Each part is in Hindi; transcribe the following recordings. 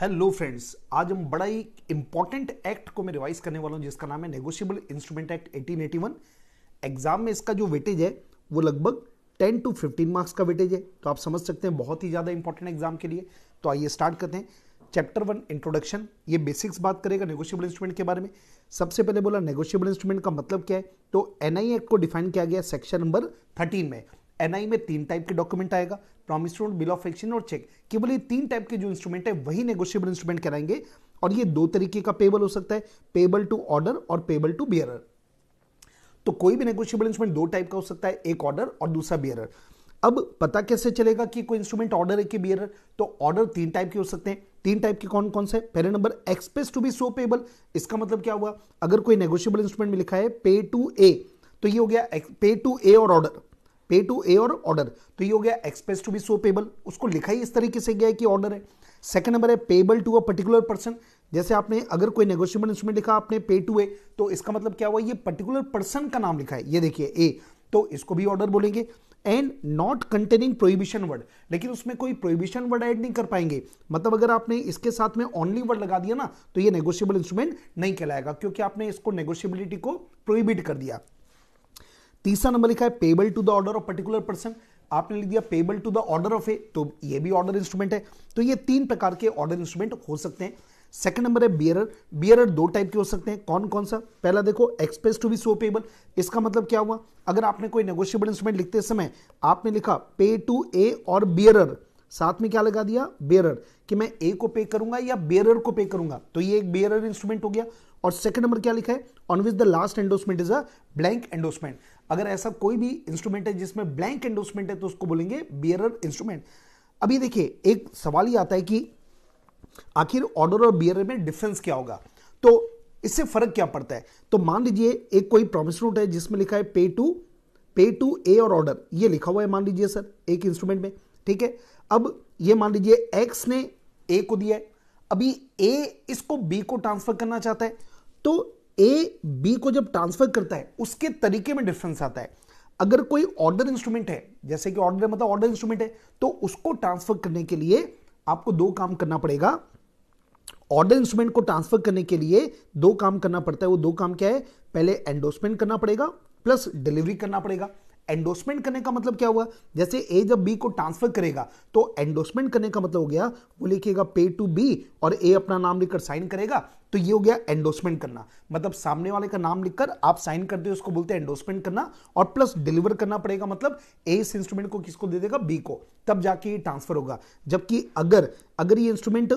हेलो फ्रेंड्स आज हम बड़ा ही इंपॉर्टेंट एक्ट को मैं रिवाइज करने वाला हूँ जिसका नाम है नेगोशियबल इंस्ट्रूमेंट एक्ट 1881 एग्जाम में इसका जो वेटेज है वो लगभग 10 टू 15 मार्क्स का वेटेज है तो आप समझ सकते हैं बहुत ही ज़्यादा इंपॉर्टेंट एग्जाम के लिए तो आइए स्टार्ट करते हैं चैप्टर वन इंट्रोडक्शन ये बेसिक्स बात करेगा नेगोशियबल इंस्ट्रूमेंट के बारे में सबसे पहले बोला नेगोशियबल इंस्ट्रूमेंट का मतलब क्या है तो एनआई एक्ट को डिफाइन किया गया सेक्शन नंबर थर्टीन में एनआई में तीन टाइप के डॉक्यूमेंट आएगा प्रॉमिसोर बिल ऑफ एक्शन और चेक केवल ये तीन टाइप के जो इंस्ट्रूमेंट है वही नेगोशियबल इंस्ट्रूमेंट कराएंगे और ये दो तरीके का पेबल हो सकता है पेबल टू ऑर्डर और पेबल टू बियरर तो कोई भी नेगोशियबल इंस्ट्रूमेंट दो टाइप का हो सकता है एक ऑर्डर और दूसरा बियरर अब पता कैसे चलेगा कि कोई इंस्ट्रूमेंट ऑर्डर है कि बियरर तो ऑर्डर तीन टाइप के हो सकते हैं तीन टाइप के कौन कौन से पहले number express to be so payable इसका मतलब क्या हुआ अगर कोई नेगोशियबल इंस्ट्रूमेंट में लिखा है पे टू ए तो ये हो गया पे टू ए और ऑर्डर पे टू ए और ऑर्डर तो ये हो गया express to be so payable उसको लिखा ही इस तरीके से गया है कि ऑर्डर है सेकंड नंबर है payable to a particular person जैसे आपने अगर कोई नेगोशिएबल इंस्ट्रूमेंट लिखा आपने पे टू ए तो इसका मतलब क्या हुआ ये पर्टिकुलर पर्सन का नाम लिखा है ये देखिए ए तो इसको भी ऑर्डर बोलेंगे and not containing prohibition word लेकिन उसमें कोई प्रोहिबिशन वर्ड ऐड नहीं कर पाएंगे मतलब अगर आपने इसके साथ में ओनली वर्ड लगा दिया ना तो ये नेगोशिएबल इंस्ट्रूमेंट नहीं कहलाएगा क्योंकि आपने इसको नेगोशिएबिलिटी को प्रोहिबिट कर दिया तीसरा नंबर लिखा है payable to the order of particular person आपने लिख दिया payable to the order of A तो ये भी ऑर्डर इंस्ट्रूमेंट है तो ये तीन प्रकार के ऑर्डर इंस्ट्रूमेंट हो सकते हैं सेकंड नंबर है बियरर बियरर दो टाइप के हो सकते हैं कौन कौन सा पहला देखो express to be so payable इसका मतलब क्या हुआ अगर आपने कोई नेगोशिएबल इंस्ट्रूमेंट लिखते समय आपने लिखा पे टू ए और बियरर साथ में क्या लगा दिया बेरर कि मैं ए को पे करूंगा या बेरर को पे करूंगा तो ये एक बेरर इंस्ट्रूमेंट हो गया और सेकंड नंबर क्या लिखा है on which the last endorsement is a blank endorsement अगर ऐसा कोई भी इंस्ट्रूमेंट है जिसमें ब्लैंक एंडोर्समेंट है तो उसको बोलेंगे बियरर इंस्ट्रूमेंट अभी देखिए एक सवाल ये आता है कि आखिर ऑर्डर और बियर में डिफरेंस क्या होगा तो इससे फर्क क्या पड़ता है तो मान लीजिए एक कोई प्रॉमिस नोट है जिसमें लिखा है पे टू पे टू ए और ऑर्डर ये लिखा हुआ है मान लीजिए सर एक इंस्ट्रूमेंट में ठीक है अब ये मान लीजिए एक्स ने ए को दिया है अभी ए इसको बी को ट्रांसफर करना चाहता है तो ए बी को जब ट्रांसफर करता है उसके तरीके में डिफरेंस आता है अगर कोई ऑर्डर इंस्ट्रूमेंट है जैसे कि ऑर्डर मतलब ऑर्डर इंस्ट्रूमेंट है तो उसको ट्रांसफर करने के लिए आपको दो काम करना पड़ेगा ऑर्डर इंस्ट्रूमेंट को ट्रांसफर करने के लिए दो काम करना पड़ता है वो दो काम क्या है पहले एंडोसमेंट करना पड़ेगा प्लस डिलीवरी करना पड़ेगा एंडोसमेंट करने का मतलब क्या हुआ जैसे ए जब बी को ट्रांसफर करेगा तो एंडोसमेंट करने का मतलब हो गया वो लिखेगा पे टू बी और ए अपना नाम लिखकर साइन करेगा तो ये हो गया एंडोसमेंट करना मतलब सामने वाले का नाम लिखकर आप साइन करते हो उसको बोलते हैं एंडोसमेंट करना और प्लस डिलीवर करना पड़ेगा मतलब ए इस इंस्ट्रूमेंट को किसको दे देगा बी को तब जाके ये ट्रांसफर होगा जबकि अगर अगर ये इंस्ट्रूमेंट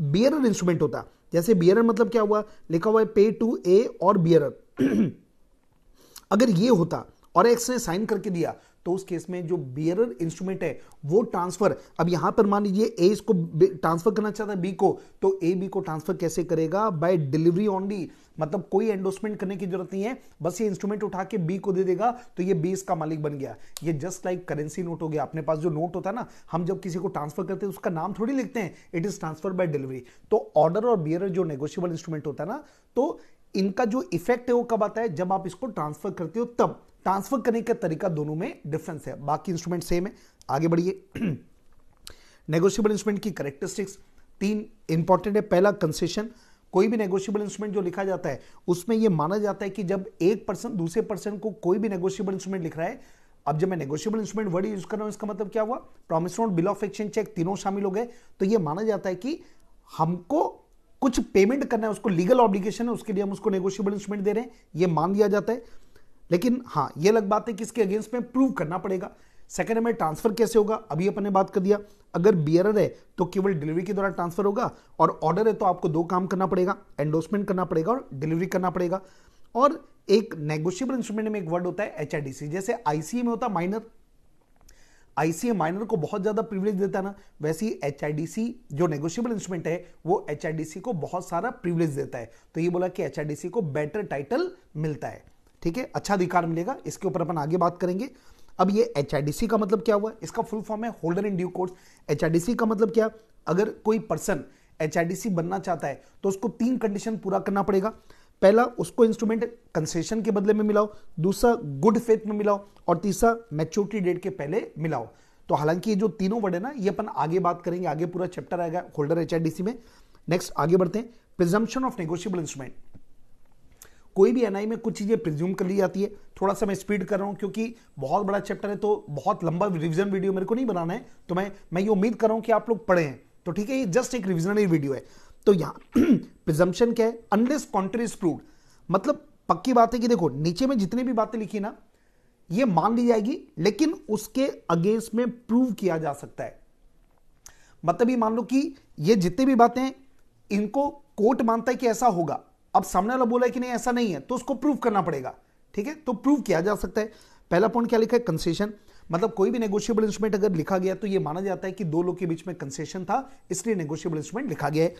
बियरर इंस्ट्रूमेंट होता जैसे बियरर मतलब क्या हुआ लिखा हुआ है पे टू ए और बियरर अगर ये होता और एक्स ने साइन करके दिया तो उस केस में जो बियरर इंस्ट्रूमेंट है वो ट्रांसफर अब यहां पर मान लीजिए ए इसको ट्रांसफर करना चाहता है बी को तो ए बी को ट्रांसफर कैसे करेगा बाय डिलीवरी ओनली मतलब कोई एंडोसमेंट करने की जरूरत नहीं है बस ये इंस्ट्रूमेंट उठा के बी को दे देगा तो ये बी इसका मालिक बन गया ये जस्ट लाइक करेंसी नोट हो गया अपने पास जो नोट होता है ना हम जब किसी को ट्रांसफर करते हैं उसका नाम थोड़ी लिखते हैं it is transfer by delivery तो ऑर्डर और बियर जो नेगोशियबल इंस्ट्रूमेंट होता है ना तो इनका जो इफेक्ट है वो कब आता है जब आप इसको ट्रांसफर करते हो तब ट्रांसफर करने का तरीका दोनों में डिफरेंस है बाकी इंस्ट्रूमेंट सेम है आगे बढ़िए नेगोशियबल इंस्ट्रूमेंट की करेक्टरिस्टिक्स तीन इंपॉर्टेंट है पहला कंसेशन कोई भी नेगोशियबल इंस्ट्रूमेंट जो लिखा जाता है उसमें यह माना जाता है कि जब एक पर्सन दूसरे पर्सन को कोई भी नेगोशियबल इंस्ट्रूमेंट लिख रहा है अब जब मैं नेगोशियबल इंस्ट्रूमेंट वर्ड यूज कर रहा हूं इसका मतलब क्या हुआ promise note bill of exchange cheque तीनों शामिल हो गए तो यह माना जाता है कि हमको कुछ पेमेंट करना है उसको लीगल ऑब्लिगेशन है उसके लिए हम उसको नेगोशियबल इंस्ट्रूमेंट दे रहे हैं ये मान दिया जाता है लेकिन हाँ ये अलग बात है कि इसके अगेंस्ट में प्रूव करना पड़ेगा सेकेंड में ट्रांसफर कैसे होगा अभी अपन ने बात कर दिया अगर बियर है तो केवल डिलीवरी के दौरान ट्रांसफर होगा और ऑर्डर है तो आपको दो काम करना पड़ेगा एंडोर्समेंट करना पड़ेगा और डिलीवरी करना पड़ेगा और एक नेगोशियबल इंस्ट्रूमेंट में एक वर्ड होता है एच जैसे आईसीए में होता माइनर आईसीए माइनर को बहुत ज्यादा प्रिविलेज देता है ना वैसे ही एच जो नेगोशियबल इंस्ट्रूमेंट है वो एच को बहुत सारा प्रिविलेज देता है तो ये बोला कि एच को बेटर टाइटल मिलता है ठीक है अच्छा अधिकार मिलेगा इसके ऊपर अपन आगे बात करेंगे अब ये एच का मतलब क्या हुआ इसका फुल फॉर्म है holder in due course H का मतलब क्या अगर कोई पर्सन एच बनना चाहता है तो उसको तीन कंडीशन पूरा करना पड़ेगा पहला उसको इंस्ट्रूमेंट कंसेशन के बदले में मिलाओ दूसरा गुड फेथ में मिलाओ और तीसरा मेच्योरिटी डेट के पहले मिलाओ तो हालांकि ये जो तीनों वर्ड है ना ये अपन आगे बात करेंगे आगे पूरा चैप्टर आएगा होल्डर एच में नेक्स्ट आगे बढ़ते हैं प्रिजम्पन ऑफ नेगोशियबल इंस्ट्रूमेंट कोई भी एनआई में कुछ चीज़ें प्रिज्यूम कर ली जाती है थोड़ा सा मैं स्पीड कर रहा हूं क्योंकि बहुत बड़ा चैप्टर है तो बहुत लंबा रिविजन वीडियो मेरे को नहीं बनाना है तो मैं मैं ये उम्मीद कर रहा हूं कि आप लोग पढ़े हैं तो ठीक है ये जस्ट एक रिविजनरी वीडियो है तो यहाँ प्रिजम्पन क्या है अनलेस कॉन्ट्री प्रूव मतलब पक्की बात है कि देखो नीचे में जितनी भी बातें लिखी ना ये मान ली जाएगी लेकिन उसके अगेंस्ट में प्रूव किया जा सकता है मतलब ये मान लो कि ये जितनी भी बातें इनको कोर्ट मानता है कि ऐसा होगा अब सामने वाला बोला है कि नहीं ऐसा नहीं है तो उसको प्रूव करना पड़ेगा ठीक है तो प्रूव किया जा सकता है पहला पॉइंट क्या लिखा है कंसेशन मतलब कोई भी नेगोशियबल इंस्ट्रूमेंट अगर लिखा गया तो ये माना जाता है कि दो लोग के बीच में कंसेशन था इसलिए नेगोशियबल इंस्ट्रूमेंट लिखा गया है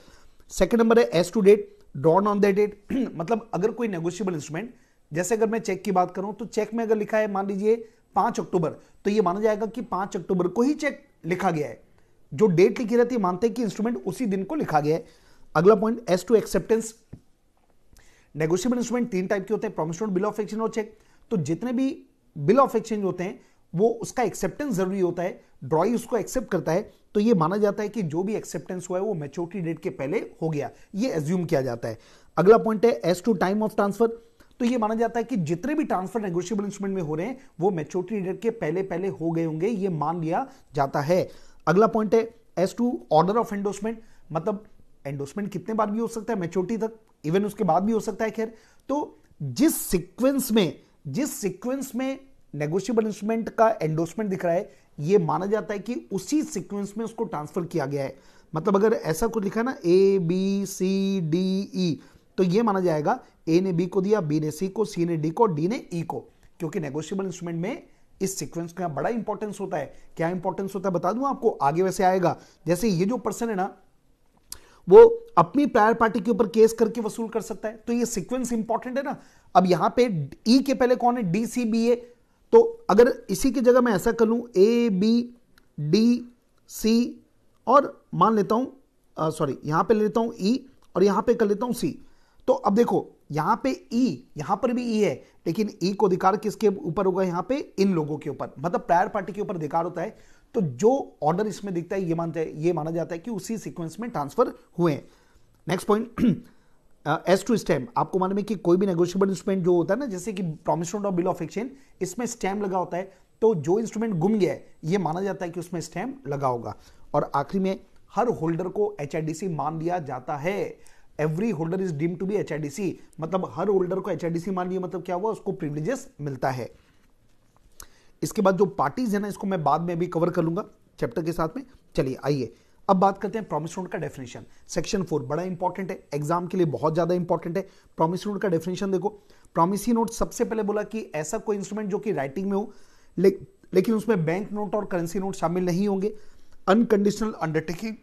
सेकंड नंबर है as to date drawn on the date मतलब अगर कोई नेगोशियबल इंस्ट्रूमेंट जैसे अगर मैं चेक की बात करूं तो चेक में अगर लिखा है मान लीजिए पांच अक्टूबर तो यह माना जाएगा कि पांच अक्टूबर को ही चेक लिखा गया है जो डेट लिखी रहती है मानते हैं कि इंस्ट्रूमेंट उसी दिन को लिखा गया है अगला point as to acceptance negotiable instrument तीन टाइप के होते हैं प्रोमिस बिल ऑफ एक्सचेंज और चेक तो जितने भी बिल ऑफ एक्सचेंज होते हैं वो उसका एक्सेप्टेंस जरूरी होता है ड्रॉइंग उसको एक्सेप्ट करता है तो ये माना जाता है कि जो भी एक्सेप्टेंस हुआ है वो मेच्योरिटी डेट के पहले हो गया ये एज्यूम किया जाता है अगला पॉइंट है as to time of transfer तो ये माना जाता है कि जितने भी ट्रांसफर नेगोशियबल इंस्ट्रूमेंट में हो रहे हैं वो मेच्योरिटी डेट के पहले पहले हो गए होंगे ये मान लिया जाता है अगला पॉइंट है as to order of endorsement मतलब एंडोसमेंट कितने बार भी हो सकता है मेच्योरिटी तक इवन उसके बाद भी हो सकता है खैर तो जिस सीक्वेंस में जिस सीक्वेंस में नेगोशियबल इंस्ट्रूमेंट का एंडोर्समेंट दिख रहा है ये माना जाता है कि उसी सीक्वेंस में उसको ट्रांसफर किया गया है मतलब अगर ऐसा कुछ लिखा ना A B C D E तो ये माना जाएगा ए ने बी को दिया बी ने सी को सी ने डी को डी ने ई e को क्योंकि नेगोशियबल इंस्ट्रूमेंट में इस सीक्वेंस का बड़ा इंपॉर्टेंस होता है क्या इंपॉर्टेंस होता है बता दूं आपको आगे वैसे आएगा जैसे ये जो पर्सन है ना वो अपनी प्रायर पार्टी के ऊपर केस करके वसूल कर सकता है तो ये सीक्वेंस इंपॉर्टेंट है ना अब यहां पे ई e के पहले कौन है डी सी बी ए तो अगर इसी की जगह मैं ऐसा कर लूं ए बी डी सी और मान लेता हूं सॉरी यहां पे ले लेता हूं ई e, और यहां पे कर लेता हूं सी तो अब देखो यहां पे ई e, यहां पर भी ई e है लेकिन ई e को अधिकार किसके ऊपर होगा यहां पे इन लोगों के ऊपर मतलब प्रायर पार्टी के ऊपर अधिकार होता है तो जो ऑर्डर इसमें दिखता है ये मानते हैं ये माना जाता है कि उसी सीक्वेंस में ट्रांसफर हुए next point as to stamp आपको मालूम है कि कोई भी नेगोशियबल इंस्ट्रूमेंट जो होता है ना जैसे कि प्रोमिस और बिल ऑफ एक्सचेंज इसमें स्टैम लगा होता है तो जो इंस्ट्रूमेंट गुम गया है ये माना जाता है कि उसमें स्टैम लगा होगा और आखिरी में हर होल्डर को एच मान लिया जाता है every holder is deem to be H मतलब हर होल्डर को एच मान लिया मतलब क्या हुआ उसको प्रिविलेजेस मिलता है इसके बाद जो पार्टीज है ना इसको मैं बाद में भी कवर कर लूंगा चैप्टर के साथ में चलिए आइए अब बात करते हैं प्रॉमिस नोट का डेफिनेशन सेक्शन फोर बड़ा इंपॉर्टेंट है एग्जाम के लिए बहुत ज्यादा इंपॉर्टेंट है प्रॉमिस नोट का डेफिनेशन देखो प्रॉमिसी नोट सबसे पहले बोला कि ऐसा कोई इंस्ट्रूमेंट जो कि राइटिंग में हो ले, लेकिन उसमें बैंक नोट और करेंसी नोट शामिल नहीं होंगे अनकंडीशनल अंडरटेकिंग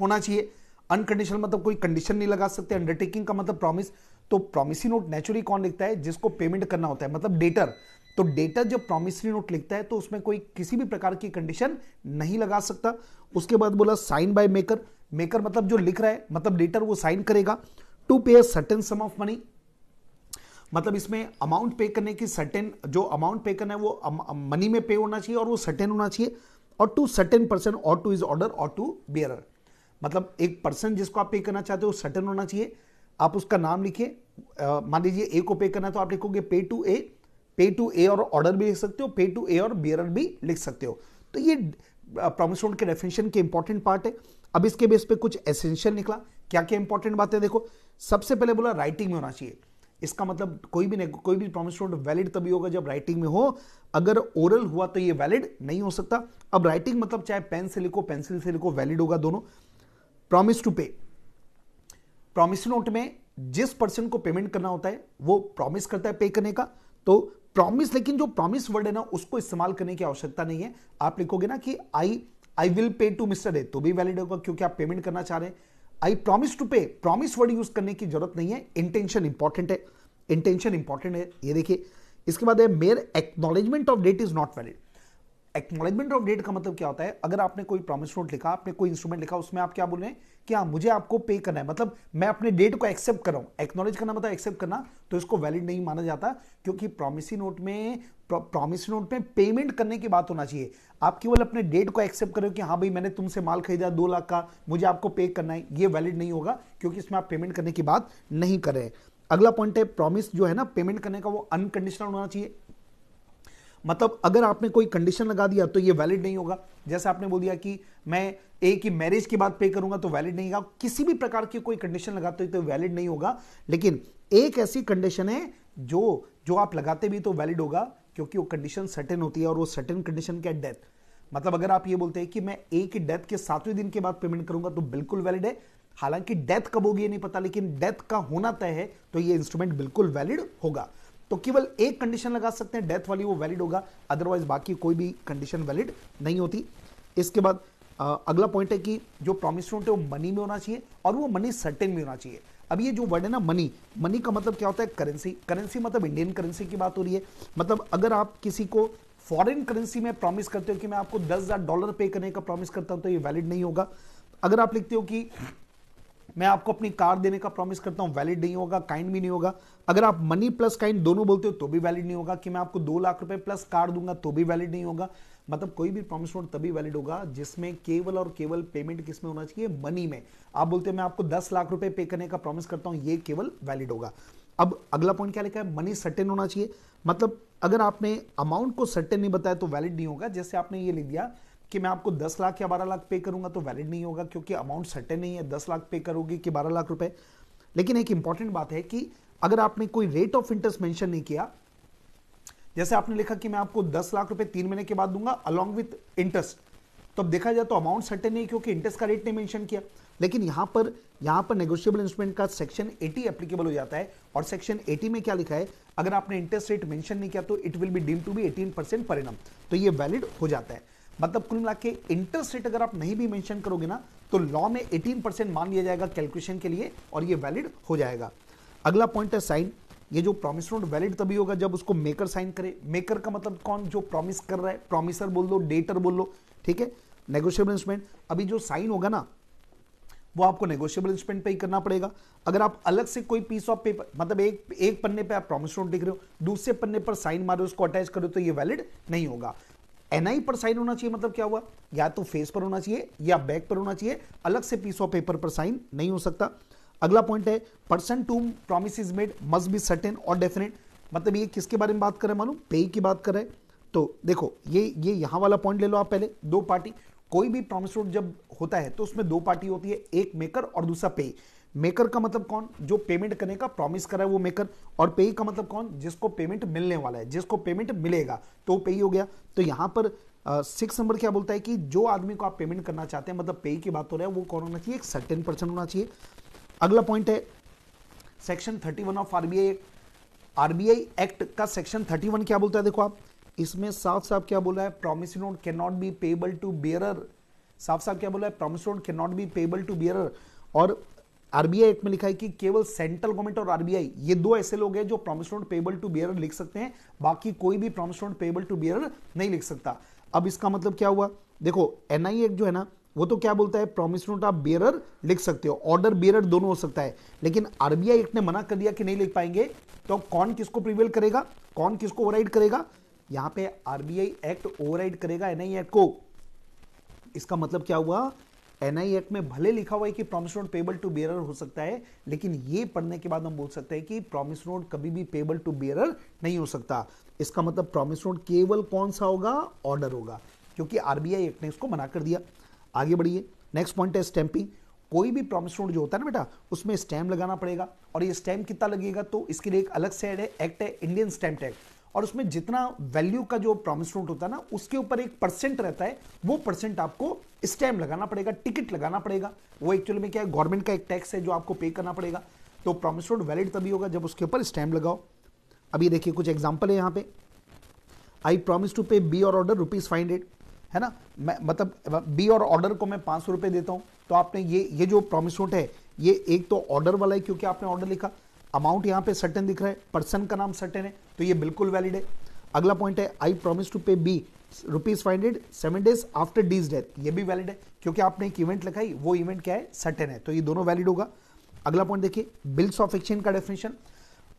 होना चाहिए अनकंडीशनल मतलब कोई कंडीशन नहीं लगा सकते अंडरटेकिंग का मतलब प्रॉमिस तो प्रॉमिसी नोट नेचुरली कौन लिखता है जिसको पेमेंट करना होता है मतलब डेटर तो डेटर जब प्रॉमिसरी नोट लिखता है तो उसमें कोई किसी भी प्रकार की कंडीशन नहीं लगा सकता उसके बाद बोला साइन बाय मेकर मेकर मतलब जो लिख रहा है मतलब डेटर वो साइन करेगा to pay certain sum of money मतलब इसमें अमाउंट पे करने की सर्टेन जो अमाउंट पे करना है वो मनी में पे होना चाहिए और वो सर्टेन होना चाहिए और टू सर्टेन पर्सन और टू इज ऑर्डर और टू बियर मतलब एक पर्सन जिसको आप पे करना चाहते हो सर्टेन होना चाहिए आप उसका नाम लिखिए मान लीजिए ए को पे करना है तो आप लिखोगे पे टू ए पे टू ए और ऑर्डर भी लिख सकते हो पे टू ए और बियर भी लिख सकते हो तो ये प्रॉमिस नोट के डेफिनेशन के इंपॉर्टेंट पार्ट है अब इसके बेस पे कुछ एसेंशियल निकला क्या क्या इंपॉर्टेंट बातें देखो सबसे पहले बोला राइटिंग में होना चाहिए इसका मतलब कोई भी नहीं कोई भी प्रॉमिस नोट वैलिड तभी होगा जब राइटिंग में हो अगर ओरल हुआ तो ये वैलिड नहीं हो सकता अब राइटिंग मतलब चाहे पेन से लिखो पेंसिल से लिखो वैलिड होगा दोनों promise to pay promise note में जिस पर्सन को पेमेंट करना होता है वो प्रॉमिस करता है पे करने का तो प्रॉमिस लेकिन जो प्रॉमिस वर्ड है ना उसको इस्तेमाल करने की आवश्यकता नहीं है आप लिखोगे ना कि I I will pay to mister A तो भी वैलिड होगा क्योंकि आप पेमेंट करना चाह रहे हैं I promise to pay promise word use करने की जरूरत नहीं है इंटेंशन इंपॉर्टेंट है इंटेंशन इंपॉर्टेंट है ये देखिए इसके बाद है mere acknowledgement of debt is not valid acknowledgement of debt का मतलब क्या होता है अगर आपने कोई प्रॉमिस नोट लिखा आपने कोई इंस्ट्रूमेंट लिखा उसमें आप क्या बोल रहे हैं कि हाँ मुझे आपको पे करना है मतलब मैं अपने डेट को एक्सेप्ट कर रहा हूँ एक्नोलेज करना मतलब एक्सेप्ट करना तो इसको वैलिड नहीं माना जाता क्योंकि प्रॉमिसी नोट में प्रॉमिस नोट में पेमेंट करने की बात होना चाहिए आप केवल अपने डेट को एक्सेप्ट करो कि हाँ भाई मैंने तुमसे माल खरीदा दो लाख का मुझे आपको पे करना है ये वैलिड नहीं होगा क्योंकि इसमें आप पेमेंट करने की बात नहीं कर रहे अगला पॉइंट है प्रॉमिस जो है ना पेमेंट करने का वो अनकंडीशनल होना चाहिए मतलब अगर आपने कोई कंडीशन लगा दिया तो ये वैलिड नहीं होगा जैसे आपने बोल दिया कि मैं ए की मैरिज के बाद पे करूंगा तो वैलिड नहीं होगा किसी भी प्रकार की कोई कंडीशन लगाते हो तो वैलिड नहीं होगा लेकिन एक ऐसी कंडीशन है जो जो आप लगाते भी तो वैलिड होगा क्योंकि वो कंडीशन सर्टेन होती है और वो सर्टेन कंडीशन क्या डेथ मतलब अगर आप ये बोलते हैं कि मैं ए की डेथ के सातवें दिन के बाद पेमेंट करूंगा तो बिल्कुल वैलिड है हालांकि डेथ कब होगी ये नहीं पता लेकिन डेथ का होना तय है तो ये इंस्ट्रूमेंट बिल्कुल वैलिड होगा तो केवल एक कंडीशन लगा सकते हैं डेथ वाली वो वैलिड होगा अदरवाइज बाकी कोई भी कंडीशन वैलिड नहीं होती इसके बाद आ, अगला पॉइंट है कि जो प्रॉमिस नोट है वो मनी में होना चाहिए और वो मनी सर्टेन में होना चाहिए अब ये जो वर्ड है ना मनी मनी का मतलब क्या होता है करेंसी करेंसी मतलब इंडियन करेंसी की बात हो रही है मतलब अगर आप किसी को फॉरेन करेंसी में प्रॉमिस करते हो कि मैं आपको दस हज़ार डॉलर पे करने का प्रॉमिस करता हूं तो ये वैलिड नहीं होगा अगर आप लिखते हो कि मैं आपको अपनी कार देने का प्रॉमिस करता हूं वैलिड नहीं होगा काइंड भी नहीं होगा अगर आप मनी प्लस काइंड दोनों बोलते हो तो भी वैलिड नहीं होगा कि मैं आपको दो लाख रुपए प्लस कार दूंगा तो भी वैलिड नहीं होगा मतलब कोई भी प्रॉमिस नोट तभी वैलिड होगा जिसमें केवल और केवल पेमेंट किसमें होना चाहिए मनी में आप बोलते हो मैं आपको दस लाख रुपए पे करने का प्रॉमिस करता हूं ये केवल वैलिड होगा अब अगला पॉइंट क्या लिखा है मनी सर्टेन होना चाहिए मतलब अगर आपने अमाउंट को सर्टेन नहीं बताया तो वैलिड नहीं होगा जैसे आपने ये लिख दिया कि मैं आपको दस लाख या बारह लाख पे करूंगा तो वैलिड नहीं होगा क्योंकि अमाउंट सटे नहीं है दस लाख पे करोगे कि बारह लाख रुपए लेकिन एक इंपॉर्टेंट बात है कि अगर आपने कोई रेट ऑफ इंटरेस्ट मेंशन नहीं किया जैसे आपने लिखा कि मैं आपको दस लाख रुपए तीन महीने के बाद दूंगा अलॉन्ग विथ इंटरेस्ट तो अब देखा जाए तो अमाउंट सटे नहीं क्योंकि इंटरेस्ट का रेट नहीं मेंशन किया लेकिन यहां पर यहां पर नेगोशियबल इंस्ट्रूमेंट का सेक्शन 80 एप्लीकेबल हो जाता है और सेक्शन 80 में क्या लिखा है अगर आपने इंटरेस्ट रेट मेंशन नहीं किया तो it will be deem to be 18 percent परिणाम तो ये वैलिड हो जाता है मतलब कुल मिला के इंटरेस्ट रेट अगर आप नहीं भी मेंशन करोगे ना तो लॉ में 18 परसेंट मान लिया जाएगा कैलकुलेशन के लिए और ये वैलिड हो जाएगा अगला पॉइंट है साइन ये जो प्रॉमिस नोट वैलिड तभी होगा जब उसको मेकर साइन करे मेकर का मतलब कौन जो प्रॉमिस कर रहा है प्रॉमिसर बोल लो डेटर बोल लो ठीक है नेगोशियबल इंस्ट्रूमेंट अभी जो साइन होगा ना वो आपको नेगोशियबल इंस्ट्रूमेंट पे ही करना पड़ेगा अगर आप अलग से कोई पीस ऑफ पेपर मतलब एक एक पन्ने पे आप प्रॉमिस नोट लिख रहे हो दूसरे पन्ने पर साइन मारो उसको अटैच करो तो ये वैलिड नहीं होगा एनआई पर साइन होना चाहिए मतलब क्या हुआ या तो फेस पर होना चाहिए या बैक पर होना चाहिए अलग से पीस ऑफ पेपर पर साइन नहीं हो सकता अगला पॉइंट है person to promise made must be certain और डेफिनेट मतलब ये किसके बारे में बात कर रहे हैं मालूम पेई की बात करें तो देखो ये ये यहां वाला पॉइंट ले लो आप पहले दो पार्टी कोई भी प्रॉमिस जब होता है तो उसमें दो पार्टी होती है एक मेकर और दूसरा पे मेकर का मतलब कौन जो पेमेंट करने का प्रॉमिस करा है वो मेकर और पे का मतलब कौन जिसको पेमेंट मिलने वाला है जिसको पेमेंट मिलेगा तो पे हो गया तो यहां पर सिक्स नंबर क्या बोलता है कि जो आदमी को आप पेमेंट करना चाहते हैं मतलब पे की बात हो रहा है वो कौन होना चाहिए एक सर्टेन पर्सन होना चाहिए अगला पॉइंट है section thirty one of RBI RBI act का सेक्शन थर्टी वन क्या बोलता है देखो आप इसमें साफ साफ क्या बोला है promise note can not be payable to bearer साफ साफ क्या बोला है promise note can not be payable to bearer और आरबीआई एक्ट में लिखा है कि केवल सेंट्रल गवर्नमेंट और आरबीआई ये दो ऐसे लोग हैं जो promise note payable to bearer लिख सकते हैं बाकी कोई भी promise note payable to bearer नहीं लिख सकता अब इसका मतलब क्या हुआ देखो एनआई एक्ट जो है ना वो तो क्या बोलता है प्रॉमिस नोट आप बियर लिख सकते हो ऑर्डर बियर दोनों हो सकता है लेकिन आरबीआई एक्ट ने मना कर दिया कि नहीं लिख पाएंगे तो कौन किसको प्रिवेल करेगा कौन किसको ओवरराइड करेगा यहां पे आरबीआई एक्ट ओवरराइड करेगा एनआई एक्ट को इसका मतलब क्या हुआ एनआई एक्ट में भले लिखा हुआ है कि promise note payable to bearer हो सकता है लेकिन ये पढ़ने के बाद हम बोल सकते हैं कि प्रॉमिस नोट कभी भी पेबल टू बेरर नहीं हो सकता इसका मतलब प्रॉमिस नोट केवल कौन सा होगा ऑर्डर होगा क्योंकि आरबीआई एक्ट ने इसको मना कर दिया आगे बढ़िए नेक्स्ट पॉइंट है स्टैंपिंग कोई भी प्रॉमिस नोट जो होता है ना बेटा उसमें स्टैम्प लगाना पड़ेगा और ये स्टैम्प कितना लगेगा तो इसके लिए एक अलग से एक्ट है इंडियन स्टैम्प एक्ट और उसमें जितना वैल्यू का जो प्रॉमिस नोट होता है ना उसके ऊपर एक परसेंट रहता है वो परसेंट आपको स्टैम्प लगाना पड़ेगा टिकट लगाना पड़ेगा वो एक्चुअली में क्या है गवर्नमेंट का एक टैक्स है जो आपको पे करना पड़ेगा तो प्रॉमिस नोट वैलिड तभी होगा जब उसके ऊपर स्टैम्प लगाओ अभी देखिए कुछ एग्जाम्पल है यहाँ पे I promise to pay B और ऑर्डर रुपीज़ फाइव हंड्रेड है ना मैं मतलब बी और ऑर्डर को मैं पाँच सौ रुपये देता हूँ तो आपने ये ये जो प्रॉमिस नोट है ये एक तो ऑर्डर वाला है क्योंकि आपने ऑर्डर लिखा अमाउंट यहां पे सर्टेन दिख रहा है पर्सन का नाम सर्टेन है तो ये बिल्कुल वैलिड है अगला पॉइंट है I promise to pay B rupees five hundred seven days after D's death ये भी वैलिड है क्योंकि आपने एक इवेंट लिखाई वो इवेंट क्या है सर्टेन है तो ये दोनों वैलिड होगा अगला पॉइंट देखिए बिल्स ऑफ एक्सचेंज का डेफिनेशन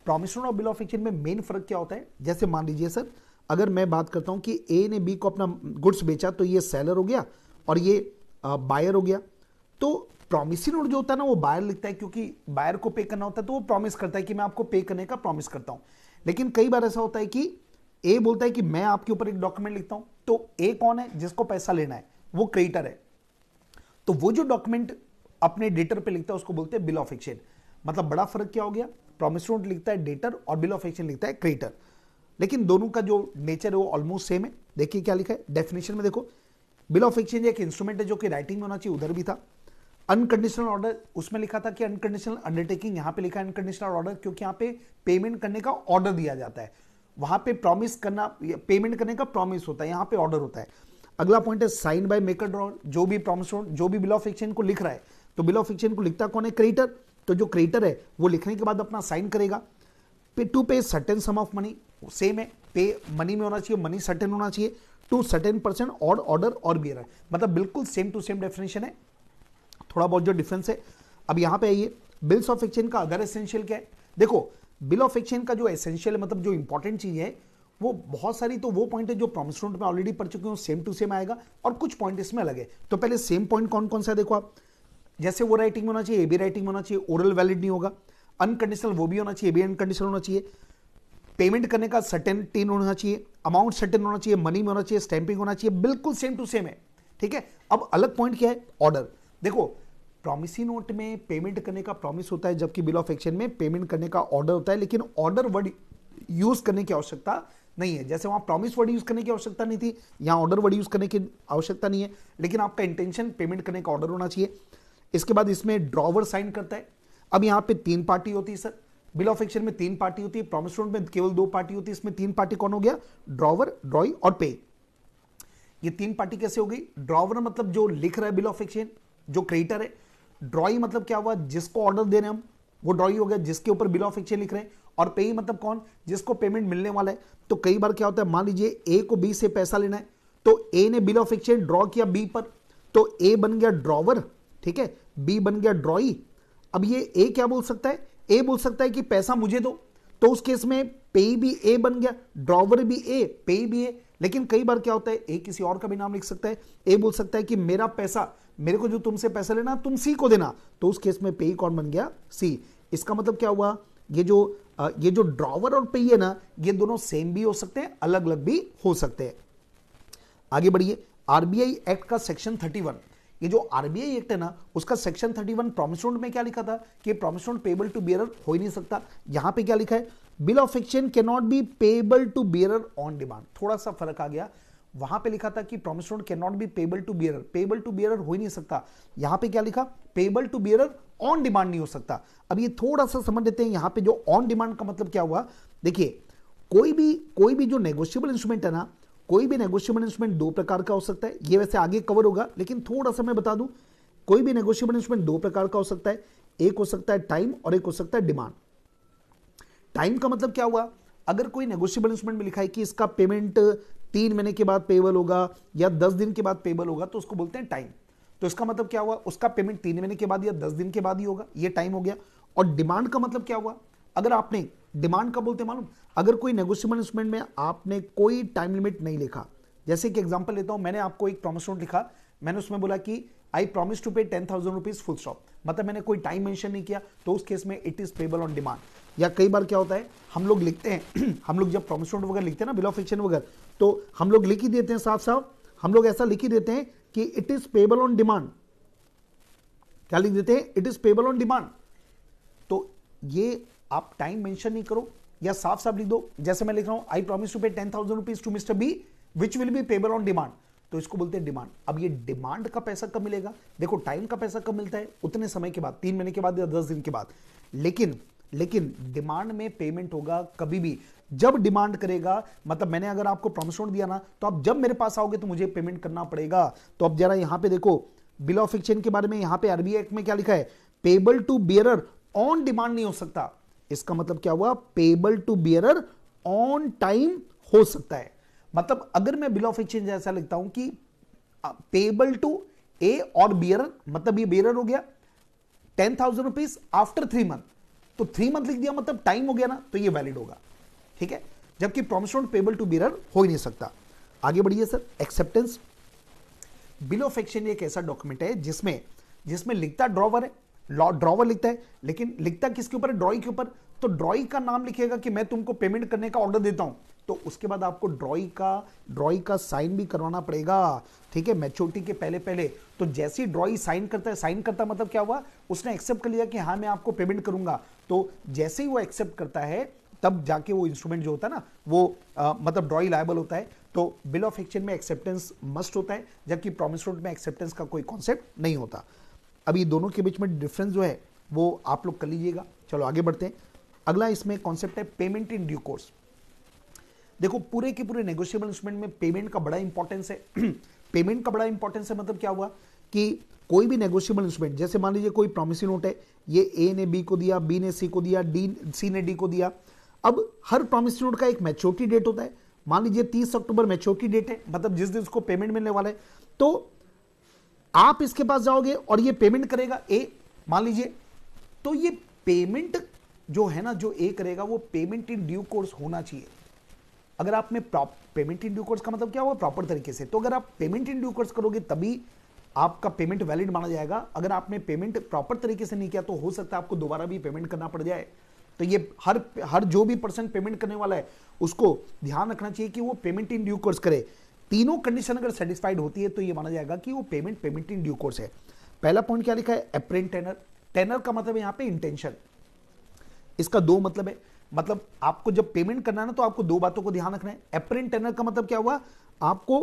प्रोमिशन ऑफ बिल ऑफ एक्सचेंज में मेन फर्क क्या होता है जैसे मान लीजिए सर अगर मैं बात करता हूं कि ए ने बी को अपना गुड्स बेचा तो ये सेलर हो गया और ये बायर हो गया तो प्रॉमिसी नोट जो होता है ना वो बायर लिखता है क्योंकि बायर को पे करना होता है तो वो प्रॉमिस करता है कि मैं आपको पे करने का प्रॉमिस करता हूँ लेकिन कई बार ऐसा होता है कि ए बोलता है कि मैं आपके ऊपर एक डॉक्यूमेंट लिखता हूं तो ए कौन है जिसको पैसा लेना है वो क्रेडिटर है तो वो जो डॉक्यूमेंट अपने डेटर पे लिखता है उसको बोलते हैं बिल ऑफ एक्सचेंज मतलब बड़ा फर्क क्या हो गया प्रॉमिस नोट लिखता है डेटर और बिल ऑफ एक्सचेंज लिखता है क्रेडिटर लेकिन दोनों का जो नेचर है वो ऑलमोस्ट सेम है देखिए क्या लिखा है डेफिनेशन में देखो बिल ऑफ एक्सचेंज एक इंस्ट्रूमेंट है जो कि राइटिंग में होना चाहिए उधर भी था अनकंडीशनल ऑर्डर उसमें लिखा था कि अनकंडीशनल अंडरटेकिंग यहां पे लिखा है अनकंडीशनल ऑर्डर क्योंकि यहां पे पेमेंट करने का ऑर्डर दिया जाता है वहां पे प्रॉमिस करना पेमेंट करने का प्रॉमिस होता है यहाँ पे ऑर्डर होता है अगला पॉइंट है साइन बाय मेकर ड्रॉ जो भी प्रॉमिस जो भी बिल ऑफ एक्सचेंज को लिख रहा है तो बिल ऑफ एक्सचेंज को लिखता कौन है क्रेडिटर तो जो क्रेडिटर है वो लिखने के बाद अपना साइन करेगा pay to pay certain sum of money same है पे मनी में होना चाहिए मनी सर्टेन होना चाहिए टू सर्टेन परसेंट और ऑर्डर और बियर मतलब बिल्कुल सेम टू सेम डेफिनेशन है थोड़ा बहुत जो डिफरेंस है अब यहां पे आइए बिल्स ऑफ एक्सचेंज का अदर एसेंशियल क्या है देखो बिल ऑफ एक्सचेंज का जो एसेंशियल मतलब जो इंपॉर्टेंट चीज़ है वो बहुत सारी तो वो पॉइंट है जो प्रॉमिस नोट में ऑलरेडी पढ़ चुके हूँ सेम टू सेम आएगा और कुछ पॉइंट इसमें अलग है तो पहले सेम पॉइंट कौन कौन सा देखो आप जैसे वो राइटिंग होना चाहिए ए बी राइटिंग होना चाहिए ओरल वैलिड नहीं होगा अनकंडीशनल वो भी होना चाहिए बी अनकंडीशनल होना चाहिए पेमेंट करने का सर्टेन टीन होना चाहिए अमाउंट सर्टेन होना चाहिए मनी में होना चाहिए स्टैंपिंग होना चाहिए बिल्कुल सेम टू सेम है ठीक है अब अलग पॉइंट क्या है ऑर्डर देखो प्रॉमिसी नोट में पेमेंट करने का प्रॉमिस होता है जबकि बिल ऑफ एक्शन में पेमेंट करने का ऑर्डर होता है लेकिन ऑर्डर वर्ड यूज करने की आवश्यकता नहीं है जैसे वहां प्रॉमिस वर्ड यूज करने की आवश्यकता नहीं थी यहां ऑर्डर वर्ड यूज करने की आवश्यकता नहीं है लेकिन आपका इंटेंशन पेमेंट करने का ऑर्डर होना चाहिए इसके बाद इसमें ड्रॉवर साइन करता है अब यहां पे तीन पार्टी होती है सर बिल ऑफ एक्शन में तीन पार्टी होती है प्रॉमिस नोट में केवल दो पार्टी होती है इसमें तीन पार्टी कौन हो गया ड्रॉवर ड्रॉई और पे ये तीन पार्टी कैसे हो गई ड्रॉवर मतलब जो लिख रहा है बिल ऑफ एक्शन जो क्रेडिटर है ड्रॉई मतलब क्या हुआ जिसको ऑर्डर दे रहे हैं हम वो ड्रॉई हो गया जिसके ऊपर बिल ऑफ एक्सचेंज लिख रहे हैं और पे मतलब कौन जिसको पेमेंट मिलने वाला है तो कई बार क्या होता है मान लीजिए ए को बी से पैसा लेना है तो ए ने बिल ऑफ एक्सचेंज ड्रॉ किया बी पर तो ए बन गया ड्रॉवर ठीक है बी बन गया ड्रॉई अब ये ए क्या बोल सकता है ए बोल सकता है कि पैसा मुझे दो तो उस केस में पे भी ए बन गया ड्रॉवर भी ए पे भी ए लेकिन कई बार क्या होता है ए किसी और का भी नाम लिख सकता है ए बोल सकता है कि मेरा पैसा मेरे को जो तुमसे पैसा लेना तुम सी को देना तो उस केस में पेई कौन बन गया सी इसका मतलब क्या हुआ ये जो ये जो ड्रॉवर और पे है ना ये दोनों सेम भी हो सकते हैं अलग अलग भी हो सकते हैं आगे बढ़िए आरबीआई एक्ट का सेक्शन थर्टी वन ये जो आरबीआई एक्ट है ना उसका सेक्शन थर्टी वन प्रॉमिस में क्या लिखा था कि प्रॉमिस पेबल टू बियर हो ही नहीं सकता यहां पे क्या लिखा है bill of exchange can not be payable to bearer on demand थोड़ा सा फर्क आ गया वहां पे लिखा था कि promise note can not be payable to bearer payable to bearer हो ही नहीं सकता यहां पे क्या लिखा payable to bearer on demand नहीं हो सकता अब ये थोड़ा सा समझ लेते हैं यहां पे जो ऑन डिमांड का मतलब क्या हुआ देखिए कोई भी कोई भी जो नेगोशियबल इंस्ट्रूमेंट है ना कोई भी नेगोशियबल इंस्ट्रूमेंट दो प्रकार का हो सकता है ये वैसे आगे कवर होगा लेकिन थोड़ा सा मैं बता दूं कोई भी नेगोशियबल इंस्ट्रूमेंट दो प्रकार का हो सकता है एक हो सकता है टाइम और एक हो सकता है डिमांड टाइम का मतलब क्या हुआ अगर कोई नेगोशियबल इंस्ट्रूमेंट में लिखा है कि इसका पेमेंट तीन महीने के बाद पेबल होगा या दस दिन के बाद पेबल होगा तो उसको बोलते हैं टाइम तो इसका मतलब क्या हुआ उसका पेमेंट तीन महीने के बाद या दस दिन के बाद ही होगा ये टाइम हो गया और डिमांड का मतलब क्या हुआ अगर आपने डिमांड का बोलते मालूम अगर कोई नेगोशियबल इंस्ट्रूमेंट में आपने कोई टाइम लिमिट नहीं लिखा जैसे कि एग्जाम्पल लेता हूँ मैंने आपको एक प्रॉमिस नोट लिखा मैंने उसमें बोला कि I promise to pay ten thousand rupees full stop मतलब मैंने कोई टाइम मेंशन नहीं किया तो उस केस में it is payable on demand या कई बार क्या होता है हम लोग लिखते हैं हम लोग जब प्रॉमिस नोट वगैरह लिखते हैं ना बिल ऑफ एक्शन वगैरह तो हम लोग लिख ही देते हैं साफ साफ हम लोग ऐसा लिख ही देते हैं कि it is payable on demand क्या लिख देते हैं it is payable on demand तो ये आप टाइम मेंशन नहीं करो या साफ साफ लिख दो जैसे मैं लिख रहा हूं I promise to pay ten thousand rupees to mister B which will be payable on demand तो इसको बोलते हैं डिमांड अब ये डिमांड का पैसा कब मिलेगा देखो टाइम का पैसा कब मिलता है उतने समय के बाद तीन महीने के बाद या दस दिन के बाद लेकिन लेकिन डिमांड में पेमेंट होगा कभी भी जब डिमांड करेगा मतलब मैंने अगर आपको प्रमोशन दिया ना तो आप जब मेरे पास आओगे तो मुझे पेमेंट करना पड़ेगा तो अब जरा यहां पे देखो बिल ऑफ एक्सचेंज के बारे में यहां पे आरबीआई एक्ट में क्या लिखा है payable to bearer on demand नहीं हो सकता इसका मतलब क्या हुआ payable to bearer on time हो सकता है मतलब अगर मैं बिल ऑफ एक्सचेंज ऐसा लिखता हूं कि पेबल टू ए और बियरर मतलब ये बियरर हो गया ten thousand rupees after three month तो थ्री मंथ लिख दिया मतलब टाइम हो गया ना तो ये वैलिड होगा ठीक है जबकि promise not payable to bearer हो ही नहीं सकता आगे बढ़िए sir acceptance bill of exchange एक ऐसा डॉक्यूमेंट है जिसमें जिसमें लिखता ड्रॉवर है ड्रॉवर लिखता है लेकिन लिखता किसके ऊपर है ड्रॉई के ऊपर तो ड्रॉइंग का नाम लिखेगा कि मैं तुमको पेमेंट करने का ऑर्डर देता हूं तो उसके बाद आपको ड्रॉइंग का ड्रॉइंग का साइन भी करवाना पड़ेगा ठीक है मैच्योरिटी के पहले पहले तो जैसे ही ड्रॉई साइन करता है साइन करता मतलब क्या हुआ उसने एक्सेप्ट कर लिया कि हाँ मैं आपको पेमेंट करूंगा तो जैसे ही वो एक्सेप्ट करता है तब जाके वो इंस्ट्रूमेंट जो होता है ना वो आ, मतलब ड्रॉई लाइबल होता है तो बिल ऑफ एक्सचेंज में एक्सेप्टेंस मस्ट होता है जबकि प्रॉमिस नोट में एक्सेप्टेंस का कोई कॉन्सेप्ट नहीं होता अभी दोनों के बीच में डिफरेंस जो है वो आप लोग कर लीजिएगा चलो आगे बढ़ते हैं अगला इसमें कॉन्सेप्ट है पेमेंट इन ड्यू कोर्स देखो पूरे के पूरे नेगोशिएबल इंस्ट्रूमेंट में पेमेंट का बड़ा इंपॉर्टेंस है पेमेंट का बड़ा इंपॉर्टेंस है मतलब क्या हुआ कि कोई भी नेगोशिएबल इंस्ट्रूमेंट जैसे मान लीजिए कोई प्रॉमिसी नोट है ये ए ने बी को दिया बी ने सी को दिया डी सी ने डी को दिया अब हर प्रॉमिस नोट का एक मैच्योरिटी डेट होता है मान लीजिए तीस अक्टूबर मैच्योरिटी डेट है मतलब जिस दिन उसको पेमेंट मिलने वाला है तो आप इसके पास जाओगे और ये पेमेंट करेगा ए मान लीजिए तो ये पेमेंट जो है ना जो ए करेगा वो पेमेंट इन ड्यू कोर्स होना चाहिए अगर आपने पेमेंट इन ड्यू कोर्स का मतलब क्या हुआ प्रॉपर तरीके से तो अगर आप पेमेंट इन ड्यू कोर्स करोगे तभी आपका पेमेंट वैलिड माना जाएगा अगर आपने पेमेंट प्रॉपर तरीके से नहीं किया तो हो सकता है आपको दोबारा भी पेमेंट करना पड़ जाए तो ये हर हर जो भी पर्सन पेमेंट करने वाला है उसको ध्यान रखना चाहिए कि वो पेमेंट इन ड्यू कोर्स करे तीनों कंडीशन अगर सेटिस्फाइड होती है तो ये माना जाएगा कि वो payment payment in due course है पहला पॉइंट क्या लिखा है अप्रेंट टेनर टेनर का मतलब यहां पे इंटेंशन इसका दो मतलब है मतलब आपको जब पेमेंट करना है ना तो आपको दो बातों को ध्यान रखना है अप्रेंट टेनर का मतलब क्या हुआ आपको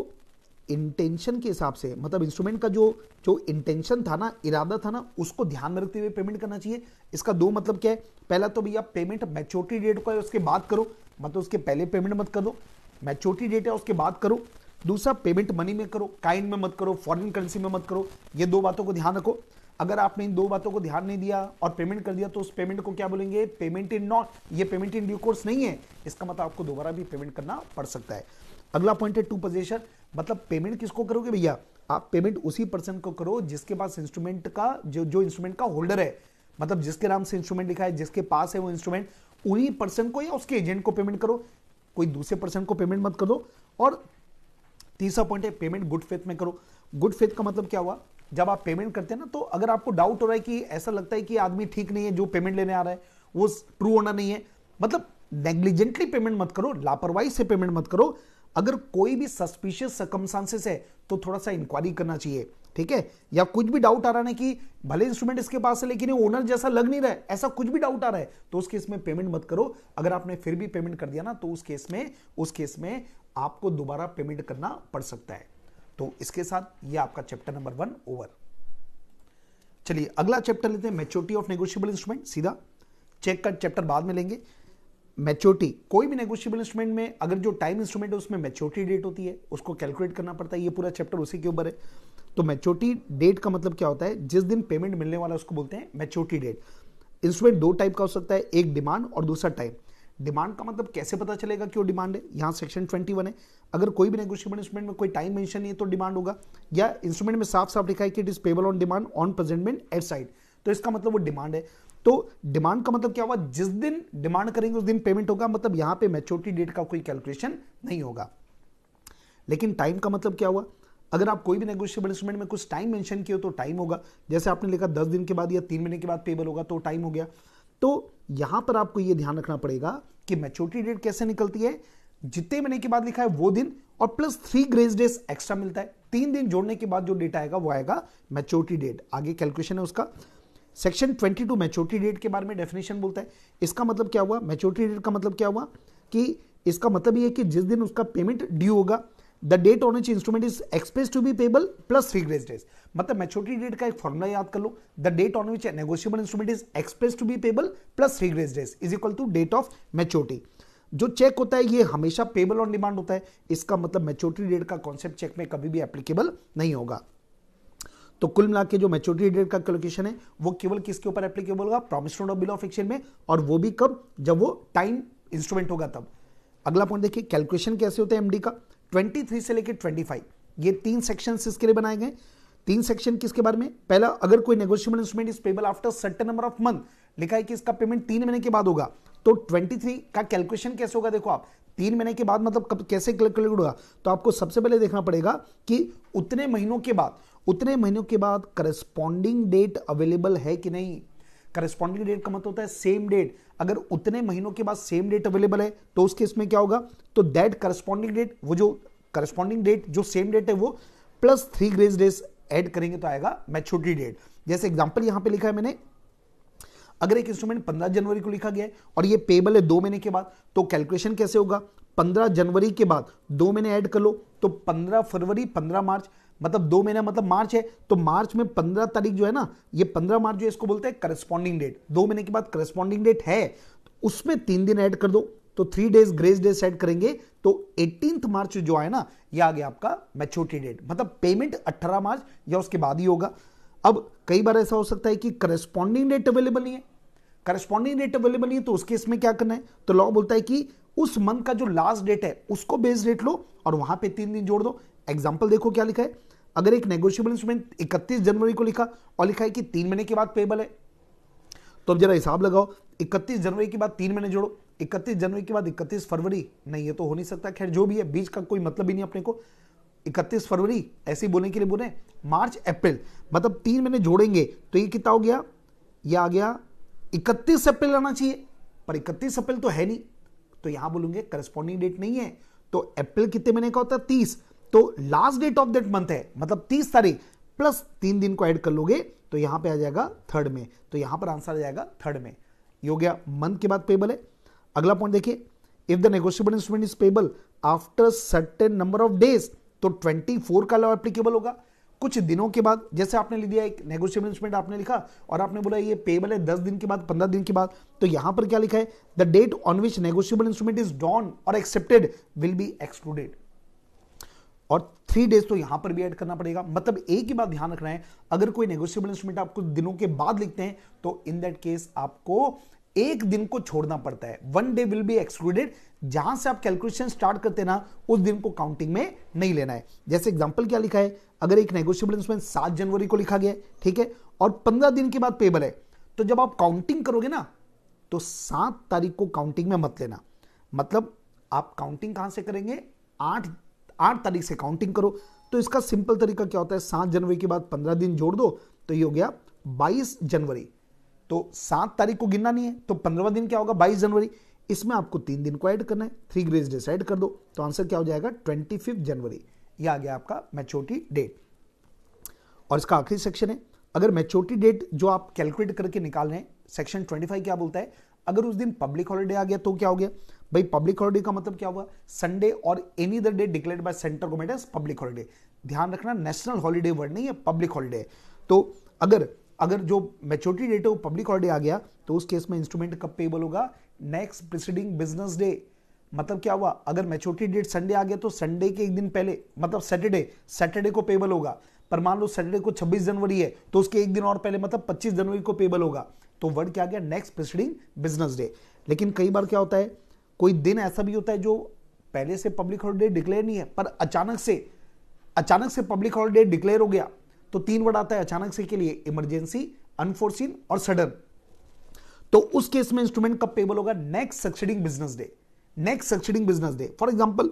इंटेंशन के हिसाब से मतलब इंस्ट्रूमेंट का जो जो इंटेंशन था ना इरादा था ना उसको ध्यान में रखते हुए पेमेंट करना चाहिए इसका दो मतलब क्या है पहला तो भैया पेमेंट मैच्योरिटी डेट का है उसके बाद करो मतलब उसके पहले पेमेंट मत कर दो मैच्योरिटी डेट है उसके बाद करो दूसरा पेमेंट मनी में करो काइंड में मत करो फॉरेन करेंसी में मत करो ये दो बातों को ध्यान रखो अगर आपने इन दो बातों को ध्यान नहीं दिया और पेमेंट कर दिया तो उस पेमेंट को क्या बोलेंगे पेमेंट इन नॉट ये पेमेंट इन ड्यू कोर्स नहीं है इसका मतलब आपको दोबारा भी पेमेंट करना पड़ सकता है अगला पॉइंट है टू पोजिशन मतलब पेमेंट किसको करोगे भैया आप पेमेंट उसी पर्सन को करो जिसके पास इंस्ट्रूमेंट का जो जो इंस्ट्रूमेंट का होल्डर है मतलब जिसके नाम से इंस्ट्रूमेंट लिखा है जिसके पास है वो इंस्ट्रूमेंट उन्हीं पर्सन को या उसके एजेंट को पेमेंट करो कोई दूसरे पर्सन को पेमेंट मत करो और तीसरा पॉइंट है पेमेंट गुड फेथ में करो गुड फेथ का मतलब क्या हुआ जब आप पेमेंट करते हैं ना तो अगर आपको डाउट हो रहा है कि ऐसा लगता है कि आदमी ठीक नहीं है जो पेमेंट लेने आ रहा है वो ट्रू होना नहीं है मतलब नेग्लिजेंटली पेमेंट मत करो लापरवाही से पेमेंट मत करो अगर कोई भी सस्पिशियस सर्कमस्टांसेस है तो थोड़ा सा इंक्वायरी करना चाहिए ठीक है या कुछ भी डाउट आ रहा है कि भले इंस्ट्रूमेंट इसके पास है लेकिन ये ओनर जैसा लग नहीं रहा है ऐसा कुछ भी डाउट आ रहा है तो उस केस में पेमेंट मत करो अगर आपने फिर भी पेमेंट कर दिया ना तो उस केस में उस केस में आपको दोबारा पेमेंट करना पड़ सकता है तो इसके साथ ये आपका चैप्टर नंबर वन ओवर चलिए अगला चैप्टर लेते हैं मेच्योरिटी ऑफ नेगोशियबल इंस्ट्रूमेंट सीधा चेक का चैप्टर बाद में लेंगे मैच्योरिटी कोई भी नेगोशियबल इंस्ट्रूमेंट में अगर जो टाइम इंस्ट्रूमेंट है उसमें मैच्योरिटी डेट होती है उसको कैलकुलेट करना पड़ता है ये पूरा चैप्टर उसी के ऊपर है तो मैच्योरिटी डेट का मतलब क्या होता है जिस दिन पेमेंट मिलने वाला उसको बोलते हैं मैच्योरिटी डेट इंस्ट्रूमेंट दो टाइप का हो सकता है एक डिमांड और दूसरा टाइम डिमांड का मतलब कैसे पता चलेगा कि वो डिमांड है यहाँ सेक्शन ट्वेंटी है अगर कोई भी नेगोशिएबल इंस्ट्रूमेंट में कोई टाइम मेंशन नहीं है तो डिमांड होगा या इंस्ट्रूमेंट में साफ साफ लिखा है कि it is payable on demand on presentment at sight तो इसका मतलब वो डिमांड है तो डिमांड का मतलब क्या हुआ जिस दिन डिमांड करेंगे उस दिन पेमेंट होगा मतलब यहां पे मेच्योरिटी डेट का कोई कैलकुलेशन नहीं होगा लेकिन टाइम का मतलब क्या हुआ अगर आप कोई भी नेगोशियबल इंस्ट्रूमेंट में कुछ टाइम मेंशन किए तो टाइम होगा जैसे आपने लिखा दस दिन के बाद या तीन महीने के बाद पेबल होगा तो टाइम हो गया तो यहां पर आपको यह ध्यान रखना पड़ेगा कि मैच्योरिटी डेट कैसे निकलती है जितने महीने के बाद लिखा है वो दिन और plus three grace days extra मिलता है तीन दिन जोड़ने के बाद जो डेट आएगा वो आएगा मैच्योरिटी डेट आगे कैलकुलेशन है उसका सेक्शन 22 मैच्योरिटी डेट के बारे में डेफिनेशन बोलता है इसका मतलब क्या हुआ मेच्योरिटी डेट का मतलब क्या हुआ कि इसका मतलब ये कि जिस दिन उसका पेमेंट ड्यू होगा the date on which instrument is expressed to be payable plus grace days मतलब मेच्योरिटी डेट का एक फॉर्मुला याद कर लो the date on which negotiable instrument is expressed to be payable plus grace days is equal to date of maturity जो चेक होता है ये हमेशा पेबल ऑन डिमांड होता है इसका मतलब मेच्योरिटी डेट का कॉन्सेप्ट चेक में कभी भी एप्लीकेबल नहीं होगा तो कुल मिला के जो मेच्योरिटी डेट का कैलकुलेशन है वो केवल किसके ऊपर एप्लीकेबल होगा promise note of bill of exchange में और वो भी कब जब वो टाइम इंस्ट्रूमेंट होगा तब अगला पॉइंट देखिए कैलकुलेशन कैसे होते हैं एमडी का 23 से लेकर 25 ये तीन सेक्शन इसके लिए बनाए गए तीन सेक्शन किसके बारे में पहला अगर कोई negotiable instrument is payable after certain number of month लिखा है कि इसका पेमेंट तीन महीने के बाद होगा तो 23 का कैलकुलेशन कैसे होगा देखो आप तीन महीने के बाद मतलब कब कैसे कैलकुलेट होगा तो आपको सबसे पहले देखना पड़ेगा कि उतने महीनों के बाद उतने महीनों के बाद करस्पॉन्डिंग डेट अवेलेबल है कि नहीं करस्पॉन्डिंग डेट का मतलब होता है सेम डेट अगर उतने महीनों के बाद सेम डेट अवेलेबल है तो उस केस में क्या होगा तो दैट करस्पॉन्डिंग डेट वो जो करस्पॉन्डिंग डेट जो सेम डेट है वो plus three grace days add करेंगे तो आएगा मैच्योरिटी डेट जैसे एग्जाम्पल यहां पर लिखा है मैंने अगर एक इंस्ट्रूमेंट 15 जनवरी को लिखा गया है और ये पेबल है दो महीने के बाद तो कैलकुलेशन कैसे होगा 15 जनवरी के बाद दो महीने ऐड कर लो तो 15 फरवरी 15 मार्च मतलब दो महीना मतलब मार्च है तो मार्च में पंद्रह तारीख जो है ना ये पंद्रह मार्च जो इसको बोलते हैं करस्पॉन्डिंग डेट दो महीने के बाद करस्पॉन्डिंग डेट है तो उसमें तीन दिन ऐड कर दो तो three days grace day set करेंगे तो एटीन मार्च जो है ना ये आ गया आपका मेच्योरिटी डेट मतलब पेमेंट अट्ठारह मार्च या उसके बाद ही होगा अब कई बार ऐसा हो सकता है कि करस्पॉन्डिंग डेट अवेलेबल नहीं है करस्पॉन्डिंग डेट अवेलेबल नहीं है तो उसके इसमें क्या करना है तो लॉ बोलता है कि उस मंथ का जो लास्ट डेट है उसको बेस डेट लो और वहां पे तीन दिन जोड़ दो एग्जाम्पल देखो क्या लिखा है अगर एक नेगोशियबल इंस्ट्रूमेंट इकतीस जनवरी को लिखा और लिखा है कि तीन महीने के बाद पेबल है तो अब जरा हिसाब लगाओ इकतीस जनवरी के बाद तीन महीने जोड़ो इकतीस जनवरी के बाद इकतीस फरवरी नहीं ये तो हो नहीं सकता खैर जो भी है बीच का कोई मतलब ही नहीं अपने को इकतीस फरवरी ऐसे बोलने के लिए बोले मार्च अप्रैल मतलब तीन महीने जोड़ेंगे तो ये कितना हो गया ये आ गया इकतीस अप्रैल आना चाहिए पर इकतीस अप्रैल तो है नहीं तो यहां बोलूंगे करस्पॉन्डिंग डेट नहीं है तो अप्रैल कितने महीने का होता है तीस तो last date of that month है मतलब तीस तारीख प्लस तीन दिन को ऐड कर लोगे तो यहां पे आ जाएगा थर्ड में तो यहां पर आंसर आ जाएगा थर्ड में हो गया मंथ के बाद पेबल है अगला पॉइंट देखिए if the negotiable instrument is payable after certain number of days तो 24 का लॉ एप्लीकेबल होगा कुछ दिनों के बाद जैसे आपने लिख दिया एक नेगोशियबल इंस्ट्रूमेंट आपने लिखा और आपने बोला ये पेबल है दस दिन के बाद पंद्रह दिन के बाद तो यहां पर क्या लिखा है the date on which negotiable instrument is drawn और एक्सेप्टेड विल बी एक्सक्लूडेड और थ्री डेज तो यहां पर भी ऐड करना पड़ेगा मतलब एक ही बात ध्यान रखना है अगर कोई नेगोशियबल इंस्ट्रूमेंट आप कुछ दिनों के बाद लिखते हैं तो इन दैट केस आपको एक दिन को छोड़ना पड़ता है one day will be excluded जहां से आप कैलकुलेशन स्टार्ट करते ना उस दिन को काउंटिंग में नहीं लेना है जैसे एग्जाम्पल क्या लिखा है अगर एक नेगोशियबल इंस्ट्रूमेंट सात जनवरी को लिखा गया है ठीक है और पंद्रह दिन के बाद पेबल है तो जब आप काउंटिंग करोगे ना तो सात तारीख को काउंटिंग में मत लेना मतलब आप काउंटिंग कहां से करेंगे आठ आठ तारीख से काउंटिंग करो तो इसका सिंपल तरीका क्या होता है सात जनवरी के बाद पंद्रह दिन जोड़ दो तो ये हो गया बाईस जनवरी तो सात तारीख को गिनना नहीं है तो पंद्रहवा दिन क्या होगा बाईस जनवरी इसमें आपको तीन दिन को ऐड करना है थ्री ग्रेज डेस ऐड कर दो तो आंसर क्या हो जाएगा ट्वेंटी फिफ्थ जनवरी ये आ गया आपका मैच्योरिटी डेट और इसका आखिरी सेक्शन है अगर मैच्योरिटी डेट जो आप कैलकुलेट करके निकाल रहे हैं सेक्शन 25 क्या बोलता है अगर उस दिन पब्लिक हॉलीडे आ गया तो क्या हो गया भाई पब्लिक हॉलीडे का मतलब क्या हुआ संडे और any the day declared by central government as public holiday ध्यान रखना नेशनल हॉलीडे वर्ड नहीं है पब्लिक हॉलीडे तो अगर अगर जो मेच्योरिटी डेट है वो पब्लिक हॉलीडे आ गया तो उस केस में इंस्ट्रूमेंट कब पेबल होगा नेक्स्ट प्रिसीडिंग बिजनेस डे मतलब क्या हुआ अगर मेच्योरिटी डेट संडे आ गया तो संडे के एक दिन पहले मतलब सैटरडे सैटरडे को पेबल होगा पर मान लो सैटरडे को 26 जनवरी है तो उसके एक दिन और पहले मतलब 25 जनवरी को पेबल होगा तो वर्ड क्या गया नेक्स्ट प्रिसीडिंग बिजनेस डे लेकिन कई बार क्या होता है कोई दिन ऐसा भी होता है जो पहले से पब्लिक हॉलीडे डिक्लेयर नहीं है पर अचानक से अचानक से पब्लिक हॉलीडे डिक्लेयर हो गया तो तीन वर्ड आता है अचानक से के लिए इमरजेंसी अनफोर्सिन और सडन तो उस केस में इंस्ट्रूमेंट कब पेबल होगा next succeeding business day next succeeding business day for example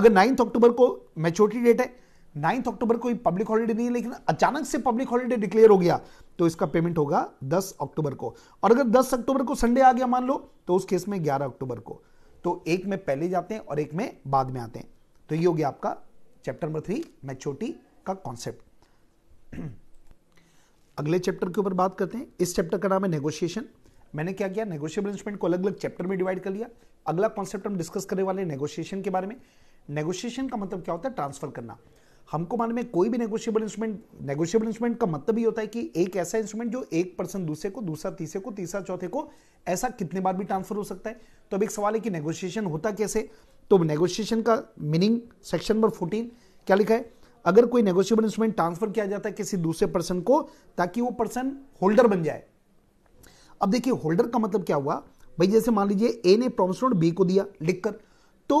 अगर नाइन्थ अक्टूबर को मेच्योरिटी डेट है नाइन्थ अक्टूबर कोई पब्लिक हॉलीडे नहीं है लेकिन अचानक से पब्लिक हॉलीडे डिक्लेयर हो गया तो इसका पेमेंट होगा दस अक्टूबर को और अगर दस अक्टूबर को संडे आ गया मान लो तो उस केस में ग्यारह अक्टूबर को तो एक में पहले जाते हैं और एक में बाद में आते हैं तो ये हो गया आपका चैप्टर नंबर थ्री मैच्योरिटी का कॉन्सेप्ट अगले चैप्टर के ऊपर बात करते हैं इस चैप्टर का नाम है नेगोशिएशन मैंने क्या किया नेगोशिएबल इंस्ट्रूमेंट को अलग अलग चैप्टर में डिवाइड कर लिया अगला कॉन्सेप्ट हम डिस्कस करने वाले नेगोशिएशन के बारे में नेगोशिएशन का मतलब क्या होता है ट्रांसफर करना हमको मालूम है कोई भी नेगोशियबल इंस्ट्रूमेंट नेगोशियबल इंस्ट्रूमेंट का मतलब ही होता है कि एक ऐसा इंस्ट्रूमेंट जो एक पर्सन दूसरे को दूसरा तीसरे को तीसरा चौथे को ऐसा कितने बार भी ट्रांसफर हो सकता है तो अब एक सवाल है कि नेगोशिएशन होता कैसे तो नेगोशिएशन का मीनिंग सेक्शन नंबर फोर्टीन क्या लिखा है अगर कोई नेगोशियबल इंस्ट्रूमेंट ट्रांसफर किया जाता है किसी दूसरे पर्सन को ताकि वो पर्सन होल्डर बन जाए अब देखिए होल्डर का मतलब क्या हुआ भाई जैसे मान लीजिए ए ने प्रॉमिस नोट बी को दिया लिखकर तो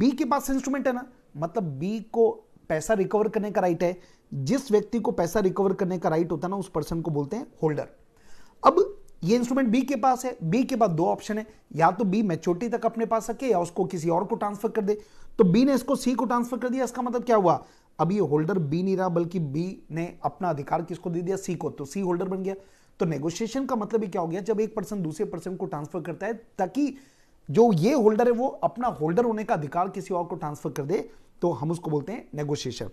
बी के पास इंस्ट्रूमेंट है ना मतलब बी को पैसा रिकवर करने का राइट है जिस व्यक्ति को पैसा रिकवर करने का राइट होता है ना उस पर्सन को बोलते हैं होल्डर अब ये इंस्ट्रूमेंट बी के पास है बी के पास दो ऑप्शन है या तो बी मेच्योरिटी तक अपने पास रखे या उसको किसी और को ट्रांसफर कर दे तो बी ने इसको सी को ट्रांसफर कर दिया इसका मतलब क्या हुआ अब ये होल्डर बी नहीं रहा बल्कि बी ने अपना अधिकार किसको दे दिया सी को तो सी होल्डर बन गया तो नेगोशिएशन का मतलब ही क्या हो गया जब एक पर्सन दूसरे पर्सन को ट्रांसफर करता है ताकि जो ये होल्डर है वो अपना होल्डर होने का अधिकार किसी और को ट्रांसफर कर दे तो हम उसको बोलते हैं नेगोशिएशन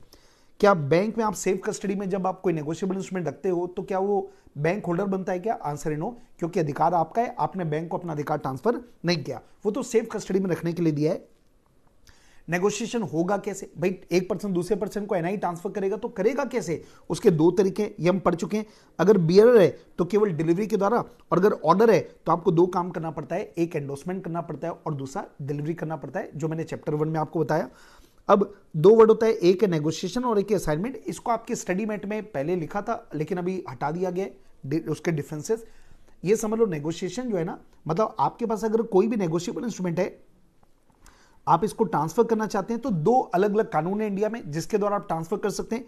क्या बैंक में आप सेफ कस्टडी में जब आप कोई नेगोशिएबल इंस्ट्रूमेंट रखते हो तो क्या वो बैंक होल्डर बनता है क्या आंसर है नो क्योंकि अधिकार आपका है आपने बैंक को अपना अधिकार ट्रांसफर नहीं किया वो तो सेफ कस्टडी में रखने के लिए दिया है नेगोशिएशन होगा कैसे भाई एक पर्सन दूसरे पर्सन को एनआई ट्रांसफर करेगा तो करेगा कैसे उसके दो तरीके ये हम पढ़ चुके हैं अगर बियर है तो केवल डिलीवरी के द्वारा और अगर ऑर्डर है तो आपको दो काम करना पड़ता है एक एंडोसमेंट करना पड़ता है और दूसरा डिलीवरी करना पड़ता है जो मैंने चैप्टर वन में आपको बताया अब दो वर्ड होता है एक है नेगोशिएशन और एक है असाइनमेंट इसको आपके स्टडी मेट में पहले लिखा था लेकिन अभी हटा दिया गया उसके डिफरेंसेस ये समझ लो नेगोशिएशन जो है ना मतलब आपके पास अगर कोई भी नेगोशिएबल इंस्ट्रूमेंट है आप इसको ट्रांसफर करना चाहते हैं तो दो अलग अलग कानून है इंडिया में जिसके द्वारा आप ट्रांसफर कर सकते हैं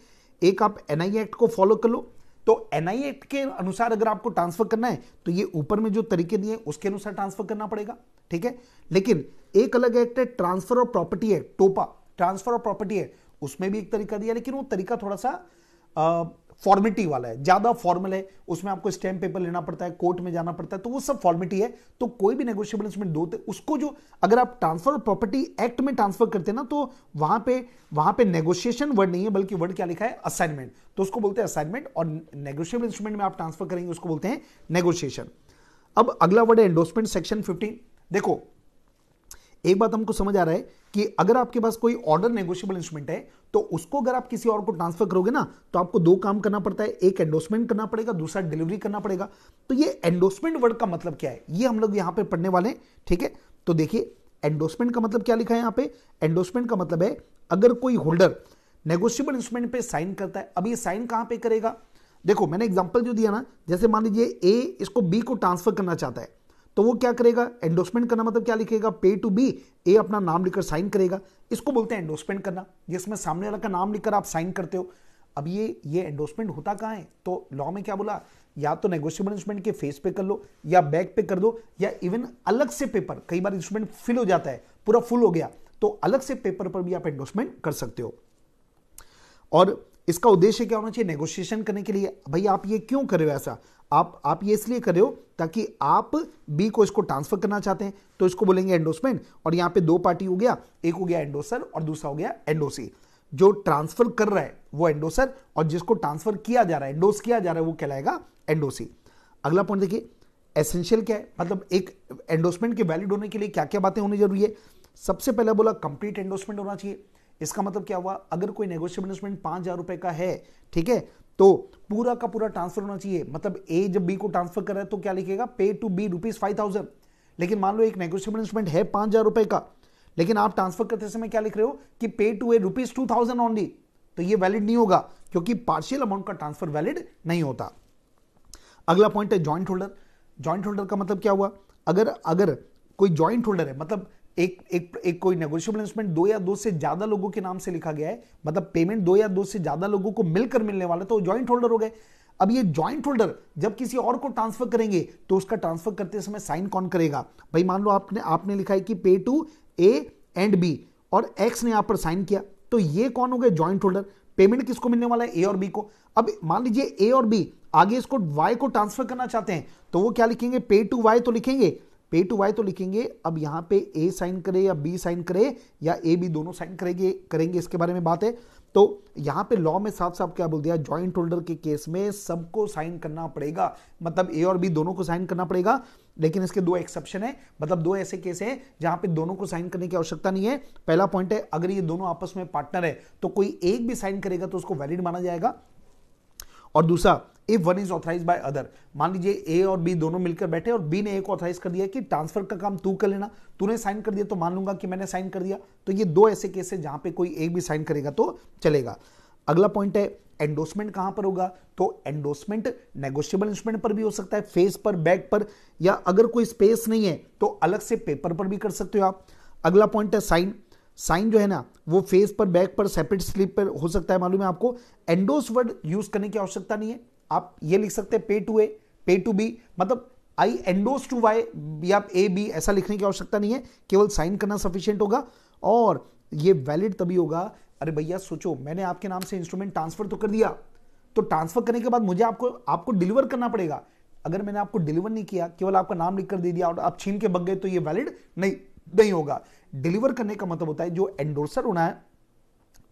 एक आप एनआई एक्ट को फॉलो कर लो तो एनआई एक्ट के अनुसार अगर आपको ट्रांसफर करना है तो ये ऊपर में जो तरीके दिए उसके अनुसार ट्रांसफर करना पड़ेगा ठीक है लेकिन एक अलग एक्ट है ट्रांसफर ऑफ प्रॉपर्टी एक्ट टोपा ट्रांसफर ऑफ प्रॉपर्टी है उसमें भी एक तरीका दिया लेकिन वो तरीका थोड़ा सा फॉर्मेटी वाला है ज्यादा फॉर्मल है उसमें आपको स्टैम्प पेपर लेना पड़ता है कोर्ट में जाना पड़ता है तो वो सब फॉर्मेटी है तो कोई भी नेगोशिएबल इंस्ट्रूमेंट दो थे उसको जो अगर आप ट्रांसफर प्रॉपर्टी एक्ट में ट्रांसफर करते हैं ना तो वहां पे वहां पे नेगोशिएशन वर्ड नहीं है बल्कि वर्ड क्या लिखा है असाइनमेंट तो उसको बोलते हैं असाइनमेंट और नेगोशिएबल इंस्ट्रूमेंट में आप ट्रांसफर करेंगे उसको बोलते हैं नेगोशिएशन अब अगला वर्ड है एंडोसमेंट सेक्शन फिफ्टीन देखो एक बात हमको समझ आ रहा है कि अगर आपके पास कोई ऑर्डर नेगोशियबल इंस्ट्रूमेंट है तो उसको अगर आप किसी और को ट्रांसफर करोगे ना तो आपको दो काम करना पड़ता है एक एंडोसमेंट करना पड़ेगा दूसरा डिलीवरी करना पड़ेगा तो ये एंडोसमेंट वर्ड का मतलब क्या है ये हम लोग यहां पर पढ़ने वाले हैं ठीक है तो देखिए एंडोसमेंट का मतलब क्या लिखा है यहां पे एंडोसमेंट का मतलब है अगर कोई होल्डर नेगोशियबल इंस्ट्रूमेंट पे साइन करता है अब ये साइन कहां पे करेगा देखो मैंने एग्जाम्पल जो दिया ना जैसे मान लीजिए ए इसको बी को ट्रांसफर करना चाहता है तो वो क्या करेगा एंडोसमेंट करना मतलब क्या लिखेगा पे टू बी ए अपना नाम लिखकर साइन करेगा इसको बोलते हैं एंडोसमेंट करना जिसमें सामने वाला का नाम लिखकर आप साइन करते हो अब ये ये एंडोसमेंट होता कहाँ है तो लॉ में क्या बोला या तो नेगोशियबल इंस्ट्रूमेंट के फेस पे कर लो या बैक पे कर दो या इवन अलग से पेपर कई बार इंस्ट्रूमेंट फिल हो जाता है पूरा फुल हो गया तो अलग से पेपर पर भी आप एंडोसमेंट कर सकते हो और इसका उद्देश्य क्या होना चाहिए नेगोशिएशन करने के लिए भाई आप ये क्यों कर रहे हो ऐसा आप आप ये इसलिए कर रहे हो ताकि आप बी को इसको ट्रांसफर करना चाहते हैं तो इसको बोलेंगे एंडोसमेंट और यहाँ पे दो पार्टी हो गया एक हो गया एंडोसर और दूसरा हो गया एंडोसी जो ट्रांसफर कर रहा है वो एंडोसर और जिसको ट्रांसफर किया जा रहा है एंडोस किया जा रहा है वो कहलाएगा एंडोसी अगला पॉइंट देखिए एसेंशियल क्या है मतलब एक एंडोसमेंट के वैलिड होने के लिए क्या क्या बातें होनी जरूरी है सबसे पहले बोला कंप्लीट एंडोसमेंट होना चाहिए इसका मतलब क्या हुआ अगर कोई नेगोशियल एंडोसमेंट पांच हज़ार रुपये का है ठीक है तो पूरा का पूरा ट्रांसफर होना चाहिए मतलब ए जब बी को ट्रांसफर कर रहा है तो क्या लिखेगा pay to B rupees five thousand लेकिन मान लो एक नेगोशियबल इंस्ट्रूमेंट है पांच हजार रुपए का लेकिन आप ट्रांसफर करते समय क्या लिख रहे हो कि pay to A rupees two thousand only तो ये वैलिड नहीं होगा क्योंकि पार्शियल अमाउंट का ट्रांसफर वैलिड नहीं होता अगला पॉइंट है ज्वाइंट होल्डर ज्वाइंट होल्डर का मतलब क्या हुआ अगर अगर कोई ज्वाइंट होल्डर है मतलब एक एक एक कोई नेगोशियबल मतलब इंस्ट्रूमेंट दो या दो से ज्यादा लोगों के नाम से लिखा गया है मतलब पेमेंट दो या दो से ज्यादा लोगों को मिलकर मिलने वाला तो ज्वाइंट होल्डर हो गए अब ये ज्वाइंट होल्डर जब किसी और को ट्रांसफर करेंगे तो उसका ट्रांसफर करते समय साइन कौन करेगा भाई मान लो आपने आपने लिखा है कि pay to A and B और एक्स ने यहां पर साइन किया तो ये कौन हो गए ज्वाइंट होल्डर पेमेंट किसको मिलने वाला है ए और बी को अब मान लीजिए ए और बी आगे इसको वाई को ट्रांसफर करना चाहते हैं तो वो क्या लिखेंगे पे टू वाई तो लिखेंगे पे टू वाई तो लिखेंगे अब यहां पे ए साइन करे या बी साइन करे या ए बी दोनों साइन करेंगे करेंगे इसके बारे में बात है तो यहां पे लॉ में साफ साफ क्या बोल दिया जॉइंट होल्डर के केस में सबको साइन करना पड़ेगा मतलब ए और बी दोनों को साइन करना पड़ेगा लेकिन इसके दो एक्सेप्शन है मतलब दो ऐसे केस हैं जहां पे दोनों को साइन करने की आवश्यकता नहीं है पहला पॉइंट है अगर ये दोनों आपस में पार्टनर है तो कोई एक भी साइन करेगा तो उसको वैलिड माना जाएगा और दूसरा if one is authorise by other मान लीजिए ए और बी दोनों मिलकर बैठे और बी ने ए को ऑथराइज कर दिया कि ट्रांसफर का काम तू कर लेना तूने साइन कर दिया तो मान लूंगा कि मैंने साइन कर दिया तो ये दो ऐसे केस है जहां पे कोई एक भी साइन करेगा तो चलेगा अगला पॉइंट है एंडोसमेंट कहां पर होगा तो एंडोसमेंट नेगोशियबल इंस्ट्रूमेंट पर भी हो सकता है फेस पर बैक पर या अगर कोई स्पेस नहीं है तो अलग से पेपर पर भी कर सकते हो आप अगला पॉइंट है साइन साइन जो है ना वो फेस पर बैक पर सेपरेट स्लिप पर हो सकता है मालूम है आपको एंडोस वर्ड यूज करने की आवश्यकता नहीं है आप ये लिख सकते हैं पे टू ए पे टू बी मतलब आई एंडोस टू वाई या ए बी ऐसा लिखने की आवश्यकता नहीं है केवल साइन करना सफिशियंट होगा और ये वैलिड तभी होगा अरे भैया सोचो मैंने आपके नाम से इंस्ट्रूमेंट ट्रांसफर तो कर दिया तो ट्रांसफर करने के बाद मुझे आपको आपको डिलीवर करना पड़ेगा अगर मैंने आपको डिलीवर नहीं किया केवल आपका नाम लिख कर दे दिया और आप छीन के बग गए तो ये वैलिड नहीं नहीं होगा डिलीवर करने का मतलब होता है जो एंडोर्सर होना है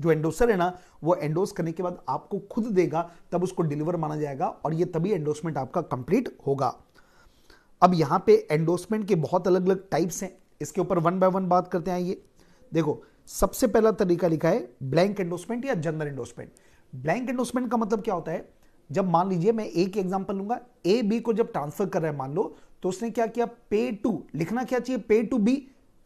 जो एंडोसर है ना वो एंडोस करने के बाद आपको खुद देगा तब उसको डिलीवर माना जाएगा और ये तभी एंडोसमेंट आपका कंप्लीट होगा अब यहां पे एंडोसमेंट के बहुत अलग अलग टाइप्स हैं इसके ऊपर वन बाय वन बात करते हैं ये देखो सबसे पहला तरीका लिखा है ब्लैंक एंडोसमेंट या जनरल एंडोसमेंट ब्लैंक एंडोसमेंट का मतलब क्या होता है जब मान लीजिए मैं एक एग्जाम्पल लूंगा ए बी को जब ट्रांसफर कर रहा है मान लो तो उसने क्या किया पे टू लिखना क्या चाहिए पे टू बी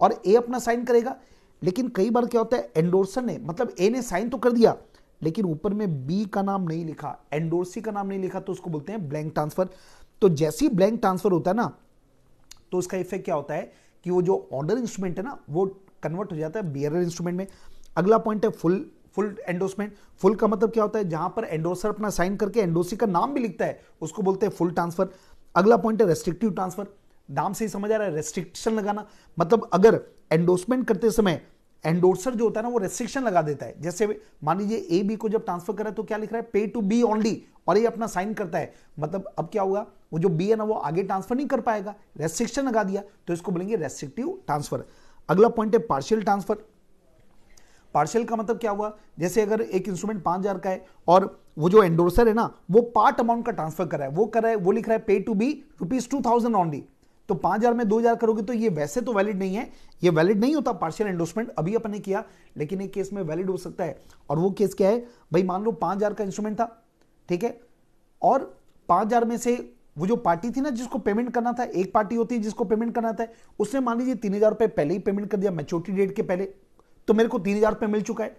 और ए अपना साइन करेगा लेकिन कई बार क्या होता है एंडोर्सर ने मतलब ए ने साइन तो कर दिया लेकिन ऊपर में बी का नाम नहीं लिखा एंडोर्सी का नाम नहीं लिखा तो उसको बोलते हैं ब्लैंक ट्रांसफर तो जैसे ही ब्लैंक ट्रांसफर होता है ना तो उसका इफेक्ट क्या होता है कि वो जो ऑर्डर इंस्ट्रूमेंट है ना वो कन्वर्ट हो जाता है बियरर इंस्ट्रूमेंट में अगला पॉइंट है फुल फुल एंडोर्समेंट फुल का मतलब क्या होता है जहां पर एंडोर्सर अपना साइन करके एंडोसी का नाम भी लिखता है उसको बोलते हैं फुल ट्रांसफर अगला पॉइंट है रेस्ट्रिक्टिव ट्रांसफर नाम से ही समझ आ रहा है रेस्ट्रिक्शन लगाना मतलब अगर एंडोर्समेंट करते समय एंडोर्सर जो होता है ना वो रेस्ट्रिक्शन लगा देता है जैसे मान लीजिए ए बी को जब ट्रांसफर करा तो क्या लिख रहा है पे टू बी ओनली और ये अपना साइन करता है मतलब अब क्या होगा वो जो बी है ना वो आगे ट्रांसफर नहीं कर पाएगा रेस्ट्रिक्शन लगा दिया तो इसको बोलेंगे रेस्ट्रिक्टिव ट्रांसफर अगला पॉइंट है पार्शियल ट्रांसफर पार्शियल का मतलब क्या हुआ जैसे अगर एक इंस्ट्रूमेंट पांच हजार का है और वो जो एंडोर्सर है ना वो पार्ट अमाउंट का ट्रांसफर कर रहा है वो कर रहा है वो लिख रहा है pay to B rupees two thousand only तो पांच हजार में दो हजार करोगे तो ये वैसे तो वैलिड नहीं है ये वैलिड नहीं होता पार्शियल एंडोसमेंट अभी अपन ने किया लेकिन एक केस में वैलिड हो सकता है और वो केस क्या है भाई मान लो पांच हजार का इंस्ट्रूमेंट था ठीक है और पांच हजार में से वो जो पार्टी थी ना जिसको पेमेंट करना था एक पार्टी होती है जिसको पेमेंट करना था उसने मान लीजिए तीन हजार रुपए पहले ही पेमेंट कर दिया मेच्योरिटी डेट के पहले तो मेरे को तीन हजार रुपए मिल चुका है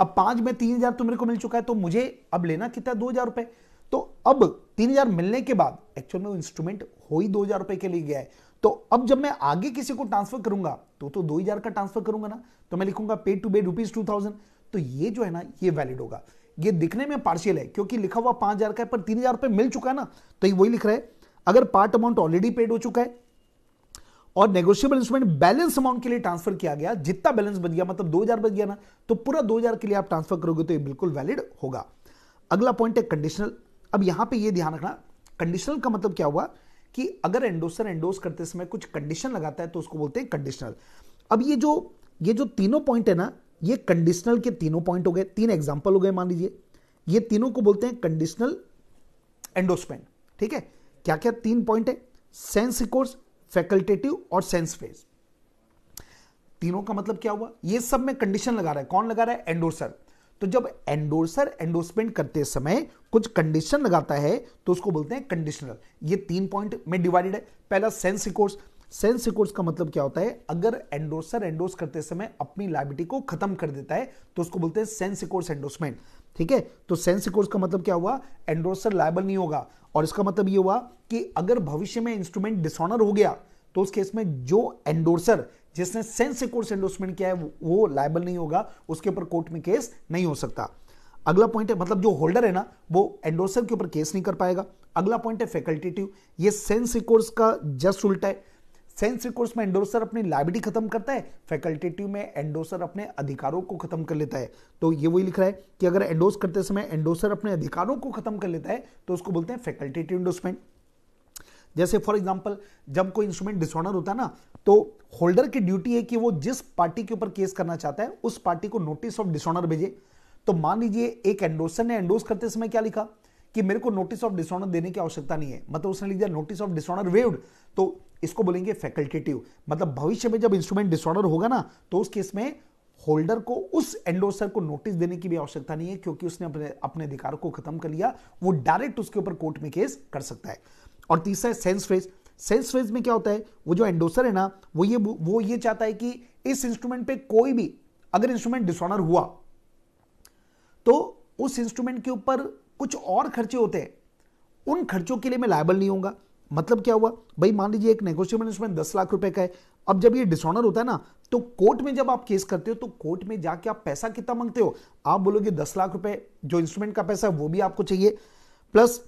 अब पांच में तीन हजार तो मेरे को मिल चुका है तो मुझे अब लेना कितना दो हजार रुपए तो अब तीन हजार मिलने के बाद एक्चुअल में वो इंस्ट्रूमेंट हो ही दो हजार रुपए के लिए गया है तो अब जब मैं आगे किसी को ट्रांसफर करूंगा तो तो दो हजार का ट्रांसफर करूंगा ना तो मैं लिखूंगा पे to pay rupees two thousand तो ये जो है ना ये वैलिड होगा ये दिखने में पार्शियल है क्योंकि लिखा हुआ पांच हजार का है पर तीन हजार रुपए मिल चुका है ना तो ये वही लिख रहे अगर पार्ट अमाउंट ऑलरेडी पेड हो चुका है और नेगोशियबल इंस्ट्रूमेंट बैलेंस अमाउंट के लिए ट्रांसफर किया गया जितना बैलेंस बच गया मतलब दो हजार बच गया ना तो पूरा दो हजार के लिए आप ट्रांसफर करोगे तो ये बिल्कुल वैलिड होगा अगला पॉइंट है कंडीशनल अब यहां पे ये ध्यान रखना कंडीशनल का मतलब क्या हुआ कि अगर एंडोसर एंडोस करते समय कुछ कंडीशन लगाता है तो उसको बोलते हैं कंडीशनल अब ये जो ये जो तीनों पॉइंट है ना ये कंडीशनल के तीनों पॉइंट हो गए तीन एग्जाम्पल हो गए मान लीजिए ये तीनों को बोलते हैं कंडीशनल एंडोसमेंट ठीक है क्या क्या तीन पॉइंट है सेंस रिकोर्स फैकल्टेटिव और सेंस फेज तीनों का मतलब क्या हुआ ये सब में कंडीशन लगा रहा है कौन लगा रहा है एंडोसर तो जब एंडोर्सर एंडोर्समेंट करते समय कुछ कंडीशन लगाता है तो उसको बोलते हैं कंडीशनल ये तीन पॉइंट में डिवाइडेड है पहला सेंस रिकॉर्ड्स सेंस रिकॉर्ड्स का मतलब क्या होता है अगर एंडोर्सर एंडोर्स करते समय अपनी लाइबिलिटी को खत्म कर देता है तो उसको बोलते हैं सेंस रिकॉर्ड्स एंडोर्समेंट ठीक है तो सेंस रिकॉर्ड्स का मतलब क्या हुआ एंडोर्सर लाइबल नहीं होगा और इसका मतलब ये हुआ कि अगर भविष्य में इंस्ट्रूमेंट डिसऑनर हो गया तो उस केस में जो एंडोर्सर जिसने सेंस से कोर्स एंडोर्समेंट किया है वो लाइबल नहीं होगा उसके ऊपर कोर्ट में केस नहीं हो सकता अगला पॉइंट है मतलब जो होल्डर है ना वो एंडोर्सर के ऊपर केस नहीं कर पाएगा अगला पॉइंट है फैकल्टेटिव ये सेंस रिकोर्स का जस्ट उल्टा है सेंस रिकोर्स में एंडोर्सर अपनी लाइबिलिटी खत्म करता है फैकल्टेटिव में एंडोर्सर अपने अधिकारों को खत्म कर लेता है तो ये वही लिख रहा है कि अगर एंडोर्स करते समय एंडोर्सर अपने अधिकारों को खत्म कर लेता है तो उसको बोलते हैं फैकल्टेटिव एंडोर्समेंट जैसे फॉर एग्जाम्पल जब कोई इंस्ट्रूमेंट डिसऑर्डर होता है ना तो होल्डर की ड्यूटी है कि वो जिस पार्टी के ऊपर केस करना चाहता है उस पार्टी को नोटिस ऑफ डिसऑनर भेजे तो मान लीजिए एक एंडोसर ने एंडोस करते समय क्या लिखा कि मेरे को नोटिस ऑफ डिसऑनर देने की आवश्यकता नहीं है मतलब उसने लिख दिया नोटिस ऑफ डिसऑनर वेव्ड तो इसको बोलेंगे फैकल्टेटिव मतलब भविष्य में जब इंस्ट्रूमेंट डिसऑर्डर होगा ना तो उस केस में होल्डर को उस एंडोसर को नोटिस देने की भी आवश्यकता नहीं है क्योंकि उसने अपने अपने अधिकार को खत्म कर लिया वो डायरेक्ट उसके ऊपर कोर्ट में केस कर सकता है और तीसरा है सेंस फ्रेज सेल्स फेज में क्या होता है वो जो एंडोसर है ना वो ये वो ये चाहता है कि इस इंस्ट्रूमेंट पे कोई भी अगर इंस्ट्रूमेंट डिसऑनर हुआ तो उस इंस्ट्रूमेंट के ऊपर कुछ और खर्चे होते हैं उन खर्चों के लिए मैं लायबल नहीं होगा मतलब क्या हुआ भाई मान लीजिए एक नेगोशिएबल इंस्ट्रूमेंट दस लाख रुपए का है अब जब ये डिसऑनर होता है ना तो कोर्ट में जब आप केस करते हो तो कोर्ट में जाके आप पैसा कितना मांगते हो आप बोलोगे दस लाख रुपए जो इंस्ट्रूमेंट का पैसा है वो भी आपको चाहिए प्लस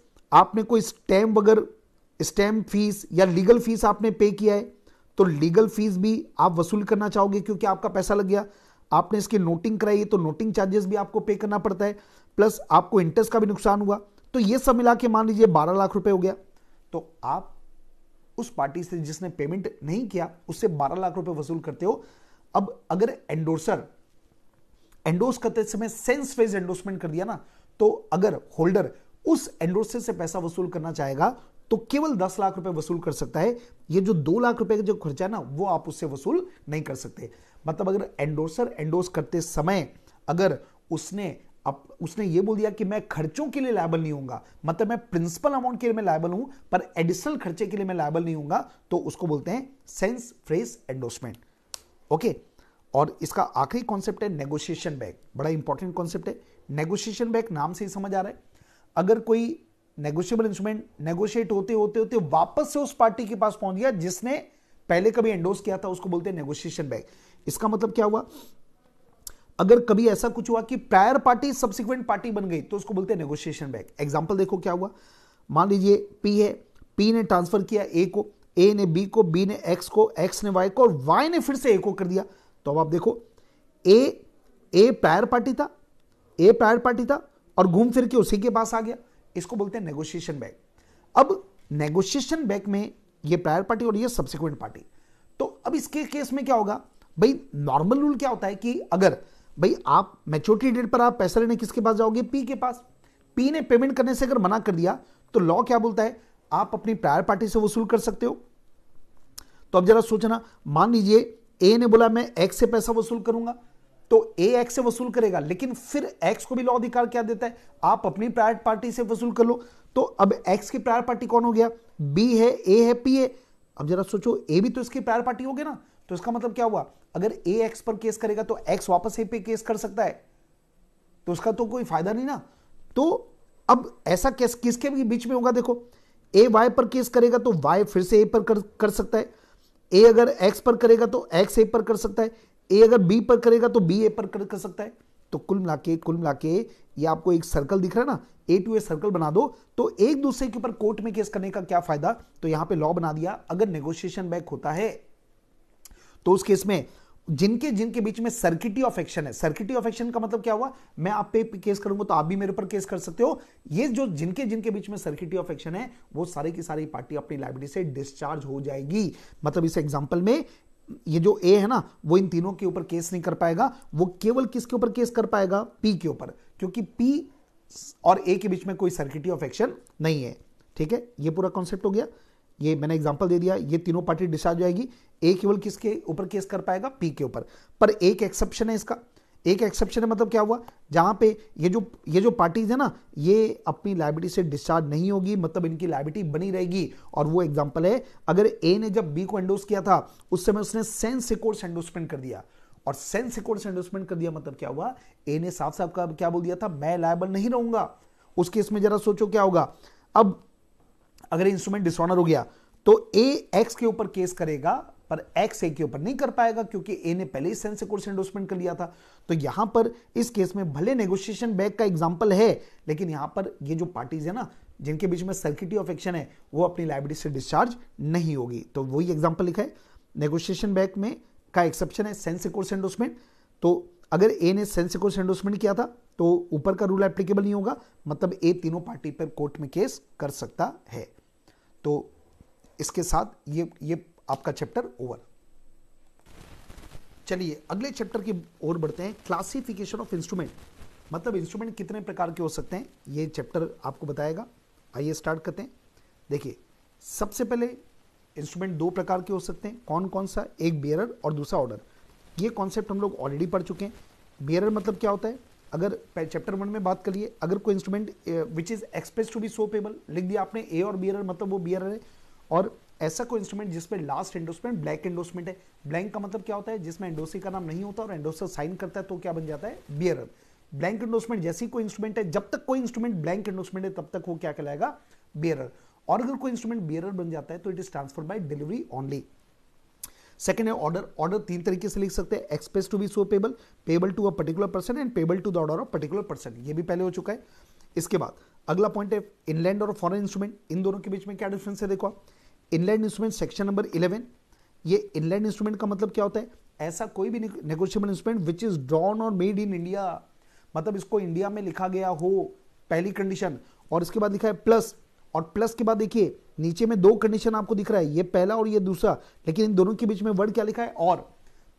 आपने कोई स्टैम्प वगैरह स्टैम्प फीस या लीगल फीस आपने पे किया है तो लीगल फीस भी आप वसूल करना चाहोगे क्योंकि आपका पैसा लग गया आपने इसकी नोटिंग कराई है तो नोटिंग चार्जेस भी आपको पे करना पड़ता है प्लस आपको इंटरेस्ट का भी नुकसान हुआ तो ये सब मिला के मान लीजिए बारह लाख रुपए हो गया तो आप उस पार्टी से जिसने पेमेंट नहीं किया उससे बारह लाख रुपए वसूल करते हो अब अगर एंडोर्सर एंडोर्स करते समय सेंस फेज एंडोर्समेंट कर दिया ना तो अगर होल्डर उस एंडोर्सर से पैसा वसूल करना चाहेगा तो केवल दस लाख रुपए वसूल कर सकता है ये जो दो लाख रुपए का जो खर्चा है ना वो आप उससे वसूल नहीं कर सकते मतलब अगर एंडोसर एंडोस करते समय अगर उसने अब उसने ये बोल दिया कि मैं खर्चों के लिए लायबल नहीं होगा मतलब मैं प्रिंसिपल अमाउंट के लिए मैं लायबल हूं पर एडिशनल खर्चे के लिए मैं लायबल नहीं होगा तो उसको बोलते हैं सेंस फ्रेस एंडोसमेंट ओके और इसका आखिरी कॉन्सेप्ट है नेगोशिएशन बैग बड़ा इंपॉर्टेंट कॉन्सेप्ट है नेगोशिएशन बैग नाम से ही समझ आ रहा है अगर कोई नेगोशियबल इंस्ट्रूमेंट नेगोशिएट होते होते होते वापस से उस पार्टी के पास पहुंच गया जिसने पहले कभी एंडोर्स किया था उसको बोलते हैं नेगोशिएशन बैग इसका मतलब क्या हुआ अगर कभी ऐसा कुछ हुआ कि प्रायर पार्टी सब्सिक्वेंट पार्टी बन गई तो उसको बोलते हैं नेगोशिएशन बैग एग्जाम्पल देखो क्या हुआ मान लीजिए पी है पी ने ट्रांसफर किया ए को ए ने बी को बी ने एक्स को एक्स ने वाई को और वाई ने फिर से ए को कर दिया तो अब आप देखो ए ए प्रायर पार्टी था ए प्रायर पार्टी था और घूम फिर के उसी के पास आ गया इसको बोलते हैं नेगोशिएशन बैक अब नेगोशिएशन बैक में ये प्रायर पार्टी और ये सब्सिक्वेंट पार्टी तो अब इसके केस में क्या होगा भाई नॉर्मल रूल क्या होता है कि अगर भाई आप मेच्योरिटी डेट पर आप पैसा लेने किसके पास जाओगे पी के पास पी ने पेमेंट करने से अगर मना कर दिया तो लॉ क्या बोलता है आप अपनी प्रायर पार्टी से वसूल कर सकते हो तो अब जरा सोचना मान लीजिए ए ने बोला मैं एक्स से पैसा वसूल करूंगा तो ए एक्स से वसूल करेगा लेकिन फिर एक्स को भी लॉ अधिकार क्या देता है आप अपनी प्रायर पार्टी से वसूल कर लो तो अब एक्स की प्रायर पार्टी कौन हो गया बी है ए है पी है अब जरा सोचो ए भी तो इसकी प्रायर पार्टी हो गया ना तो इसका मतलब क्या हुआ अगर ए एक्स पर केस करेगा तो एक्स वापस ए पे केस कर सकता है तो उसका तो कोई फायदा नहीं ना तो अब ऐसा केस किसके भी बीच में होगा देखो ए वाई पर केस करेगा तो वाई फिर से ए पर कर, कर सकता है ए अगर एक्स पर करेगा तो एक्स ए पर कर सकता है ए अगर बी पर करेगा तो बी ए पर कर, सकता है तो कुल मिला के कुल मिला के ये आपको एक सर्कल दिख रहा है ना ए टू ए सर्कल बना दो तो एक दूसरे के ऊपर कोर्ट में केस करने का क्या फायदा तो यहां पे लॉ बना दिया अगर नेगोशिएशन बैक होता है तो उस केस में जिनके जिनके बीच में सर्किटी ऑफ एक्शन है सर्किटी ऑफ एक्शन का मतलब क्या हुआ मैं आप पे केस करूंगा तो आप भी मेरे ऊपर केस कर सकते हो ये जो जिनके जिनके बीच में सर्किटी ऑफ एक्शन है वो सारे की सारी पार्टी अपनी लाइब्रेरी से डिस्चार्ज हो जाएगी मतलब इस एग्जांपल में ये जो ए है ना वो इन तीनों के ऊपर केस नहीं कर पाएगा वो केवल किसके ऊपर केस कर पाएगा पी के ऊपर क्योंकि पी और ए के बीच में कोई सर्किटी ऑफ एक्शन नहीं है ठीक है ये पूरा कॉन्सेप्ट हो गया ये मैंने एग्जाम्पल दे दिया ये तीनों पार्टी डिस्चार्ज हो जाएगी ए केवल किसके ऊपर केस कर पाएगा पी के ऊपर पर एक एक्सेप्शन है इसका एक एक्सेप्शन है मतलब क्या हुआ जहां पे ये जो ये जो पार्टीज है ना ये अपनी लाइबिलिटी से डिस्चार्ज नहीं होगी मतलब इनकी लाइबिलिटी बनी रहेगी और वो एग्जाम्पल है अगर ए ने जब बी को एंडोस किया था उस समय उसने सेंस सिकोर्स एंडोसमेंट कर दिया और सेंस सिकोर्स एंडोसमेंट कर दिया मतलब क्या हुआ ए ने साफ साफ का क्या बोल दिया था मैं लाइबल नहीं रहूंगा उस केस में जरा सोचो क्या होगा अब अगर इंस्ट्रूमेंट डिसऑनर हो गया तो ए एक्स के ऊपर केस करेगा पर एक्स ए के ऊपर नहीं कर पाएगा क्योंकि ए ने पहले ही सेंस से कोर्स एंडोर्समेंट कर लिया था तो यहां पर इस केस में भले नेगोशिएशन बैक का एग्जाम्पल है लेकिन यहां पर ये जो पार्टीज है ना जिनके बीच में सर्किटी ऑफ एक्शन है वो अपनी लाइब्रेरी से डिस्चार्ज नहीं होगी तो वही एग्जाम्पल लिखा है नेगोशिएशन बैक में का एक्सेप्शन है सेंस कोर्स एंडोर्समेंट तो अगर ए ने सेंस कोर्स एंडोर्समेंट किया था तो ऊपर का रूल एप्लीकेबल नहीं होगा मतलब ए तीनों पार्टी पर कोर्ट में केस कर सकता है तो इसके साथ ये ये आपका चैप्टर ओवर चलिए अगले चैप्टर की ओर बढ़ते हैं क्लासिफिकेशन ऑफ इंस्ट्रूमेंट मतलब इंस्ट्रूमेंट कितने प्रकार के हो सकते हैं ये चैप्टर आपको बताएगा आइए स्टार्ट करते हैं देखिए सबसे पहले इंस्ट्रूमेंट दो प्रकार के हो सकते हैं कौन कौन सा एक बेयरर और दूसरा ऑर्डर ये कॉन्सेप्ट हम लोग ऑलरेडी पढ़ चुके हैं बेयरर मतलब क्या होता है अगर चैप्टर वन में बात करिए अगर कोई instrument which is expressed to be so payable लिख दिया आपने ए और बियरर मतलब वो बियरर है और ऐसा कोई इंस्ट्रूमेंट जिसमें लास्ट एंडोसमेंट ब्लैक एंडोसमेंट है ब्लैंक का मतलब क्या होता है जिसमें एंडोसी का नाम नहीं होता और एंडोसर साइन करता है तो क्या बन जाता है बियर ब्लैंक एंडोसमेंट जैसी कोई इंस्ट्रूमेंट है जब तक कोई इंस्ट्रूमेंट ब्लैंक एंडोसमेंट है तब तक वो क्या कहलाएगा बियर और अगर कोई इंस्ट्रूमेंट बियर बन जाता है तो it is transfer by delivery only second है ऑर्डर ऑर्डर तीन तरीके से लिख सकते हैं express to be so payable payable to a particular person and payable to the order of particular person ये भी पहले हो चुका है इसके बाद अगला पॉइंट है इनलैंड और फॉरेन इंस्ट्रूमेंट इन दोनों के बीच में क्या डिफरेंस है देखो आप inland instrument section number eleven ये इनलैंड इंस्ट्रूमेंट का मतलब क्या होता है ऐसा कोई भी negotiable instrument which is drawn और मेड इन इंडिया मतलब इसको इंडिया में लिखा गया हो पहली कंडीशन और इसके बाद लिखा है प्लस और प्लस के बाद देखिए नीचे में दो कंडीशन आपको दिख रहा है ये पहला और ये दूसरा लेकिन इन दोनों के बीच में वर्ड क्या लिखा है और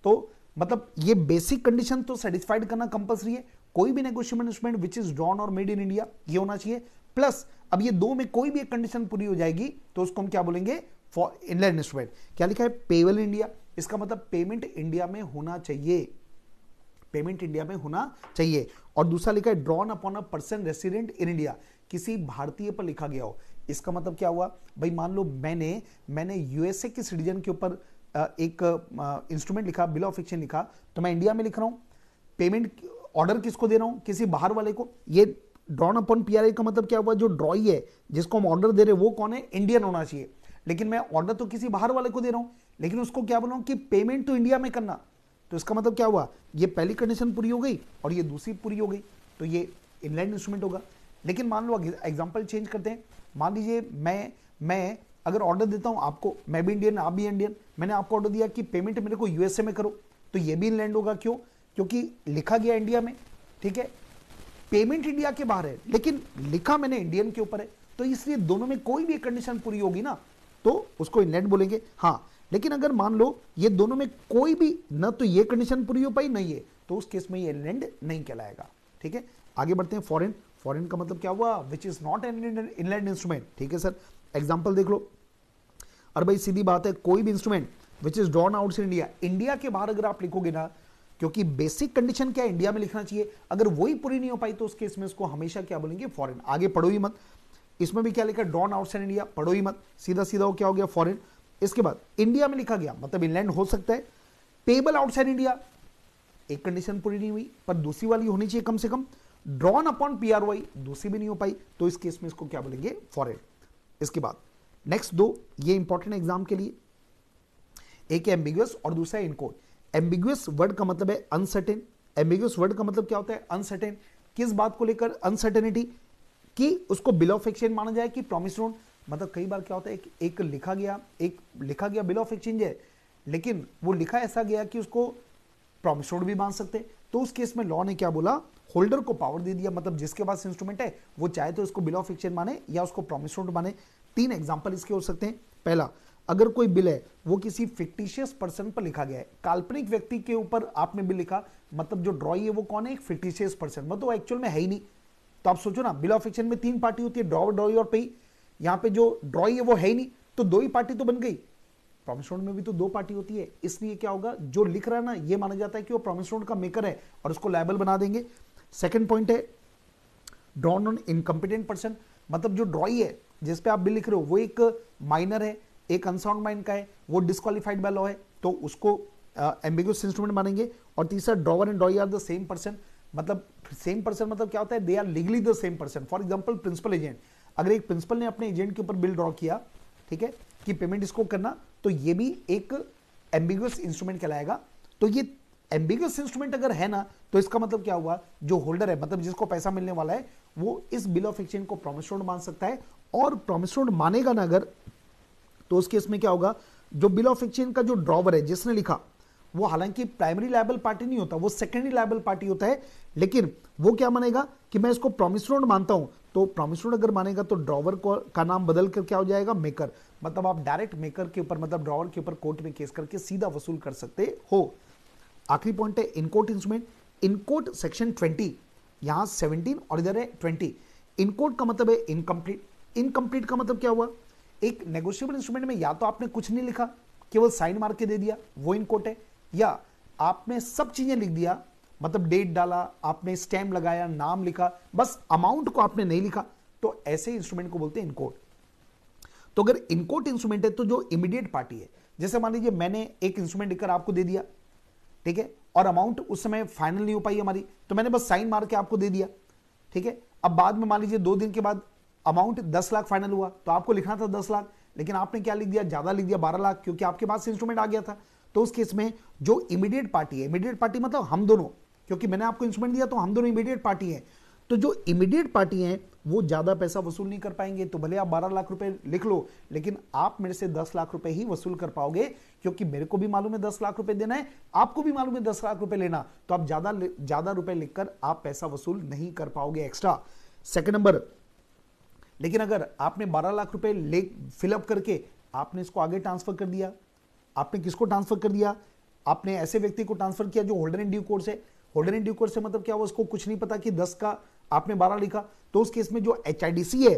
तो मतलब ये बेसिक कंडीशन तो सेटिस्फाइड करना कंपलसरी है कोई भी negotiable instrument which is drawn और मेड इन इंडिया ये होना चाहिए प्लस अब ये दो में कोई भी एक कंडीशन पूरी हो जाएगी तो उसको हम क्या बोलेंगे फॉर इनलैंड इंस्ट्रूमेंट क्या लिखा है पेवल इंडिया इसका मतलब पेमेंट इंडिया में होना चाहिए पेमेंट इंडिया में होना चाहिए और दूसरा लिखा है drawn upon a person resident in India किसी भारतीय पर लिखा गया हो इसका मतलब क्या हुआ भाई मान लो मैंने मैंने यूएसए के सिटीजन के ऊपर एक इंस्ट्रूमेंट लिखा बिल ऑफ एक्सचेंज लिखा तो मैं इंडिया में लिख रहा हूं पेमेंट ऑर्डर किसको दे रहा हूं किसी बाहर वाले को ये drawn upon P R I का मतलब क्या हुआ जो ड्रॉई है जिसको हम ऑर्डर दे रहे हैं वो कौन है इंडियन होना चाहिए लेकिन मैं ऑर्डर तो किसी बाहर वाले को दे रहा हूँ लेकिन उसको क्या बोल रहा हूँ कि पेमेंट तो इंडिया में करना तो इसका मतलब क्या हुआ ये पहली कंडीशन पूरी हो गई और ये दूसरी पूरी हो गई तो ये इनलैंड इंस्ट्रूमेंट होगा लेकिन मान लो एग्जाम्पल चेंज करते हैं मान लीजिए मैं मैं अगर ऑर्डर देता हूँ आपको मैं भी इंडियन आप भी इंडियन मैंने आपको ऑर्डर दिया कि पेमेंट मेरे को यूएसए में करो तो ये भी इनलैंड होगा क्यों क्योंकि लिखा गया इंडिया में ठीक है पेमेंट इंडिया के बाहर है लेकिन लिखा मैंने इंडियन के ऊपर है तो इसलिए दोनों में कोई भी कंडीशन पूरी होगी ना तो उसको इनलेट बोलेंगे हाँ लेकिन अगर मान लो ये दोनों में कोई भी न तो ये कंडीशन पूरी हो पाई नहीं है तो उस केस में ये इनलैंड नहीं कहलाएगा ठीक है आगे बढ़ते हैं फॉरेन फॉरेन का मतलब क्या हुआ which is not an inland instrument ठीक है सर एग्जाम्पल देख लो अरे भाई सीधी बात है कोई भी instrument which is drawn out India India के बाहर अगर आप लिखोगे ना क्योंकि बेसिक कंडीशन क्या इंडिया में लिखना चाहिए अगर वही पूरी नहीं हो पाई तो उस केस में इसको हमेशा क्या बोलेंगे फॉरेन आगे पढ़ो ही मत इसमें भी क्या लिखा डॉन आउटसाइड इंडिया पढ़ो ही मत सीधा सीधा हो क्या हो गया फॉरेन इसके बाद इंडिया में लिखा गया मतलब इनलैंड हो सकता है पेबल आउटसाइड इंडिया एक कंडीशन पूरी नहीं हुई पर दूसरी वाली होनी चाहिए कम से कम drawn upon P R Y दूसरी भी नहीं हो पाई तो इस केस में इसको क्या बोलेंगे फॉरेन इसके बाद नेक्स्ट दो ये इंपॉर्टेंट एग्जाम के लिए एक एम्बिगस और दूसरा इनकोड एम्बिगुअस वर्ड का मतलब है अनसर्टेन एम्बिगुअस वर्ड का मतलब क्या होता है अनसर्टेन किस बात को लेकर अनसर्टेनिटी कि उसको बिल ऑफ एक्सचेंज माना जाए कि प्रॉमिस नोट मतलब कई बार क्या होता है एक, एक लिखा गया एक लिखा गया बिल ऑफ एक्सचेंज है लेकिन वो लिखा ऐसा गया कि उसको प्रॉमिस नोट भी मान सकते तो उस केस में लॉ ने क्या बोला होल्डर को पावर दे दिया मतलब जिसके पास इंस्ट्रूमेंट है वो चाहे तो उसको बिल ऑफ एक्सचेंज माने या उसको प्रॉमिस नोट माने तीन एग्जाम्पल इसके हो सकते हैं पहला अगर कोई बिल है वो किसी फिक्टिशियस पर्सन पर लिखा गया है काल्पनिक व्यक्ति के ऊपर आपने बिल लिखा मतलब जो ड्रॉई है वो कौन है एक फिक्टिशियस पर्सन मतलब एक्चुअल में है ही नहीं तो आप सोचो ना बिल ऑफ एक्शन में तीन पार्टी होती है ड्रॉ ड्रॉई और पेई यहाँ पे जो ड्रॉई है वो है ही नहीं तो दो ही पार्टी तो बन गई प्रॉमिस रोड में भी तो दो पार्टी होती है इसलिए क्या होगा जो लिख रहा है ना ये माना जाता है कि वो प्रॉमिस रोड का मेकर है और उसको लाइबल बना देंगे सेकेंड पॉइंट है ड्रॉन ऑन इनकम्पिटेंट पर्सन मतलब जो ड्रॉई है जिसपे आप बिल लिख रहे हो वो एक माइनर है एक अनसाउंड माइंड का है वो डिस्कालीफाइड बाय लॉ है तो उसको एम्बिगस इंस्ट्रूमेंट मानेंगे और तीसरा drawer and drawee are the same person मतलब सेम पर्सन मतलब क्या होता है they are legally the same person for example principal agent अगर एक प्रिंसिपल ने अपने एजेंट के ऊपर बिल ड्रॉ किया ठीक है कि पेमेंट इसको करना तो ये भी एक एम्बिगस इंस्ट्रूमेंट कहलाएगा तो ये एम्बिगस इंस्ट्रूमेंट अगर है ना तो इसका मतलब क्या हुआ जो होल्डर है मतलब जिसको पैसा मिलने वाला है वो इस बिल ऑफ एक्सचेंज को प्रोमिस मान सकता है और प्रोमिस मानेगा ना अगर तो उस केस में क्या होगा जो बिल ऑफ एक्सचेंज का जो ड्रॉवर है जिसने लिखा वो हालांकि प्राइमरी लाइबल पार्टी नहीं होता वो सेकेंडरी लाइबल पार्टी होता है लेकिन वो क्या मानेगा कि मैं इसको प्रॉमिस प्रोमिस मानता हूं तो प्रॉमिस प्रोमिस अगर मानेगा तो ड्रॉवर का नाम बदल कर क्या हो जाएगा मेकर मतलब आप डायरेक्ट मेकर के ऊपर मतलब ड्रॉवर के ऊपर कोर्ट में केस करके सीधा वसूल कर सकते हो आखिरी पॉइंट है inchoate instrument inchoate section twenty यहां सेवनटीन और इधर है ट्वेंटी इनकोर्ट का मतलब है इनकम्प्लीट इनकम्प्लीट का मतलब क्या हुआ एक नेगोशियबल इंस्ट्रूमेंट में या तो आपने कुछ नहीं लिखा केवल साइन मार के दे दिया वो इन कोर्ट है या आपने सब चीजें लिख दिया मतलब डेट डाला आपने स्टैम्प लगाया नाम लिखा बस अमाउंट को आपने नहीं लिखा तो ऐसे इंस्ट्रूमेंट को बोलते हैं इनकोट तो अगर इनकोट इंस्ट्रूमेंट है तो जो इमीडिएट पार्टी है जैसे मान लीजिए मैंने एक इंस्ट्रूमेंट लिखकर आपको दे दिया ठीक है और अमाउंट उस समय फाइनल नहीं हो पाई हमारी तो मैंने बस साइन मार के आपको दे दिया ठीक है अब बाद में मान लीजिए दो दिन के बाद अमाउंट दस लाख फाइनल हुआ तो आपको लिखना था दस लाख लेकिन आपने क्या लिख दिया ज्यादा लिख दिया बारह लाख क्योंकि आपके पास इंस्ट्रूमेंट आ गया था तो उस केस में जो इमीडिएट पार्टी है इमीडिएट पार्टी मतलब हम दोनों क्योंकि मैंने आपको इंस्ट्रूमेंट दिया तो हम दोनों इमीडिएट पार्टी है तो जो इमीडिएट पार्टी है वो ज्यादा पैसा वसूल नहीं कर पाएंगे तो भले आप बारह लाख रुपए लिख लो लेकिन आप मेरे से दस लाख रुपए ही वसूल कर पाओगे क्योंकि मेरे को भी मालूम है दस लाख रुपए देना है आपको भी मालूम है दस लाख रुपए लेना तो आप ज्यादा ज्यादा रुपए लिखकर आप पैसा वसूल नहीं कर पाओगे एक्स्ट्रा सेकेंड नंबर लेकिन अगर आपने 12 लाख रुपए ले फिलअप करके आपने इसको आगे ट्रांसफर कर दिया आपने किसको ट्रांसफर कर दिया आपने ऐसे व्यक्ति को ट्रांसफर किया जो होल्डर इन ड्यू कोर्स है होल्डर इन ड्यू कोर्स से मतलब क्या हुआ उसको कुछ नहीं पता कि दस का आपने बारह लिखा तो उस केस में जो एच है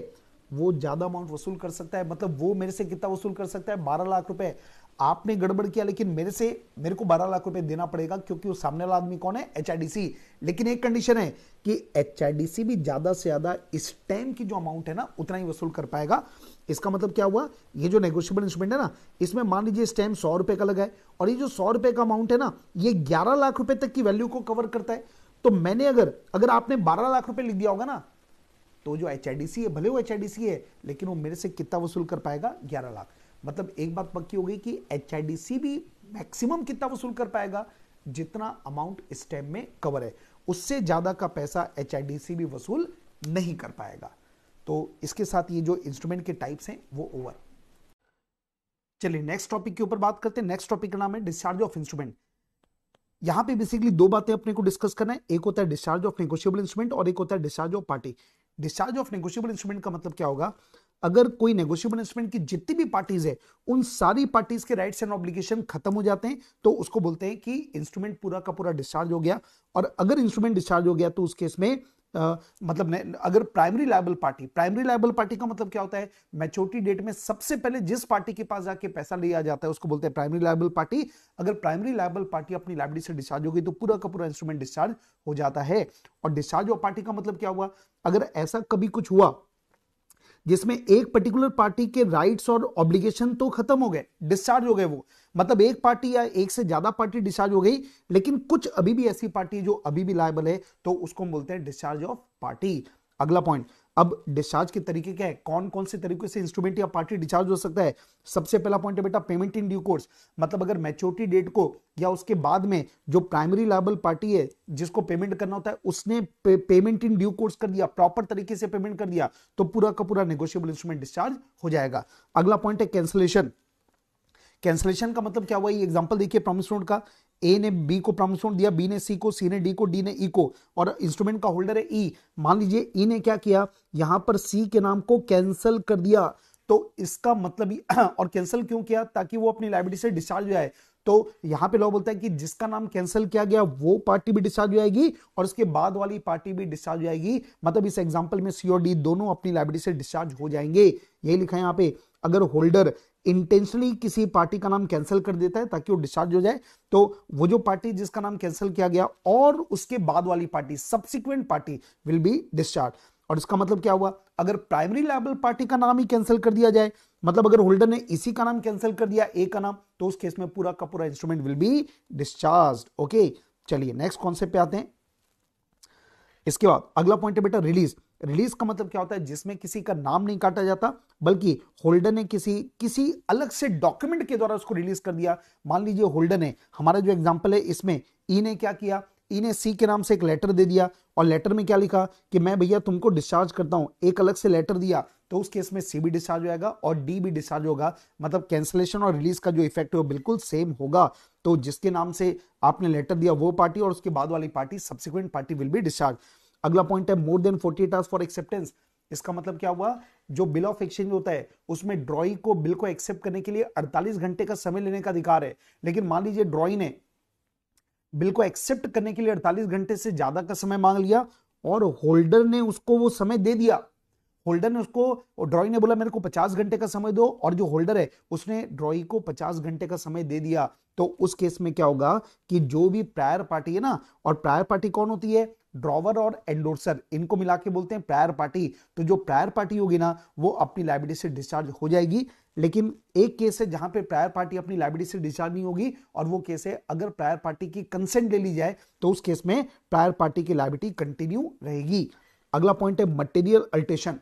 वो ज्यादा अमाउंट वसूल कर सकता है मतलब वो मेरे से कितना वसूल कर सकता है बारह लाख रुपए आपने गड़बड़ किया लेकिन मेरे से मेरे को 12 लाख रुपए देना पड़ेगा क्योंकि वो सामने वाला आदमी कौन है एच लेकिन एक कंडीशन है कि एच भी ज़्यादा से ज़्यादा इस टाइम की जो अमाउंट है ना उतना ही वसूल कर पाएगा इसका मतलब क्या हुआ ये जो नेगोशियबल इंस्ट्रूमेंट है ना इसमें मान लीजिए इस टाइम सौ रुपए का लगा है और ये जो सौ रुपए का अमाउंट है ना ये ग्यारह लाख रुपए तक की वैल्यू को कवर करता है तो मैंने अगर अगर आपने बारह लाख रुपए लिख दिया होगा ना तो जो एच है भले वो एच है लेकिन वो मेरे से कितना वसूल कर पाएगा ग्यारह लाख मतलब एक बात पक्की हो गई कि एच भी मैक्सिमम कितना वसूल कर पाएगा जितना अमाउंट इस टाइम में कवर है उससे ज़्यादा का पैसा एच भी वसूल नहीं कर पाएगा तो इसके साथ ये जो इंस्ट्रूमेंट के टाइप्स हैं वो ओवर चलिए नेक्स्ट टॉपिक के ऊपर बात करते हैं नेक्स्ट टॉपिक का नाम है डिस्चार्ज ऑफ इंस्ट्रूमेंट यहां पे बेसिकली दो बातें अपने को डिस्कस करना है एक होता है डिस्चार्ज ऑफ नेगोशियबल इंस्ट्रूमेंट और एक होता है discharge of party discharge of negotiable instrument का मतलब क्या होगा अगर कोई नेगोशियबल इंस्ट्रूमेंट की जितनी भी पार्टीज है उन सारी पार्टीज के राइट्स एंड ऑब्लिगेशन खत्म हो जाते हैं तो उसको बोलते हैं कि इंस्ट्रूमेंट पूरा का पूरा डिस्चार्ज हो गया और अगर इंस्ट्रूमेंट डिस्चार्ज हो गया तो उस केस में Uh, मतलब अगर primary liable party primary liable party का मतलब क्या होता है मैच्योरिटी डेट में सबसे पहले जिस पार्टी के पास जाके पैसा लिया जाता है उसको बोलते हैं प्राइमरी लाइबल पार्टी अगर प्राइमरी लाइबल पार्टी अपनी लाइब्रेरी से डिस्चार्ज हो गई तो पूरा का पूरा इंस्ट्रूमेंट डिस्चार्ज हो जाता है और डिस्चार्ज ऑफ पार्टी का मतलब क्या हुआ अगर ऐसा कभी कुछ हुआ जिसमें एक पर्टिकुलर पार्टी के राइट्स और ऑब्लिगेशन तो खत्म हो गए डिस्चार्ज हो गए वो मतलब एक पार्टी या एक से ज्यादा पार्टी डिस्चार्ज हो गई लेकिन कुछ अभी भी ऐसी पार्टी जो अभी भी लायबल है तो उसको बोलते हैं डिस्चार्ज ऑफ पार्टी अगला पॉइंट अब डिस्चार्ज के तरीके क्या है कौन कौन से तरीके से इंस्ट्रूमेंट या पार्टी डिस्चार्ज हो सकता है सबसे पहला पॉइंट है बेटा पेमेंट इन ड्यू कोर्स मतलब अगर मैच्योरिटी डेट को या उसके बाद में जो प्राइमरी लाइबल पार्टी है जिसको पेमेंट करना होता है उसने पे, पेमेंट इन ड्यू कोर्स कर दिया प्रॉपर तरीके से पेमेंट कर दिया तो पूरा का पूरा नेगोशियबल इंस्ट्रूमेंट डिस्चार्ज हो जाएगा अगला पॉइंट है कैंसिलेशन कैंसिलेशन का मतलब क्या हुआ ये एग्जांपल देखिए प्रॉमिस नोट का ए ने बी को प्रमोशन दिया बी ने सी को सी ने डी को डी ने ई e को और इंस्ट्रूमेंट का होल्डर है ई e. मान लीजिए ई e ने क्या किया यहां पर सी के नाम को कैंसिल कर दिया तो इसका मतलब ही और कैंसिल क्यों किया ताकि वो अपनी लाइब्रेरी से डिस्चार्ज हो जाए तो यहां पे लॉ बोलता है कि जिसका नाम कैंसिल किया गया वो पार्टी भी डिस्चार्ज हो जाएगी और उसके बाद वाली पार्टी भी डिस्चार्ज हो जाएगी मतलब इस एग्जांपल में सी और डी दोनों अपनी लाइब्रेरी से डिस्चार्ज हो जाएंगे यही लिखा है यहां पे अगर होल्डर इंटेंशनली किसी पार्टी का नाम कैंसिल कर देता है ताकि वो डिस्चार्ज हो जाए तो वो जो पार्टी जिसका नाम कैंसिल किया गया और उसके बाद वाली party subsequent party will be discharge और इसका मतलब क्या हुआ अगर प्राइमरी लेवल पार्टी का नाम ही कैंसिल कर दिया जाए मतलब अगर होल्डर ने इसी का नाम कैंसिल कर दिया ए का नाम तो उस केस में पूरा का पूरा instrument will be discharge okay चलिए नेक्स्ट कॉन्सेप्ट पे आते हैं इसके बाद अगला पॉइंट है बेटा रिलीज रिलीज का मतलब क्या होता है जिसमें किसी का नाम नहीं काटा जाता बल्कि होल्डर ने किसी किसी अलग से डॉक्यूमेंट के द्वारा उसको रिलीज कर दिया मान लीजिए होल्डर ने हमारा जो एग्जाम्पल है इसमें ई e ने क्या किया ई e ने सी के नाम से एक लेटर दे दिया और लेटर में क्या लिखा कि मैं भैया तुमको डिस्चार्ज करता हूँ एक अलग से लेटर दिया तो उस केस में सी भी डिस्चार्ज हो जाएगा और डी भी डिस्चार्ज होगा मतलब कैंसिलेशन और रिलीज का जो इफेक्ट है वो बिल्कुल सेम होगा तो जिसके नाम से आपने लेटर दिया वो पार्टी और उसके बाद वाली party subsequent party will be discharge अगला पॉइंट है more than forty eight hours for acceptance इसका मतलब क्या हुआ जो बिल ऑफ एक्सचेंज होता है उसमें ड्रॉई को बिल को एक्सेप्ट करने के लिए 48 घंटे का समय लेने का अधिकार है लेकिन मान लीजिए ड्रॉई ने बिल को एक्सेप्ट करने के लिए 48 घंटे से ज्यादा का समय मांग लिया और होल्डर ने उसको वो समय दे दिया होल्डर ने उसको ड्रॉई ने बोला मेरे को 50 घंटे का समय दो और जो होल्डर है उसने ड्रॉई को 50 घंटे का समय दे दिया तो उस केस में क्या होगा कि जो भी प्रायर पार्टी है ना और प्रायर पार्टी कौन होती है ड्रॉवर और एंडोर्सर इनको मिला के बोलते हैं प्रायर पार्टी तो जो प्रायर पार्टी होगी ना वो अपनी लाइब्रेरी से डिस्चार्ज हो जाएगी लेकिन एक केस है जहां पे प्रायर पार्टी अपनी लाइब्रेरी से डिस्चार्ज नहीं होगी और वो केस है अगर प्रायर पार्टी की कंसेंट ले ली जाए तो उस केस में प्रायर पार्टी की लाइब्रेरी कंटिन्यू रहेगी अगला पॉइंट है मटेरियल अल्टेशन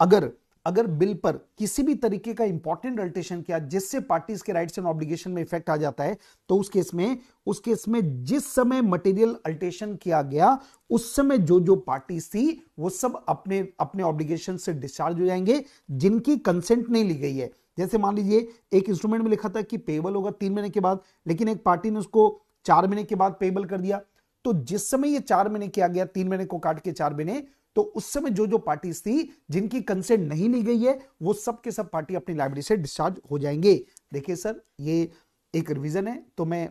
अगर अगर बिल पर किसी भी तरीके का इंपॉर्टेंट अल्टेशन किया जिससे पार्टीज के राइट्स एंड ऑब्लिगेशन में इफेक्ट आ जाता है तो उस केस में उस केस में जिस समय मटेरियल अल्टेशन किया गया उस समय जो जो पार्टीज थी वो सब अपने अपने ऑब्लिगेशन से डिस्चार्ज हो जाएंगे जिनकी कंसेंट नहीं ली गई है जैसे मान लीजिए एक इंस्ट्रूमेंट में लिखा था कि पेबल होगा तीन महीने के बाद लेकिन एक पार्टी ने उसको चार महीने के बाद पेबल कर दिया तो जिस समय ये चार महीने किया गया तीन महीने को काट के चार महीने तो उस समय जो जो पार्टी थी जिनकी कंसेंट नहीं ली गई है वो सब के सब पार्टी अपनी लाइब्रेरी से डिस्चार्ज हो जाएंगे देखिए सर ये एक रिविजन है तो मैं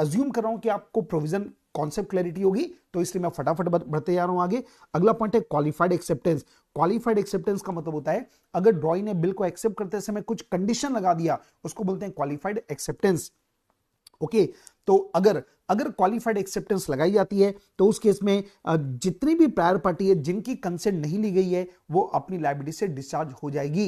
अज्यूम कर रहा हूं कि आपको प्रोविजन कॉन्सेप्ट क्लैरिटी होगी तो इसलिए मैं फटाफट बढ़ते जा रहा हूं आगे अगला पॉइंट है क्वालिफाइड एक्सेप्टेंस क्वालिफाइड एक्सेप्टेंस का मतलब होता है अगर ड्रॉइंग ने बिल को एक्सेप्ट करते समय कुछ कंडीशन लगा दिया उसको बोलते हैं क्वालिफाइड एक्सेप्टेंस ओके तो अगर अगर क्वालिफाइड एक्सेप्टेंस लगाई जाती है तो उस केस में जितनी भी प्रायर पार्टी है जिनकी कंसेंट नहीं ली गई है वो अपनी लाइब्रेरी से डिस्चार्ज हो जाएगी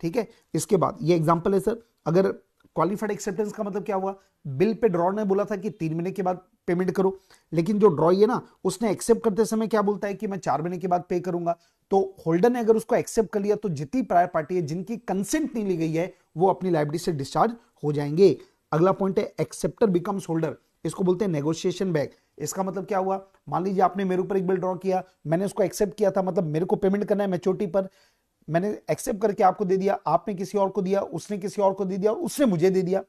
ठीक है इसके बाद ये एग्जाम्पल है सर अगर क्वालिफाइड एक्सेप्टेंस का मतलब क्या हुआ बिल पे ड्रॉ ने बोला था कि तीन महीने के बाद पेमेंट करो लेकिन जो ड्रॉ है ना उसने एक्सेप्ट करते समय क्या बोलता है कि मैं चार महीने के बाद पे करूंगा तो होल्डर ने अगर उसको एक्सेप्ट कर लिया तो जितनी प्रायर पार्टी है जिनकी कंसेंट नहीं ली गई है वो अपनी लाइब्रेरी से डिस्चार्ज हो जाएंगे अगला पॉइंट है एक्सेप्टर बिकम्स होल्डर इसको बोलते हैं नेगोशिएशन बैग इसका मतलब क्या हुआ मान लीजिए आपने मेरे ऊपर एक बिल ड्रॉ किया मैंने उसको एक्सेप्ट किया था मतलब मेरे को पेमेंट करना है मेच्योरिटी पर मैंने एक्सेप्ट करके आपको दे दिया आपने किसी और को दिया उसने किसी और को दे दिया और उसने मुझे दे दिया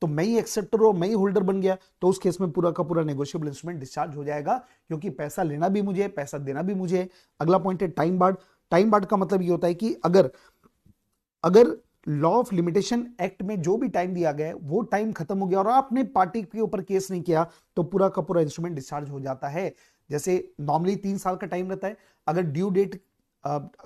तो मैं ही एक्सेप्टर हो मैं ही होल्डर बन गया तो उस केस में पूरा का पूरा नेगोशिएबल इंस्ट्रूमेंट डिस्चार्ज हो जाएगा क्योंकि पैसा लेना भी मुझे है पैसा देना भी मुझे है अगला पॉइंट है टाइम बार्ड टाइम बार्ड का मतलब ये होता है कि अगर अगर लॉ ऑफ लिमिटेशन एक्ट में जो भी टाइम दिया गया है वो टाइम खत्म हो गया और आपने पार्टी के ऊपर केस नहीं किया तो पूरा का पूरा इंस्ट्रूमेंट डिस्चार्ज हो जाता है जैसे नॉर्मली तीन साल का टाइम रहता है अगर ड्यू डेट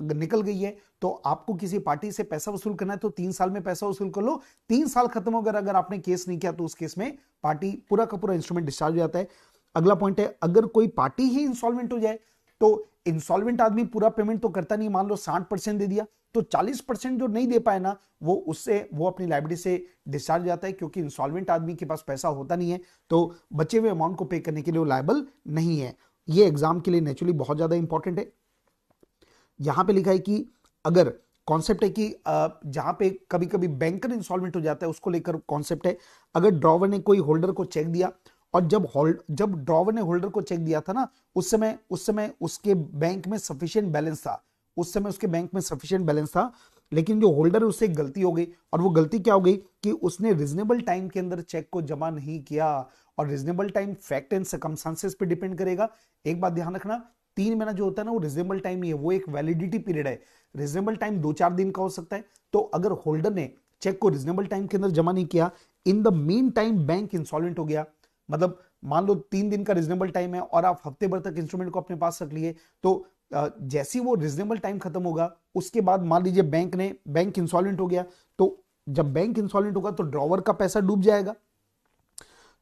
निकल गई है तो आपको किसी पार्टी से पैसा वसूल करना है तो तीन साल में पैसा वसूल कर लो तीन साल खत्म होकर अगर आपने केस नहीं किया तो उस केस में पार्टी पूरा का पूरा इंस्ट्रूमेंट डिस्चार्ज हो जाता है अगला पॉइंट है अगर कोई पार्टी ही इंस्टॉलमेंट हो जाए तो इंसॉल्वेंट आदमी पूरा पेमेंट तो करता नहीं मान लो साठ परसेंट दे दिया तो 40 परसेंट जो नहीं दे पाए ना वो उससे वो अपनी लाइब्रेरी से डिस्चार्ज जाता है क्योंकि इंस्टॉलमेंट आदमी के पास पैसा होता नहीं है तो बचे हुए अमाउंट को पे करने के लिए वो लाइबल नहीं है ये एग्जाम के लिए नेचुरली बहुत ज़्यादा इंपॉर्टेंट है यहाँ पे लिखा है कि अगर कॉन्सेप्ट है कि जहाँ पे कभी कभी बैंकर इंस्टॉलमेंट हो जाता है उसको लेकर कॉन्सेप्ट है अगर ड्रॉवर ने कोई होल्डर को चेक दिया और जब होल्ड जब ड्रॉवर ने होल्डर को चेक दिया था ना उस समय उस समय उसके बैंक में सफिशियंट बैलेंस था उस समय उसके बैंक में सफिशियंट बैलेंस था लेकिन जो होल्डर है उससे गलती हो गई और वो गलती क्या हो गई कि उसने रिजनेबल टाइम के अंदर चेक को जमा नहीं किया और reasonable time fact and circumstances पे डिपेंड करेगा एक बात ध्यान रखना तीन महीना जो होता है ना वो रिजनेबल टाइम नहीं है वो एक वैलिडिटी पीरियड है रिजनेबल टाइम दो चार दिन का हो सकता है तो अगर होल्डर ने चेक को रिजनेबल टाइम के अंदर जमा नहीं किया in the meantime bank insolvent हो गया मतलब मान लो तीन दिन का रिजनेबल टाइम है और आप हफ्ते भर तक इंस्ट्रूमेंट को अपने पास रख लिए तो जैसी वो रिजनेबल टाइम खत्म होगा उसके बाद मान लीजिए बैंक ने बैंक इंसॉल्वेंट हो गया तो जब बैंक इंसॉल्वेंट होगा तो ड्रॉवर का पैसा डूब जाएगा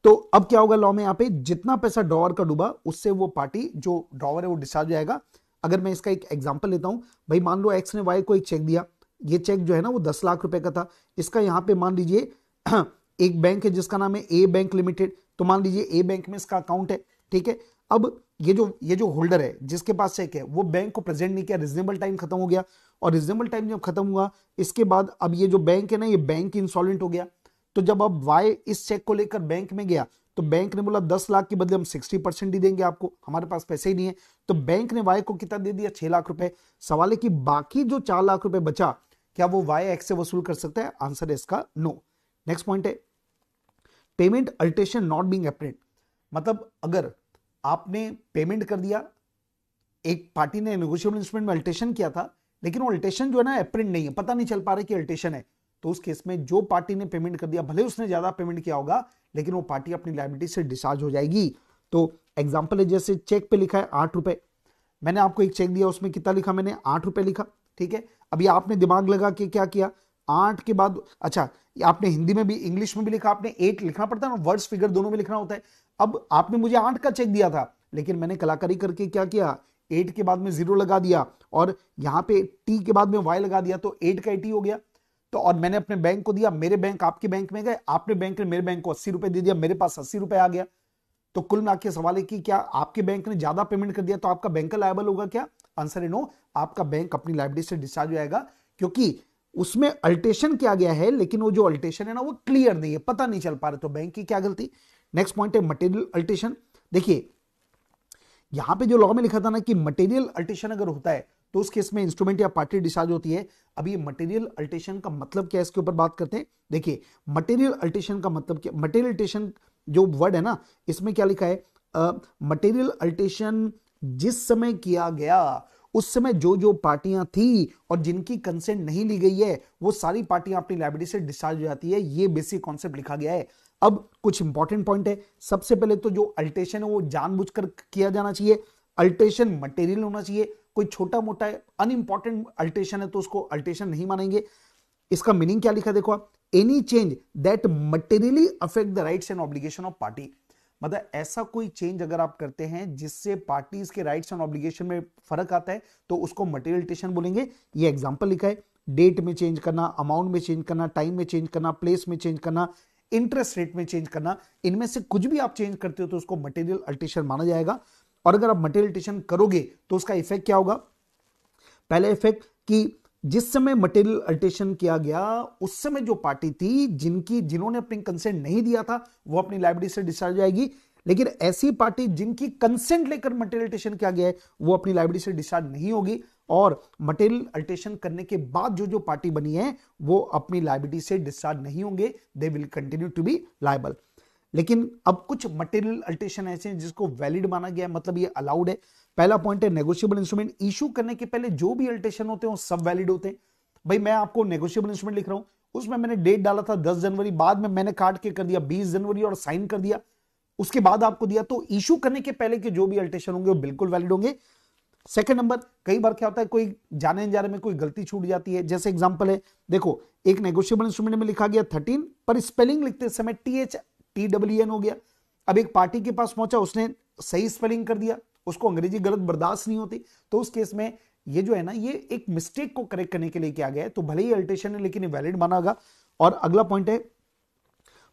तो अब क्या होगा लॉ में यहाँ पे जितना पैसा ड्रॉवर का डूबा उससे वो पार्टी जो ड्रॉवर है वो डिस्चार्ज जाएगा अगर मैं इसका एक एग्जाम्पल लेता हूँ भाई मान लो एक्स ने वाई को एक चेक दिया ये चेक जो है ना वो दस लाख रुपए का था इसका यहाँ पे मान लीजिए एक बैंक है जिसका नाम है ए बैंक लिमिटेड तो मान लीजिए ए बैंक में इसका अकाउंट है ठीक है अब ये जो ये जो होल्डर है जिसके पास चेक है वो बैंक को प्रेजेंट नहीं किया रिजनेबल टाइम खत्म हो गया और रिजनेबल टाइम जब खत्म हुआ इसके बाद अब ये जो बैंक है ना ये बैंक इंसॉल्वेंट हो गया तो जब अब वाई इस चेक को लेकर बैंक में गया तो बैंक ने बोला दस लाख के बदले हम सिक्सटी परसेंट ही देंगे आपको हमारे पास पैसे ही नहीं है तो बैंक ने वाई को कितना दे दिया छह लाख रुपए सवाल है कि बाकी जो चार लाख रुपए बचा क्या वो वाई एक्स से वसूल कर सकता है आंसर है इसका नो नेक्स्ट पॉइंट है payment alteration not being apparent मतलब अगर आपने पेमेंट कर दिया एक पार्टी ने नेगोशियबल इंस्ट्रूमेंट में अल्टेशन किया था लेकिन वो अल्टेशन जो है ना अप्रिंट नहीं है पता नहीं चल पा रहा कि अल्टेशन है तो उस केस में जो पार्टी ने पेमेंट कर दिया भले उसने ज्यादा पेमेंट किया होगा लेकिन वो पार्टी अपनी लाइबिलिटी से डिस्चार्ज हो जाएगी तो एग्जाम्पल है जैसे चेक पे लिखा है आठ रुपए मैंने आपको एक चेक दिया उसमें कितना लिखा मैंने आठ रुपए लिखा ठीक है अभी आपने दिमाग लगा के क्या किया आठ के बाद अच्छा आपने हिंदी में भी इंग्लिश में भी लिखा आपने एट लिखना पड़ता है ना वर्ड्स फिगर दोनों में लिखना होता है अब आपने मुझे आठ का चेक दिया था लेकिन मैंने कलाकारी करके क्या किया एट के बाद में जीरो लगा दिया और यहाँ पे टी के बाद में वाई लगा दिया तो एट का एटी हो गया तो और मैंने अपने बैंक को दिया मेरे बैंक आपके बैंक में गए आपने बैंक ने मेरे बैंक को अस्सी रुपए दे दिया मेरे पास अस्सी रुपए आ गया तो कुल मिला के सवाल है कि क्या आपके बैंक ने ज्यादा पेमेंट कर दिया तो आपका बैंक लाइबल होगा क्या आंसर है नो आपका बैंक अपनी लाइब्रेरी से डिस्चार्ज हो जाएगा क्योंकि उसमें अल्टेशन किया गया है लेकिन वो जो अल्टेशन है ना वो क्लियर नहीं है पता नहीं चल पा रहा तो बैंक की क्या गलती नेक्स्ट पॉइंट है मटेरियल अल्टेशन देखिए यहां पे जो लॉ में लिखा था ना कि मटेरियल अल्टेशन अगर होता है तो उस केस में इंस्ट्रूमेंट या पार्टी डिस्चार्ज होती है अब ये मटेरियल अल्टेशन का मतलब क्या है इसके ऊपर बात करते हैं देखिए मटेरियल अल्टेशन का मतलब क्या मटेरियल अल्टेशन जो वर्ड है ना इसमें क्या लिखा है मटेरियल uh, अल्टेशन जिस समय किया गया उस समय जो जो पार्टियां थी और जिनकी कंसेंट नहीं ली गई है वो सारी पार्टियां अपनी लाइब्रेरी से डिस्चार्ज हो जाती है ये बेसिक कॉन्सेप्ट लिखा गया है अब कुछ इंपॉर्टेंट पॉइंट है सबसे पहले तो जो अल्टेशन है वो जानबूझकर किया जाना चाहिए अल्टेशन मटेरियल होना चाहिए कोई छोटा मोटा अनइंपॉर्टेंट अल्टेशन है तो उसको अल्टेशन नहीं मानेंगे इसका मीनिंग क्या लिखा देखो any change that materially affect the rights and obligation of party मतलब ऐसा कोई चेंज अगर आप करते हैं जिससे पार्टीज के राइट्स एंड ऑब्लिगेशन में फर्क आता है तो उसको मटेरियल मटेरियलटेशन बोलेंगे ये एग्जांपल लिखा है डेट में चेंज करना अमाउंट में चेंज करना टाइम में चेंज करना प्लेस में चेंज करना इंटरेस्ट रेट में चेंज करना इनमें से कुछ भी आप चेंज करते हो तो उसको मटेरियल अल्टेशन माना जाएगा और अगर आप मटेरियल अल्टेशन करोगे तो उसका इफेक्ट क्या होगा पहला इफेक्ट कि जिस समय मटेरियल अल्टेशन किया गया उस समय जो पार्टी थी जिनकी जिन्होंने अपनी कंसेंट नहीं दिया था वो अपनी लाइब्रेरी से डिस्चार्ज जाएगी लेकिन ऐसी पार्टी जिनकी कंसेंट लेकर मटेरियल अल्टेशन किया गया है वो अपनी लाइब्रेरी से डिस्चार्ज नहीं होगी और मटेरियल अल्टेशन करने के बाद जो जो पार्टी बनी है वो अपनी लाइबिलिटी से डिस्चार्ज नहीं होंगे they will continue to be liable लेकिन अब कुछ मटेरियल अल्टेशन ऐसे हैं जिसको वैलिड माना गया है मतलब ये अलाउड है पहला पॉइंट है नेगोशियबल इंस्ट्रूमेंट इशू करने के पहले जो भी अल्टेशन होते हैं सब वैलिड होते हैं भाई मैं आपको नेगोशियबल इंस्ट्रूमेंट लिख रहा हूं उसमें मैंने डेट डाला था 10 जनवरी बाद में मैंने काट के कर दिया 20 जनवरी और साइन कर दिया उसके बाद आपको दिया तो इशू करने के पहले के जो भी अल्टेशन होंगे वो बिल्कुल वैलिड होंगे सेकेंड नंबर कई बार क्या होता है कोई जाने जाने में कोई गलती छूट जाती है जैसे एग्जाम्पल है देखो एक नेगोशियबल इंस्ट्रूमेंट में लिखा गया थर्टीन पर स्पेलिंग लिखते समय T H T W N हो गया अब एक पार्टी के पास पहुंचा उसने सही स्पेलिंग कर दिया उसको अंग्रेजी गलत बर्दाश्त नहीं होती तो उस केस में ये जो है ना ये एक मिस्टेक को करेक्ट करने के लिए किया गया है तो भले ही अल्टेशन है लेकिन वैलिड माना गया और अगला पॉइंट है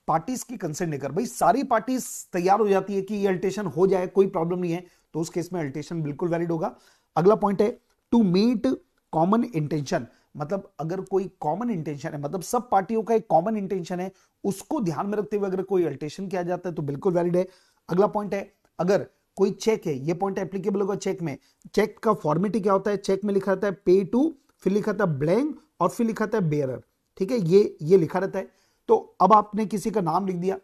पार्टीज की कंसेंट लेकर भाई सारी पार्टीज तैयार हो जाती है कि ये अल्टेशन हो जाए कोई प्रॉब्लम नहीं है तो उस केस में अल्टेशन बिल्कुल वैलिड होगा अगला पॉइंट है टू मीट कॉमन इंटेंशन मतलब अगर कोई कॉमन इंटेंशन है मतलब सब पार्टियों का एक कॉमन इंटेंशन है उसको ध्यान में रखते हुए अगर कोई अल्टेशन किया जाता है तो बिल्कुल वैलिड है अगला पॉइंट है अगर कोई चेक है ये पॉइंट एप्लीकेबल होगा चेक में चेक का फॉर्मेटी क्या होता है चेक में लिखा रहता है पे टू फिर लिखा था ब्लैंक और फिर लिखा था बेरर ठीक है ये ये लिखा रहता है तो अब आपने किसी का नाम लिख दिया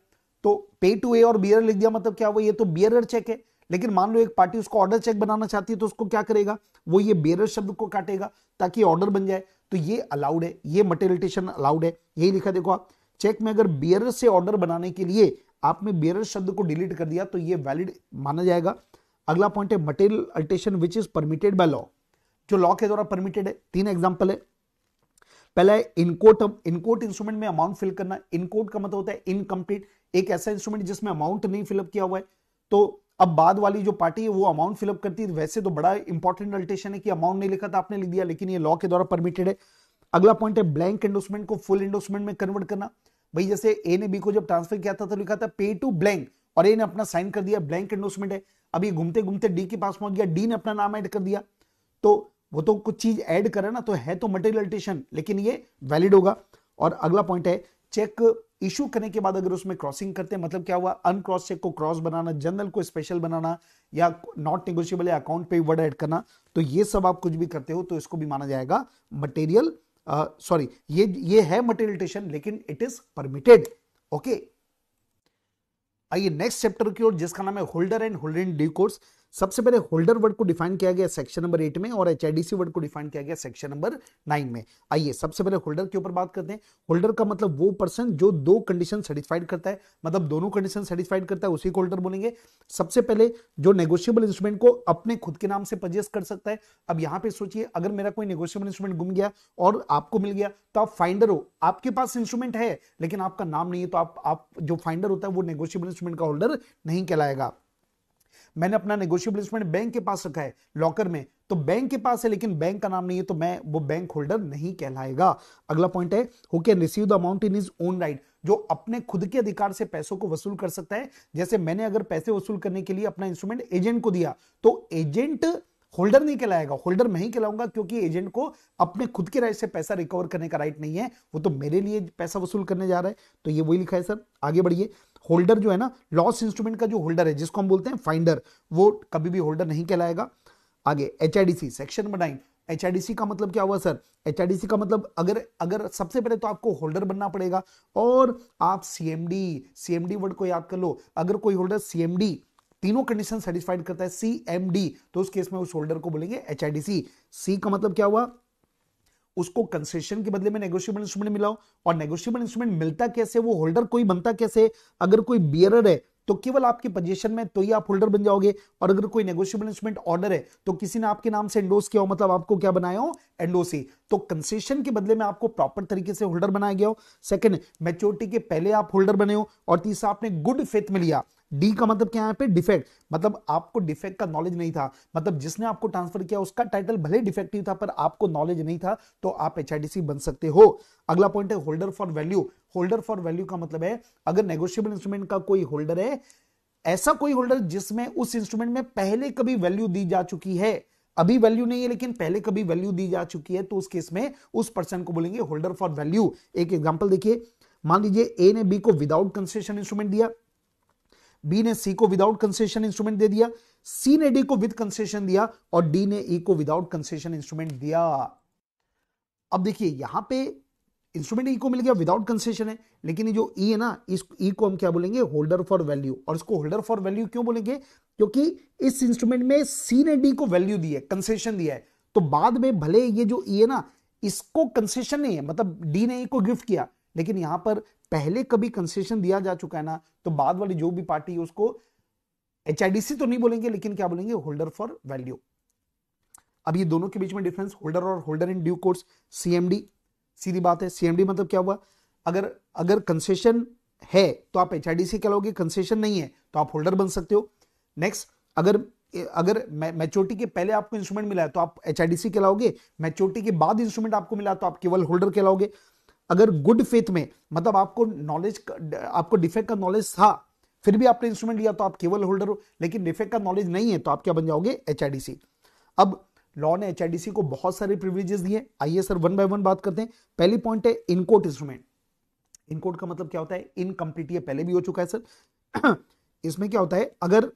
तो पे टू ए और बियर लिख दिया मतलब क्या हुआ ये तो बियर चेक है लेकिन मान लो एक पार्टी उसको ऑर्डर चेक बनाना चाहती है तो उसको क्या करेगा वो ये बेरर शब्द को काटेगा ताकि ऑर्डर बन जाए तो ये अलाउड है ये मटेरिटेशन अलाउड है यही लिखा देखो आप चेक में अगर बेयर से ऑर्डर बनाने के लिए आपने बेयर शब्द को डिलीट कर दिया तो ये वैलिड माना जाएगा अगला पॉइंट है material alteration which is permitted by law जो लॉ के द्वारा परमिटेड है तीन एग्जाम्पल है पहला है इनकोट इनकोट इंस्ट्रूमेंट में अमाउंट फिल करना इनकोट का मतलब होता है इनकम्प्लीट एक ऐसा इंस्ट्रूमेंट जिसमें अमाउंट नहीं फिलअप किया हुआ है तो अब बाद वाली जो पार्टी है वो अमाउंट फिलअप करती है वैसे तो बड़ा इंपॉर्टेंट अल्टेशन है कि अमाउंट नहीं लिखा था आपने लिख दिया लेकिन ये लॉ के द्वारा परमिटेड है अगला पॉइंट है ब्लैंक एंडोसमेंट को फुल एंडोसमेंट में कन्वर्ट करना भाई जैसे ए ने बी को जब ट्रांसफर किया था तो लिखा था पे टू ब्लैंक और ए ने अपना साइन कर दिया ब्लैंक एंडोसमेंट है अभी घूमते घूमते डी के पास पहुंच गया डी ने अपना नाम ऐड कर दिया तो वो तो कुछ चीज ऐड करे ना तो है तो मटेरियल अल्टेशन लेकिन ये वैलिड होगा और अगला पॉइंट है चेक इशू करने के बाद अगर उसमें क्रॉसिंग करते हैं मतलब क्या हुआ अनक्रॉस चेक को क्रॉस बनाना जनरल को स्पेशल बनाना या नॉट निगोशियबल या अकाउंट पे वर्ड ऐड करना तो ये सब आप कुछ भी करते हो तो इसको भी माना जाएगा मटेरियल सॉरी uh, ये ये है मटेरियलेशन लेकिन इट इज परमिटेड ओके आइए नेक्स्ट चैप्टर की ओर जिसका नाम है holder and holder due course सबसे पहले होल्डर वर्ड को डिफाइन किया गया सेक्शन नंबर एट में और एच वर्ड को डिफाइन किया गया सेक्शन नंबर नाइन में आइए सबसे पहले होल्डर के ऊपर बात करते हैं होल्डर का मतलब वो पर्सन जो दो कंडीशन सेटिस्फाइड करता है मतलब दोनों कंडीशन सेटिस्फाइड करता है उसी को होल्डर बोलेंगे सबसे पहले जो नेगोशियबल इंस्ट्रूमेंट को अपने खुद के नाम से परचेस कर सकता है अब यहाँ पे सोचिए अगर मेरा कोई नेगोशियबल इंस्ट्रूमेंट गुम गया और आपको मिल गया तो आप फाइंडर हो आपके पास इंस्ट्रूमेंट है लेकिन आपका नाम नहीं है तो आप, आप जो फाइंडर होता है वो नेगोशियबल इंस्ट्रूमेंट का होल्डर नहीं कहलाएगा मैंने अपना नेगोशियबल इंस्ट्रूमेंट बैंक के पास रखा है लॉकर में तो बैंक के पास है लेकिन बैंक का नाम नहीं है तो मैं वो बैंक होल्डर नहीं कहलाएगा अगला पॉइंट है who can receive the amount in his own right जो अपने खुद के अधिकार से पैसों को वसूल कर सकता है जैसे मैंने अगर पैसे वसूल करने के लिए अपना इंस्ट्रूमेंट एजेंट को दिया तो एजेंट होल्डर नहीं कहलाएगा होल्डर मैं ही कहलाऊंगा क्योंकि एजेंट को अपने खुद के राइट से पैसा रिकवर करने का राइट नहीं है वो तो मेरे लिए पैसा वसूल करने जा रहा है तो ये वही लिखा है सर आगे बढ़िए होल्डर जो है ना लॉस इंस्ट्रूमेंट का जो होल्डर है जिसको हम बोलते हैं फाइंडर वो कभी भी होल्डर नहीं कहलाएगा आगे H section number nine H का मतलब क्या हुआ सर एच का मतलब अगर अगर सबसे पहले तो आपको होल्डर बनना पड़ेगा और आप सीएमडी सीएमडी वर्ड को याद कर लो अगर कोई होल्डर सीएमडी तीनों कंडीशन सेटिस्फाइड करता है सीएमडी तो उस केस में उस होल्डर को बोलेंगे एच सी का मतलब क्या हुआ उसको कंसेशन के बदले में नेगोशियबल इंस्ट्रूमेंट मिलाओ और नेगोशियबल इंस्ट्रूमेंट मिलता कैसे वो होल्डर कोई बनता कैसे अगर कोई बियरर है तो केवल आपके पोजीशन में तो ही आप होल्डर बन जाओगे और अगर कोई नेगोशिएबल इंस्ट्रूमेंट ऑर्डर है तो किसी ने आपके नाम से एंडोस किया हो मतलब आपको क्या बनाया हो एंडोसी तो कंसेशन के बदले में आपको प्रॉपर तरीके से होल्डर बनाया गया हो सेकंड मैच्योरिटी के पहले आप होल्डर बने हो और तीसरा आपने गुड फेथ में लिया डी का मतलब क्या है पे डिफेक्ट मतलब आपको डिफेक्ट का नॉलेज नहीं था मतलब जिसने आपको ट्रांसफर किया उसका टाइटल भले डिफेक्टिव था पर आपको नॉलेज नहीं था तो आप एच बन सकते हो अगला पॉइंट है holder for value holder for value का मतलब है अगर नेगोशियबल इंस्ट्रूमेंट का कोई होल्डर है ऐसा कोई होल्डर जिसमें उस इंस्ट्रूमेंट में पहले कभी वैल्यू दी जा चुकी है अभी वैल्यू नहीं है लेकिन पहले कभी वैल्यू दी जा चुकी है तो उस केस में उस पर्सन को बोलेंगे होल्डर फॉर वैल्यू एक एग्जांपल देखिए मान लीजिए ए ने बी को विदाउट कंसेशन इंस्ट्रूमेंट दिया बी ने सी को विदाउट कंसेशन इंस्ट्रूमेंट दे दिया सी ने डी को विद कंसेशन दिया और डी ने ई e को विदाउट कंसेशन इंस्ट्रूमेंट दिया अब देखिए यहां पे इंस्ट्रूमेंट ई e को मिल गया विदाउट कंसेशन है लेकिन ये जो ई e है ना इस ई e को हम क्या बोलेंगे होल्डर फॉर वैल्यू और इसको होल्डर फॉर वैल्यू क्यों बोलेंगे क्योंकि इस इंस्ट्रूमेंट में सी ने डी को वैल्यू दी है कंसेशन दिया है तो बाद में भले ये जो ई e है ना इसको कंसेशन नहीं है मतलब डी ने ई e को गिफ्ट किया लेकिन यहां पर पहले कभी कंसेशन दिया जा चुका है ना तो बाद वाली जो भी पार्टी है उसको एच तो नहीं बोलेंगे लेकिन क्या बोलेंगे होल्डर फॉर वैल्यू अब ये दोनों के बीच में डिफरेंस होल्डर और holder in due course CMD सीधी बात है सीएमडी मतलब क्या हुआ अगर अगर कंसेशन है तो आप एच कहलाओगे कंसेशन नहीं है तो आप होल्डर बन सकते हो नेक्स्ट अगर अगर मैच्योरिटी के पहले आपको इंस्ट्रूमेंट मिला है तो आप एच कहलाओगे मैच्योरिटी के बाद इंस्ट्रूमेंट आपको मिला तो आप केवल होल्डर कहलाओगे अगर गुड फेथ में मतलब आपको नॉलेज आपको डिफेक्ट का नॉलेज था फिर भी आपने इंस्ट्रूमेंट लिया तो आप केवल होल्डर हो लेकिन डिफेक्ट का नॉलेज नहीं है तो आप क्या बन जाओगे एच अब लॉ ने एच को बहुत सारे प्रिविलेजेस दिए आइए सर वन बाय वन बात करते हैं पहली पॉइंट है इनकोट इंस्ट्रूमेंट इनकोट का मतलब क्या होता है इनकम्प्लीट ये पहले भी हो चुका है सर इसमें क्या होता है अगर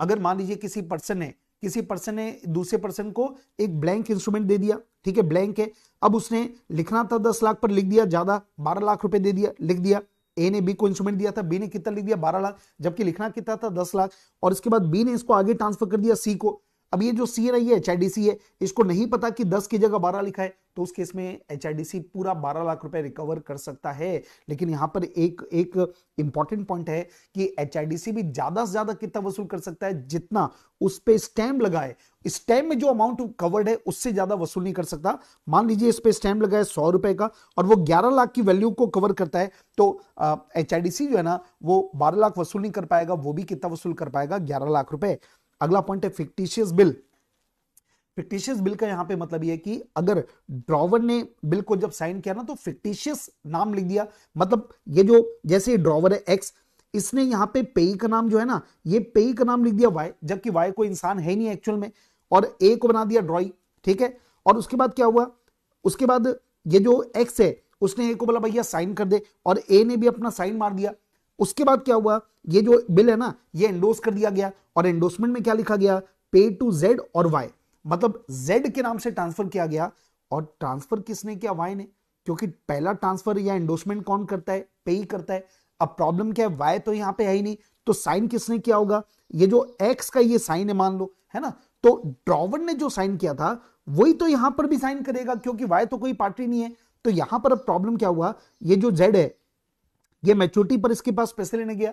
अगर मान लीजिए किसी पर्सन ने किसी पर्सन ने दूसरे पर्सन को एक ब्लैंक इंस्ट्रूमेंट दे दिया ठीक है ब्लैंक है अब उसने लिखना था दस लाख पर लिख दिया ज्यादा बारह लाख रुपए दे दिया लिख दिया ए ने बी को इंस्ट्रूमेंट दिया था बी ने कितना लिख दिया बारह लाख जबकि लिखना कितना था दस लाख और इसके बाद बी ने इसको आगे ट्रांसफर कर दिया सी को अब ये जो सी है ना ये एच है इसको नहीं पता कि दस की जगह बारह लिखा है तो उस केस में एच पूरा बारह लाख रुपए रिकवर कर सकता है लेकिन यहाँ पर एक एक इंपॉर्टेंट पॉइंट है कि एच भी ज्यादा से ज्यादा कितना वसूल कर सकता है जितना उस पर स्टैम्प लगाए स्टैम्प में जो अमाउंट कवर्ड है उससे ज्यादा वसूल नहीं कर सकता मान लीजिए इस पे स्टैम्प लगाए सौ रुपए का और वो ग्यारह लाख की वैल्यू को कवर करता है तो एच जो है ना वो बारह लाख वसूल नहीं कर पाएगा वो भी कितना वसूल कर पाएगा ग्यारह लाख रुपए अगला पॉइंट है फिक्टिशियस बिल फिक्टिशियस बिल का यहां पे मतलब यह कि अगर ड्रॉवर ने बिल को जब साइन किया ना तो फिक्टिशियस नाम लिख दिया मतलब ये जो जैसे ड्रॉवर है एक्स इसने यहाँ पे पेई का नाम जो है ना ये पेई का नाम लिख दिया वाई जबकि वाई को इंसान है नहीं एक्चुअल में और ए को बना दिया ड्रॉई ठीक है और उसके बाद क्या हुआ उसके बाद ये जो एक्स है उसने ए को बोला भैया साइन कर दे और ए ने भी अपना साइन मार दिया उसके बाद क्या हुआ ये जो बिल है ना ये एंडोस कर दिया गया और एंडोसमेंट में क्या लिखा गया पे टू जेड और वाई मतलब Z के नाम से ट्रांसफर किया गया और ट्रांसफर किसने किया वाई ने क्योंकि पहला ट्रांसफर या एंडोसमेंट कौन करता है पे ही करता है अब प्रॉब्लम क्या है वाई तो यहाँ पे है ही नहीं तो साइन किसने किया होगा ये जो एक्स का ये साइन है मान लो है ना तो ड्रॉवर ने जो साइन किया था वही तो यहां पर भी साइन करेगा क्योंकि वाई तो कोई पार्टी नहीं है तो यहां पर अब प्रॉब्लम क्या हुआ ये जो जेड है ये मैच्योरिटी पर इसके पास पैसे लेने गया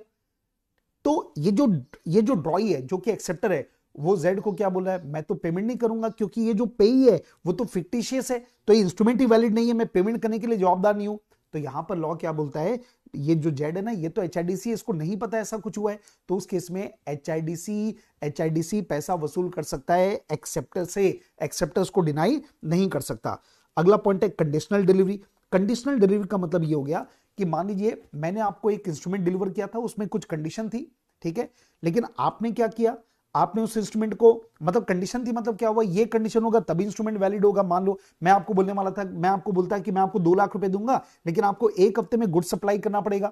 तो ये जो ये जो ड्रॉई है जो कि एक्सेप्टर है वो जेड को क्या बोल रहा है मैं तो पेमेंट नहीं करूंगा क्योंकि ये जो पेई है वो तो फिक्टिशियस है तो ये इंस्ट्रूमेंट ही वैलिड नहीं है मैं पेमेंट करने के लिए जवाबदार नहीं हूं तो यहां पर लॉ क्या बोलता है ये जो जेड है ना ये तो एच है इसको नहीं पता ऐसा कुछ हुआ है तो उस केस में एच आई पैसा वसूल कर सकता है एक्सेप्टर से एक्सेप्टर्स को डिनाई नहीं कर सकता अगला पॉइंट है कंडीशनल डिलीवरी कंडीशनल डिलीवरी का मतलब ये हो गया कि मान लीजिए मैंने आपको एक इंस्ट्रूमेंट डिलीवर किया था उसमें कुछ कंडीशन थी ठीक है लेकिन आपने क्या किया आपने उस इंस्ट्रूमेंट को मतलब कंडीशन थी मतलब क्या हुआ ये कंडीशन होगा तभी इंस्ट्रूमेंट वैलिड होगा मान लो मैं आपको बोलने वाला था मैं आपको बोलता कि मैं आपको दो लाख रुपए दूंगा लेकिन आपको एक हफ्ते में गुड सप्लाई करना पड़ेगा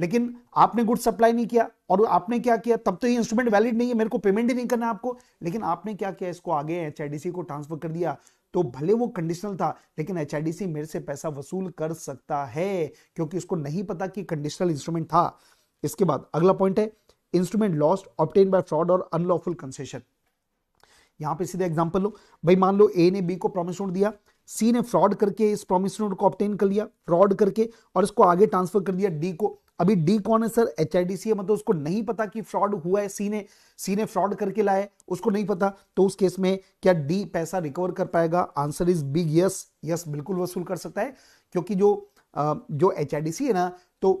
लेकिन आपने गुड सप्लाई नहीं किया और आपने क्या किया तब तो ये इंस्ट्रूमेंट वैलिड नहीं है मेरे को पेमेंट ही नहीं करना है आपको लेकिन आपने क्या किया इसको आगे एच को ट्रांसफर कर दिया तो भले वो कंडीशनल था लेकिन एच मेरे से पैसा वसूल कर सकता है क्योंकि उसको नहीं पता कि कंडीशनल इंस्ट्रूमेंट था इसके बाद अगला पॉइंट है instrument lost obtain by fraud और अनलॉफुल कंसेशन यहां पे सीधे एग्जांपल लो भाई मान लो ए ने बी को प्रॉमिस नोट दिया सी ने फ्रॉड करके इस प्रॉमिस नोट को ऑप्टेन कर लिया फ्रॉड करके और इसको आगे ट्रांसफर कर दिया डी को अभी डी कौन है sir H I D C है मतलब उसको नहीं पता कि फ्रॉड हुआ है सी ने सी ने फ्रॉड करके लाया है उसको नहीं पता तो उस केस में क्या डी पैसा रिकवर कर पाएगा answer is big yes yes बिल्कुल वसूल कर सकता है क्योंकि जो जो एच आई डी सी है ना तो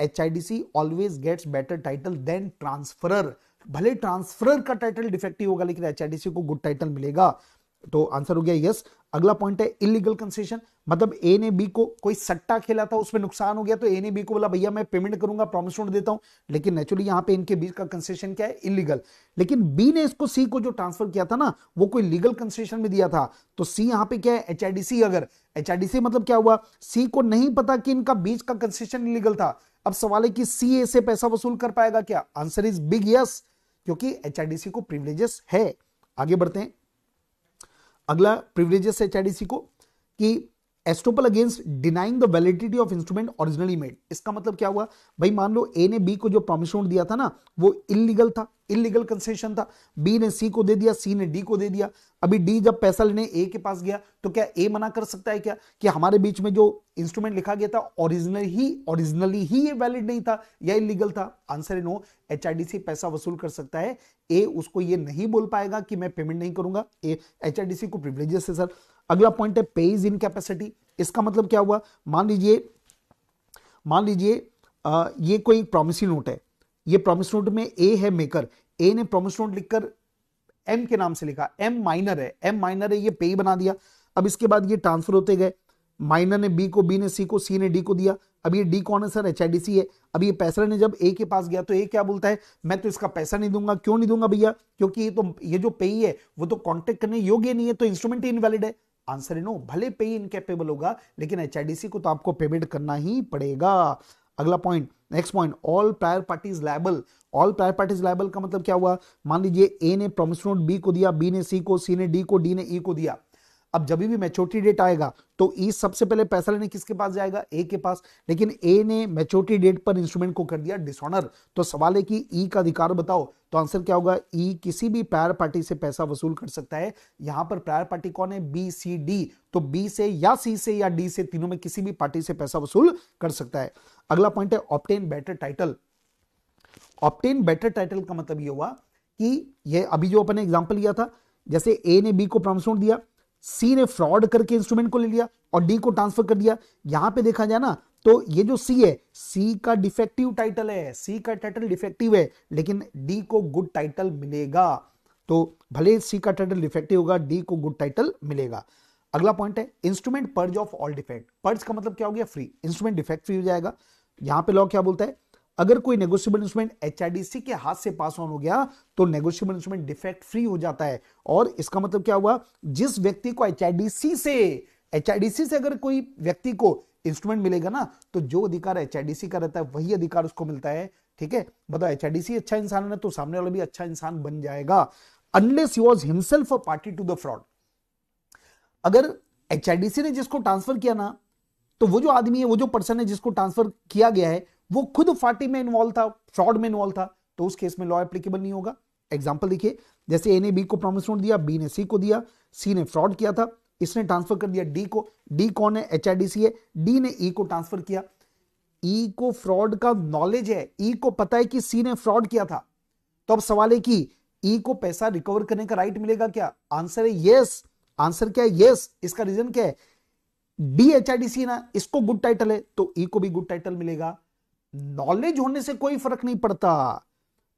H I D C always gets better title than transferor भले ट्रांसफरर का टाइटल डिफेक्टिव होगा लेकिन एच आई डी सी को गुड टाइटल मिलेगा तो आंसर हो गया यस अगला पॉइंट है इलीगल कंसेशन मतलब ए ने बी को कोई सट्टा खेला था उसमें नुकसान हो गया तो ए ने बी को बोला भैया मैं पेमेंट करूंगा प्रॉमिस नोट देता हूं लेकिन नेचुरली यहां पे इनके बीच का कंसेशन क्या है इलीगल लेकिन बी ने इसको सी को जो ट्रांसफर किया था ना वो कोई लीगल कंसेशन में दिया था तो सी यहां पे क्या है एच अगर एच मतलब क्या हुआ सी को नहीं पता कि इनका बीच का कंसेशन इलीगल था अब सवाल है कि सी से पैसा वसूल कर पाएगा क्या आंसर इज बिग यस क्योंकि एच को प्रिवलेजेस है आगे बढ़ते हैं अगला प्रिवलेजेस एचआईडीसी को कि estoppel against denying the validity of instrument originally made इसका मतलब क्या हुआ भाई मान लो ए ने बी को जो प्रॉमिस नोट दिया था ना वो इलीगल था इलीगल कंसेशन था बी ने सी को दे दिया सी ने डी को दे दिया अभी डी जब पैसा लेने ए के पास गया तो क्या ए मना कर सकता है क्या कि हमारे बीच में जो इंस्ट्रूमेंट लिखा गया था ओरिजिनल ही ओरिजिनली ही ये वैलिड नहीं था या इलीगल था आंसर है नो एच पैसा वसूल कर सकता है ए उसको ये नहीं बोल पाएगा कि मैं पेमेंट नहीं करूंगा ए एच को प्रिवलेजेस है सर अगला पॉइंट है पे इज इन कैपेसिटी इसका मतलब क्या हुआ मान लीजिए मान लीजिए ये कोई प्रॉमिसी नोट है ये प्रॉमिस नोट में ए है मेकर ए ने प्रॉमिस नोट लिखकर एम के नाम से लिखा एम माइनर है एम माइनर है ये पे बना दिया अब इसके बाद ये ट्रांसफर होते गए माइनर ने बी को बी ने सी को सी ने डी को दिया अब ये डी कौन है sir H I D C है अब ये पैसा ने जब ए के पास गया तो ए क्या बोलता है मैं तो इसका पैसा नहीं दूंगा क्यों नहीं दूंगा भैया क्योंकि ये तो ये जो पेई है वो तो कॉन्टेक्ट करने योग्य नहीं है तो इंस्ट्रूमेंट ही इनवैलिड है आंसर है नो भले पे ही इनकेपेबल होगा लेकिन एच को तो आपको पेमेंट करना ही पड़ेगा अगला point next point all prior parties liable all prior parties liable का मतलब क्या हुआ मान लीजिए ए ने प्रोमिस नोट बी को दिया बी ने सी को सी ने डी को डी ने ई e को दिया अब जब भी मेच्योरिटी डेट आएगा तो ई e सबसे पहले पैसा लेने किसके पास जाएगा ए के पास लेकिन ए ने मेच्योरिटी डेट पर इंस्ट्रूमेंट को कर दिया डिसऑनर तो सवाल है कि ई e का अधिकार बताओ तो आंसर क्या होगा ई e किसी भी प्रायर पार्टी से पैसा वसूल कर सकता है यहां पर प्रायर पार्टी कौन है बी सी डी तो बी से या सी से या डी से तीनों में किसी भी पार्टी से पैसा वसूल कर सकता है अगला पॉइंट है obtain better title obtain better title का मतलब ये हुआ कि ये अभी जो अपने एग्जाम्पल लिया था जैसे ए ने बी को प्रॉमिस नोट दिया सी ने फ्रॉड करके इंस्ट्रूमेंट को ले लिया और डी को ट्रांसफर कर दिया यहां पे देखा जाए ना तो ये जो सी है सी का डिफेक्टिव टाइटल है सी का टाइटल डिफेक्टिव है लेकिन डी को गुड टाइटल मिलेगा तो भले सी का टाइटल डिफेक्टिव होगा डी को गुड टाइटल मिलेगा अगला पॉइंट है instrument purge of all defect purge का मतलब क्या हो गया फ्री इंस्ट्रूमेंट डिफेक्ट फ्री हो जाएगा यहां पे लॉ क्या बोलता है अगर कोई नेगोशियबल इंस्ट्रूमेंट एचआईडीसी के हाथ से पास ऑन हो गया तो नेगोशियबल इंस्ट्रूमेंट डिफेक्ट फ्री हो जाता है और इसका मतलब क्या हुआ जिस व्यक्ति को एचआईडीसी से एचआईडीसी से अगर कोई व्यक्ति को इंस्ट्रूमेंट मिलेगा ना तो जो अधिकार एचआईडीसी का रहता है वही अधिकार उसको मिलता है ठीक है बताओ एचआईडीसी अच्छा इंसान है तो सामने वाला भी अच्छा इंसान बन जाएगा unless you was himself a party to the fraud अगर एचआईडीसी ने जिसको ट्रांसफर किया ना तो वो जो आदमी है वो जो पर्सन है जिसको ट्रांसफर किया गया है वो खुद फाटी में इन्वॉल्व था फ्रॉड में इन्वॉल्व था तो उस केस में लॉ एप्लीकेबल नहीं होगा एग्जाम्पल देखिए जैसे ए ने बी को प्रॉमिस नोट दिया बी ने सी को दिया सी ने फ्रॉड किया था इसने ट्रांसफर कर दिया डी को डी कौन है एच है डी ने ई e को ट्रांसफर किया ई e को फ्रॉड का नॉलेज है ई e को पता है कि सी ने फ्रॉड किया था तो अब सवाल है कि ई e को पैसा रिकवर करने का राइट मिलेगा क्या आंसर है यस आंसर क्या है यस इसका रीजन क्या है डी एच ना इसको गुड टाइटल है तो ई e को भी गुड टाइटल मिलेगा नॉलेज होने से कोई फर्क नहीं पड़ता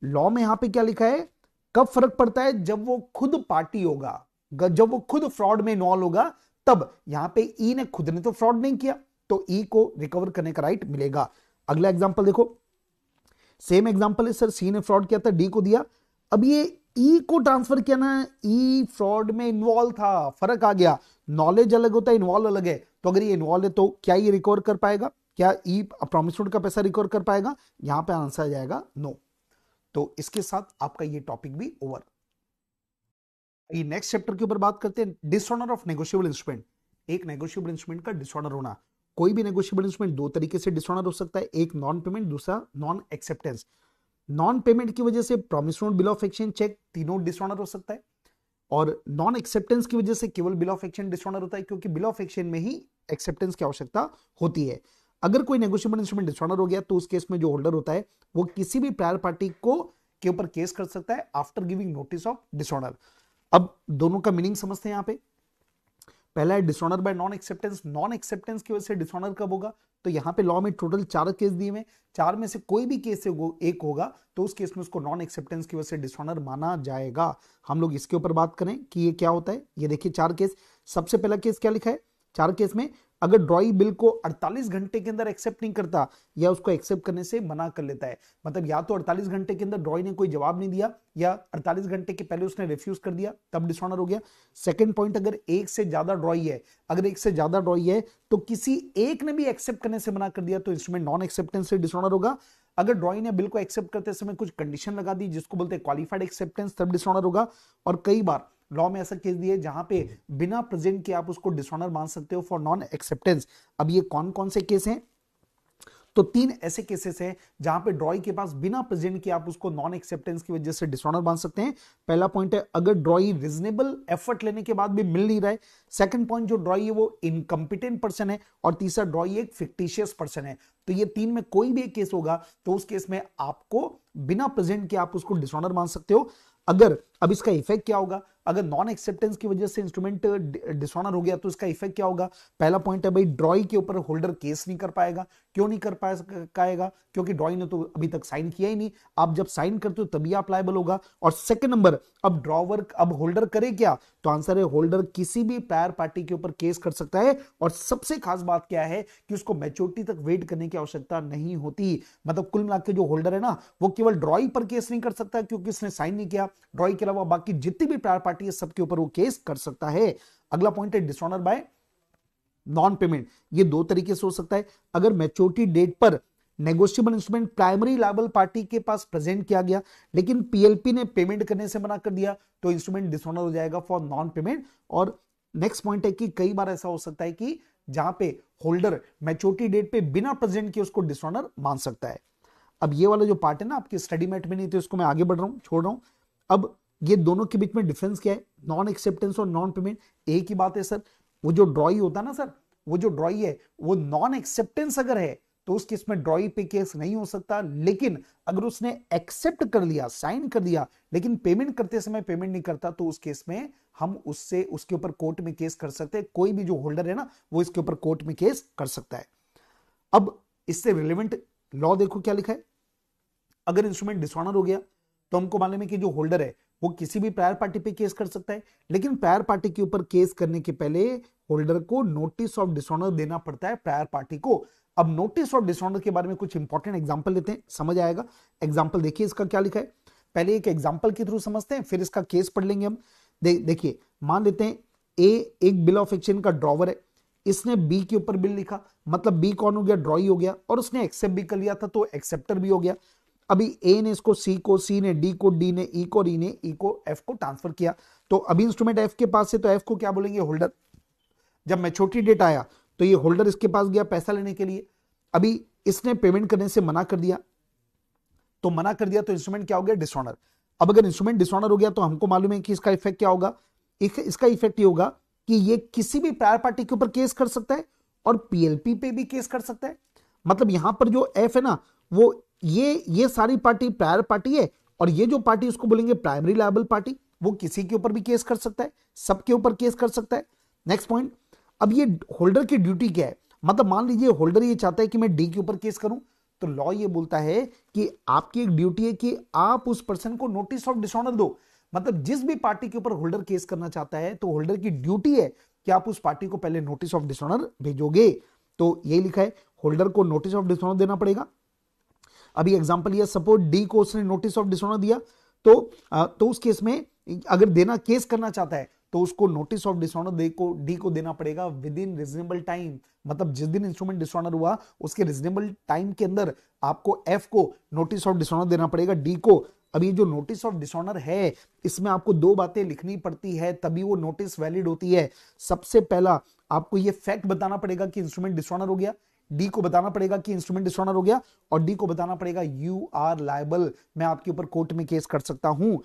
लॉ में यहां पे क्या लिखा है कब फर्क पड़ता है जब वो खुद पार्टी होगा जब वो खुद फ्रॉड में इन्वॉल्व होगा तब यहां पे ई e ने खुद ने तो फ्रॉड नहीं किया तो ई e को रिकवर करने का राइट मिलेगा अगला एग्जाम्पल देखो सेम एग्जाम्पल है सर सी ने फ्रॉड किया था डी को दिया अब ये ई e को ट्रांसफर किया ना ई फ्रॉड में इन्वॉल्व था फर्क आ गया नॉलेज अलग होता है इन्वॉल्व अलग है तो अगर ये इन्वॉल्व है तो क्या ये रिकवर कर पाएगा क्या ई प्रॉमिसोड का पैसा रिकवर कर पाएगा यहां पे आंसर आ जाएगा नो तो इसके साथ आपका ये टॉपिक भी ओवर ये नेक्स्ट चैप्टर के ऊपर बात करते हैं डिसऑर्डर ऑफ नेगोशियबल इंस्ट्रूमेंट एक नेगोशियबल इंस्ट्रूमेंट का डिसऑर्डर होना कोई भी नेगोशियबल इंस्ट्रूमेंट दो तरीके से डिसऑर्डर हो सकता है एक नॉन पेमेंट दूसरा नॉन एक्सेप्टेंस नॉन पेमेंट की वजह से promise bill of exchange cheque तीनों डिसऑर्डर हो सकता है और नॉन एक्सेप्टेंस की वजह से केवल बिल ऑफ एक्सचेंज डिसऑर्डर होता है क्योंकि बिल ऑफ एक्सचेंज में ही एक्सेप्टेंस की आवश्यकता होती है अगर कोई नेगोशियबल इंस्ट्रूमेंट डिसऑर्डर हो गया तो उस केस में जो होल्डर होता है वो किसी भी प्रायर पार्टी को के ऊपर केस कर सकता है after giving notice of dishonour अब दोनों का मीनिंग समझते हैं यहाँ पे पहला है dishonour by non acceptance non acceptance की वजह से डिसऑनर कब होगा तो यहाँ पे लॉ में टोटल चार केस दिए हुए चार में से कोई भी केस एक होगा तो उस केस में उसको नॉन एक्सेप्टेंस की वजह से डिसऑनर माना जाएगा हम लोग इसके ऊपर बात करें कि ये क्या होता है ये देखिए चार केस सबसे पहला केस क्या लिखा है चार केस में अगर ड्रॉई बिल को 48 घंटे के अंदर एक्सेप्ट नहीं करता या उसको एक्सेप्ट करने से मना कर लेता है मतलब या तो 48 घंटे के अंदर ड्रॉई ने कोई जवाब नहीं दिया या 48 घंटे के पहले उसने रिफ्यूज कर दिया तब डिसऑनर हो गया सेकंड पॉइंट अगर एक से ज्यादा ड्रॉई है अगर एक से ज्यादा ड्रॉई है तो किसी एक ने भी एक्सेप्ट करने से मना कर दिया तो इंस्ट्रूमेंट नॉन एक्सेप्टेंस से डिसऑनर होगा अगर ड्रॉइंग ने बिल को एक्सेप्ट करते समय कुछ कंडीशन लगा दी जिसको बोलते हैं क्वालिफाइड एक्सेप्टेंस तब डिसऑनर होगा और कई बार लॉ में ऐसा केस दिया जहां पे बिना प्रेजेंट के आप उसको डिसऑनर मान सकते हो फॉर नॉन एक्सेप्टेंस अब ये कौन कौन से केस हैं तो तीन ऐसे केसेस हैं जहां पे ड्रॉई के पास बिना प्रेजेंट के आप उसको नॉन एक्सेप्टेंस की वजह से डिसऑनर मान सकते हैं पहला पॉइंट है अगर ड्रॉई रीजनेबल एफर्ट लेने के बाद भी मिल नहीं रहा है सेकंड पॉइंट जो ड्रॉई है वो इनकम्पिटेंट पर्सन है और तीसरा ड्रॉई एक फिक्टिशियस पर्सन है तो ये तीन में कोई भी एक केस होगा तो उस केस में आपको बिना प्रेजेंट के आप उसको डिसऑनर मान सकते हो अगर अब इसका इफेक्ट क्या होगा अगर नॉन एक्सेप्टेंस की वजह से इंस्ट्रूमेंट डिसऑनर uh, uh, हो गया तो इसका इफेक्ट क्या होगा पहला पॉइंट है भाई ड्रॉई के ऊपर होल्डर केस नहीं कर पाएगा क्यों नहीं कर पाएगा क्योंकि ड्रॉई ने तो अभी तक साइन किया ही नहीं आप जब साइन करते हो तभी आप लाइबल होगा और सेकंड नंबर अब ड्रॉवर अब होल्डर करे क्या तो आंसर है होल्डर किसी भी प्रायर पार्टी के ऊपर केस कर सकता है और सबसे खास बात क्या है कि उसको मेच्योरिटी तक वेट करने की आवश्यकता नहीं होती मतलब कुल मिला जो होल्डर है ना वो केवल ड्रॉई पर केस नहीं कर सकता क्योंकि उसने साइन नहीं किया ड्रॉई के अलावा बाकी जितनी भी प्रायर पार्टी है सबके ऊपर वो केस कर सकता है अगला पॉइंट है डिसऑनर बाय नॉन पेमेंट ये दो तरीके से हो सकता है अगर मेच्योरिटी डेट पर negotiable instrument primary liable party के पास प्रेजेंट किया गया लेकिन पीएलपी ने पेमेंट करने से मना कर दिया तो इंस्ट्रूमेंट डिसऑनर हो जाएगा फॉर नॉन पेमेंट और नेक्स्ट पॉइंट है कि कई बार ऐसा हो सकता है कि जहां पे होल्डर मेच्योरिटी डेट पे बिना प्रेजेंट किए उसको डिसऑनर मान सकता है अब ये वाला जो पार्ट है ना आपकी स्टडी मैट में नहीं थे उसको मैं आगे बढ़ रहा हूं छोड़ रहा हूं अब ये दोनों के बीच में डिफरेंस क्या है नॉन एक्सेप्टेंस और नॉन पेमेंट एक ही बात है सर वो जो ड्रॉई होता है ना सर वो जो ड्रॉई है वो नॉन एक्सेप्टेंस अगर है तो उस केस में ड्रॉई पे केस नहीं हो सकता लेकिन अगर उसने एक्सेप्ट कर लिया साइन कर दिया लेकिन पेमेंट करते समय पेमेंट नहीं करता तो उस केस में हम उससे उसके ऊपर कोर्ट में केस कर सकते हैं कोई भी जो होल्डर है ना वो इसके ऊपर कोर्ट में केस कर सकता है अब इससे रिलेवेंट लॉ देखो क्या लिखा है अगर इंस्ट्रूमेंट डिसऑनर हो गया तो हमको मालूम है कि जो होल्डर है वो किसी भी प्रायर पार्टी पे केस कर सकता है लेकिन प्रायर पार्टी के ऊपर केस करने के पहले होल्डर को नोटिस ऑफ डिसऑनर देना पड़ता है प्रायर पार्टी को अब नोटिस ऑफ डिसऑनर के बारे में कुछ इंपॉर्टेंट एग्जाम्पल लेते हैं समझ आएगा एग्जाम्पल देखिए इसका क्या लिखा है पहले एक एग्जाम्पल के थ्रू समझते हैं फिर इसका केस पढ़ लेंगे हम दे, देखिए मान लेते हैं ए एक बिल ऑफ एक्सचेंज का ड्रॉवर है इसने बी के ऊपर बिल लिखा मतलब बी कौन हो गया ड्रॉई हो गया और उसने एक्सेप्ट भी कर लिया था तो एक्सेप्टर भी हो गया अभी ए ने इसको सी को सी ने डी को डी ने ई e को री e ने ई e को एफ को ट्रांसफर किया तो अभी इंस्ट्रूमेंट एफ के पास से तो एफ को क्या बोलेंगे होल्डर जब मैच्योरिटी डेट आया तो ये होल्डर इसके पास गया पैसा लेने के लिए अभी इसने पेमेंट करने से मना कर दिया तो मना कर दिया तो इंस्ट्रूमेंट क्या हो गया डिसऑनर अब अगर इंस्ट्रूमेंट डिसऑनर हो गया तो हमको मालूम है कि इसका इफेक्ट क्या होगा इसका इफेक्ट ये होगा कि ये किसी भी प्रायर पार्टी के ऊपर केस कर सकता है और पीएलपी पे भी केस कर सकता है मतलब यहां पर जो एफ है ना वो ये ये सारी पार्टी प्रायर पार्टी है और ये जो पार्टी उसको बोलेंगे प्राइमरी लाइबल पार्टी वो किसी के ऊपर भी केस कर सकता है सबके ऊपर केस कर सकता है नेक्स्ट पॉइंट अब ये होल्डर की ड्यूटी क्या है मतलब मान लीजिए होल्डर ये चाहता है कि मैं डी के ऊपर केस करूं तो लॉ ये बोलता है कि आपकी एक ड्यूटी है कि आप उस पर्सन को नोटिस ऑफ डिसऑनर दो मतलब जिस भी पार्टी के ऊपर होल्डर केस करना चाहता है तो होल्डर की ड्यूटी है कि आप उस पार्टी को पहले नोटिस ऑफ डिसऑनर भेजोगे तो ये लिखा है होल्डर को नोटिस ऑफ डिसऑनर देना पड़ेगा अभी एग्जाम्पल लिया सपोज डी को उसने नोटिस ऑफ डिसऑनर दिया तो तो उस केस में अगर देना केस करना चाहता है तो उसको नोटिस ऑफ डिसऑनर दे को डी को देना पड़ेगा विद इन रिजनेबल टाइम मतलब जिस दिन इंस्ट्रूमेंट डिसऑनर हुआ उसके रिजनेबल टाइम के अंदर आपको एफ को नोटिस ऑफ डिसऑनर देना पड़ेगा डी को अभी जो नोटिस ऑफ डिसऑनर है इसमें आपको दो बातें लिखनी पड़ती है तभी वो नोटिस वैलिड होती है सबसे पहला आपको ये फैक्ट बताना पड़ेगा कि इंस्ट्रूमेंट डिसऑनर हो गया डी को बताना पड़ेगा कि इंस्ट्रूमेंट डिसऑनर हो गया और डी को बताना पड़ेगा यू आर लायबल मैं आपके ऊपर कोर्ट में केस कर सकता हूं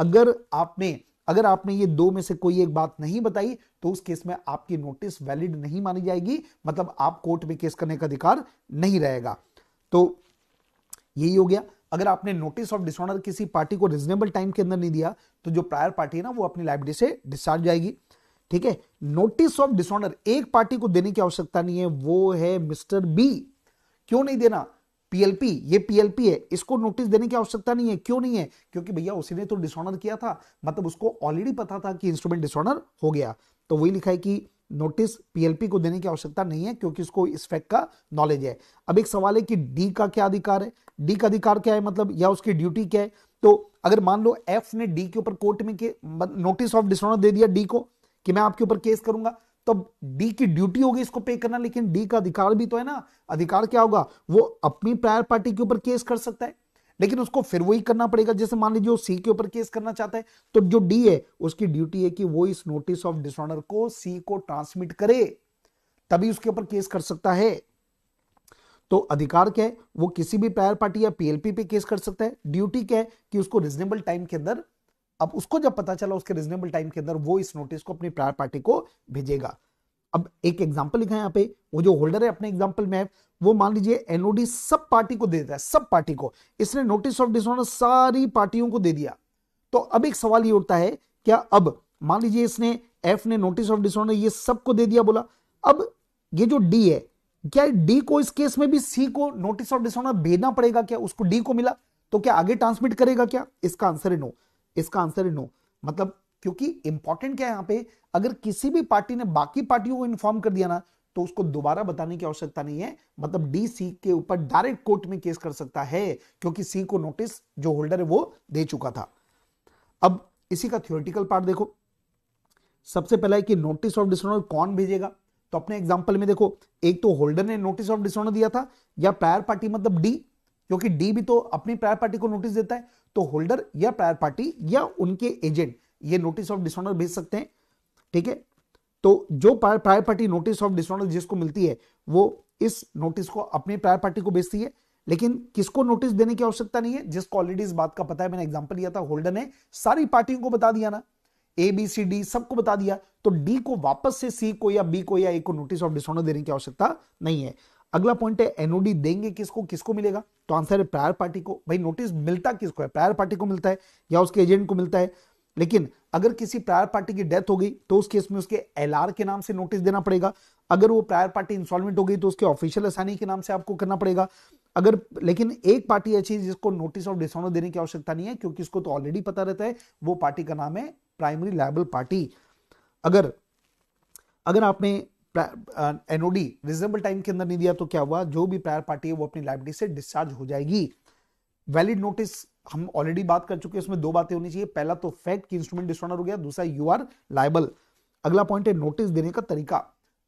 अगर आपने अगर आपने ये दो में से कोई एक बात नहीं बताई तो उस केस में आपकी नोटिस वैलिड नहीं मानी जाएगी मतलब आप कोर्ट में केस करने का अधिकार नहीं रहेगा तो यही हो गया अगर आपने नोटिस ऑफ डिसऑनर किसी पार्टी को रिजनेबल टाइम के अंदर नहीं दिया तो जो प्रायर पार्टी है ना वो अपनी लाइब्रेरी से डिस्चार्ज जाएगी ठीक है नोटिस ऑफ डिसऑर्डर एक पार्टी को देने की आवश्यकता नहीं है वो है मिस्टर बी क्यों नहीं देना पीएलपी ये पीएलपी है इसको नोटिस देने की आवश्यकता नहीं है क्यों नहीं है क्योंकि भैया उसी ने तो डिसऑनर किया था मतलब उसको ऑलरेडी पता था कि इंस्ट्रूमेंट डिसऑनर हो गया तो वही लिखा है कि नोटिस पीएलपी को देने की आवश्यकता नहीं है क्योंकि इसको इस फैक्ट का नॉलेज है अब एक सवाल है कि डी का क्या अधिकार है डी का अधिकार क्या है मतलब या उसकी ड्यूटी क्या है तो अगर मान लो एफ ने डी के ऊपर कोर्ट में के नोटिस ऑफ डिसऑनर दे दिया डी को कि मैं आपके ऊपर केस करूंगा तब डी की ड्यूटी होगी इसको पे करना लेकिन डी का अधिकार भी तो है ना अधिकार क्या होगा वो अपनी प्रायर पार्टी के ऊपर केस कर सकता है लेकिन उसको फिर वही करना पड़ेगा जैसे मान लीजिए सी के ऊपर केस करना चाहता है तो जो डी है उसकी ड्यूटी है कि वो इस नोटिस ऑफ डिसऑर्डर को सी को ट्रांसमिट करे तभी उसके ऊपर केस कर सकता है तो अधिकार क्या है वो किसी भी प्रायर पार्टी या पीएलपी पे केस कर सकता है ड्यूटी क्या है कि उसको रिजनेबल टाइम के अंदर अब उसको जब पता चला उसके रिजनेबल टाइम के अंदर वो इस नोटिस को अपनी प्रायर पार्टी को भेजेगा अब एक एग्जाम्पल लिखा है यहाँ पे वो जो होल्डर है अपने एग्जाम्पल में वो मान लीजिए एनओडी सब पार्टी को दे देता है सब पार्टी को इसने नोटिस ऑफ डिसऑनर सारी पार्टियों को दे दिया तो अब एक सवाल ये उठता है क्या अब मान लीजिए इसने एफ ने नोटिस ऑफ डिसऑनर ये सबको दे दिया बोला अब ये जो डी है क्या डी को इस केस में भी सी को नोटिस ऑफ डिसऑनर भेजना पड़ेगा क्या उसको डी को मिला तो क्या आगे ट्रांसमिट करेगा क्या इसका आंसर है नो इसका आंसर है नो मतलब क्योंकि इंपॉर्टेंट क्या है यहाँ पे अगर किसी भी पार्टी ने बाकी पार्टियों को इन्फॉर्म कर दिया ना तो उसको दोबारा बताने की आवश्यकता नहीं है मतलब डी सी के ऊपर डायरेक्ट कोर्ट में केस कर सकता है क्योंकि सी को नोटिस जो होल्डर है वो दे चुका था अब इसी का थियोरटिकल पार्ट देखो सबसे पहला है कि नोटिस ऑफ डिसऑनर कौन भेजेगा तो अपने एग्जाम्पल में देखो एक तो होल्डर ने नोटिस ऑफ डिसऑनर दिया था या प्रायर पार्टी मतलब डी क्योंकि डी भी तो अपनी प्रायर पार्टी को नोटिस देता है तो होल्डर या प्रायर पार्टी या उनके एजेंट ये नोटिस ऑफ डिसऑनर भेज सकते हैं ठीक है तो जो prior party notice of dishonour जिसको मिलती है वो इस नोटिस को अपने प्रायर पार्टी को भेजती है लेकिन किसको नोटिस देने की आवश्यकता नहीं है जिसको ऑलरेडी इस बात का पता है मैंने एग्जाम्पल लिया था होल्डर ने सारी पार्टियों को बता दिया ना ए बी सी डी सबको बता दिया तो डी को वापस से सी को या बी को या ए को नोटिस ऑफ डिसऑनर देने की आवश्यकता नहीं है अगला पॉइंट है एनओडी देंगे किसको किसको मिलेगा तो आंसर है प्रायर पार्टी को भाई नोटिस मिलता किसको है प्रायर पार्टी को मिलता है या उसके एजेंट को मिलता है लेकिन अगर किसी प्रायर पार्टी की डेथ हो गई तो उस केस में उसके एल के नाम से नोटिस देना पड़ेगा अगर वो प्रायर पार्टी इंस्टॉलमेंट हो गई तो उसके ऑफिशियल असानी के नाम से आपको करना पड़ेगा अगर लेकिन एक पार्टी अच्छी जिसको नोटिस ऑफ डिसऑनर देने की आवश्यकता नहीं है क्योंकि उसको तो ऑलरेडी पता रहता है वो पार्टी का नाम है प्राइमरी लाइबल पार्टी अगर अगर आपने एनओडी रिजनेबल टाइम के अंदर नहीं दिया तो क्या हुआ जो भी प्रायर पार्टी है वो अपनी लाइब्रेरी से डिस्चार्ज हो जाएगी वैलिड नोटिस हम ऑलरेडी बात कर चुके हैं उसमें दो बातें होनी चाहिए पहला तो फैक्ट की इंस्ट्रूमेंट डिस्टॉनर हो गया दूसरा यू आर लाइबल अगला पॉइंट है नोटिस देने का तरीका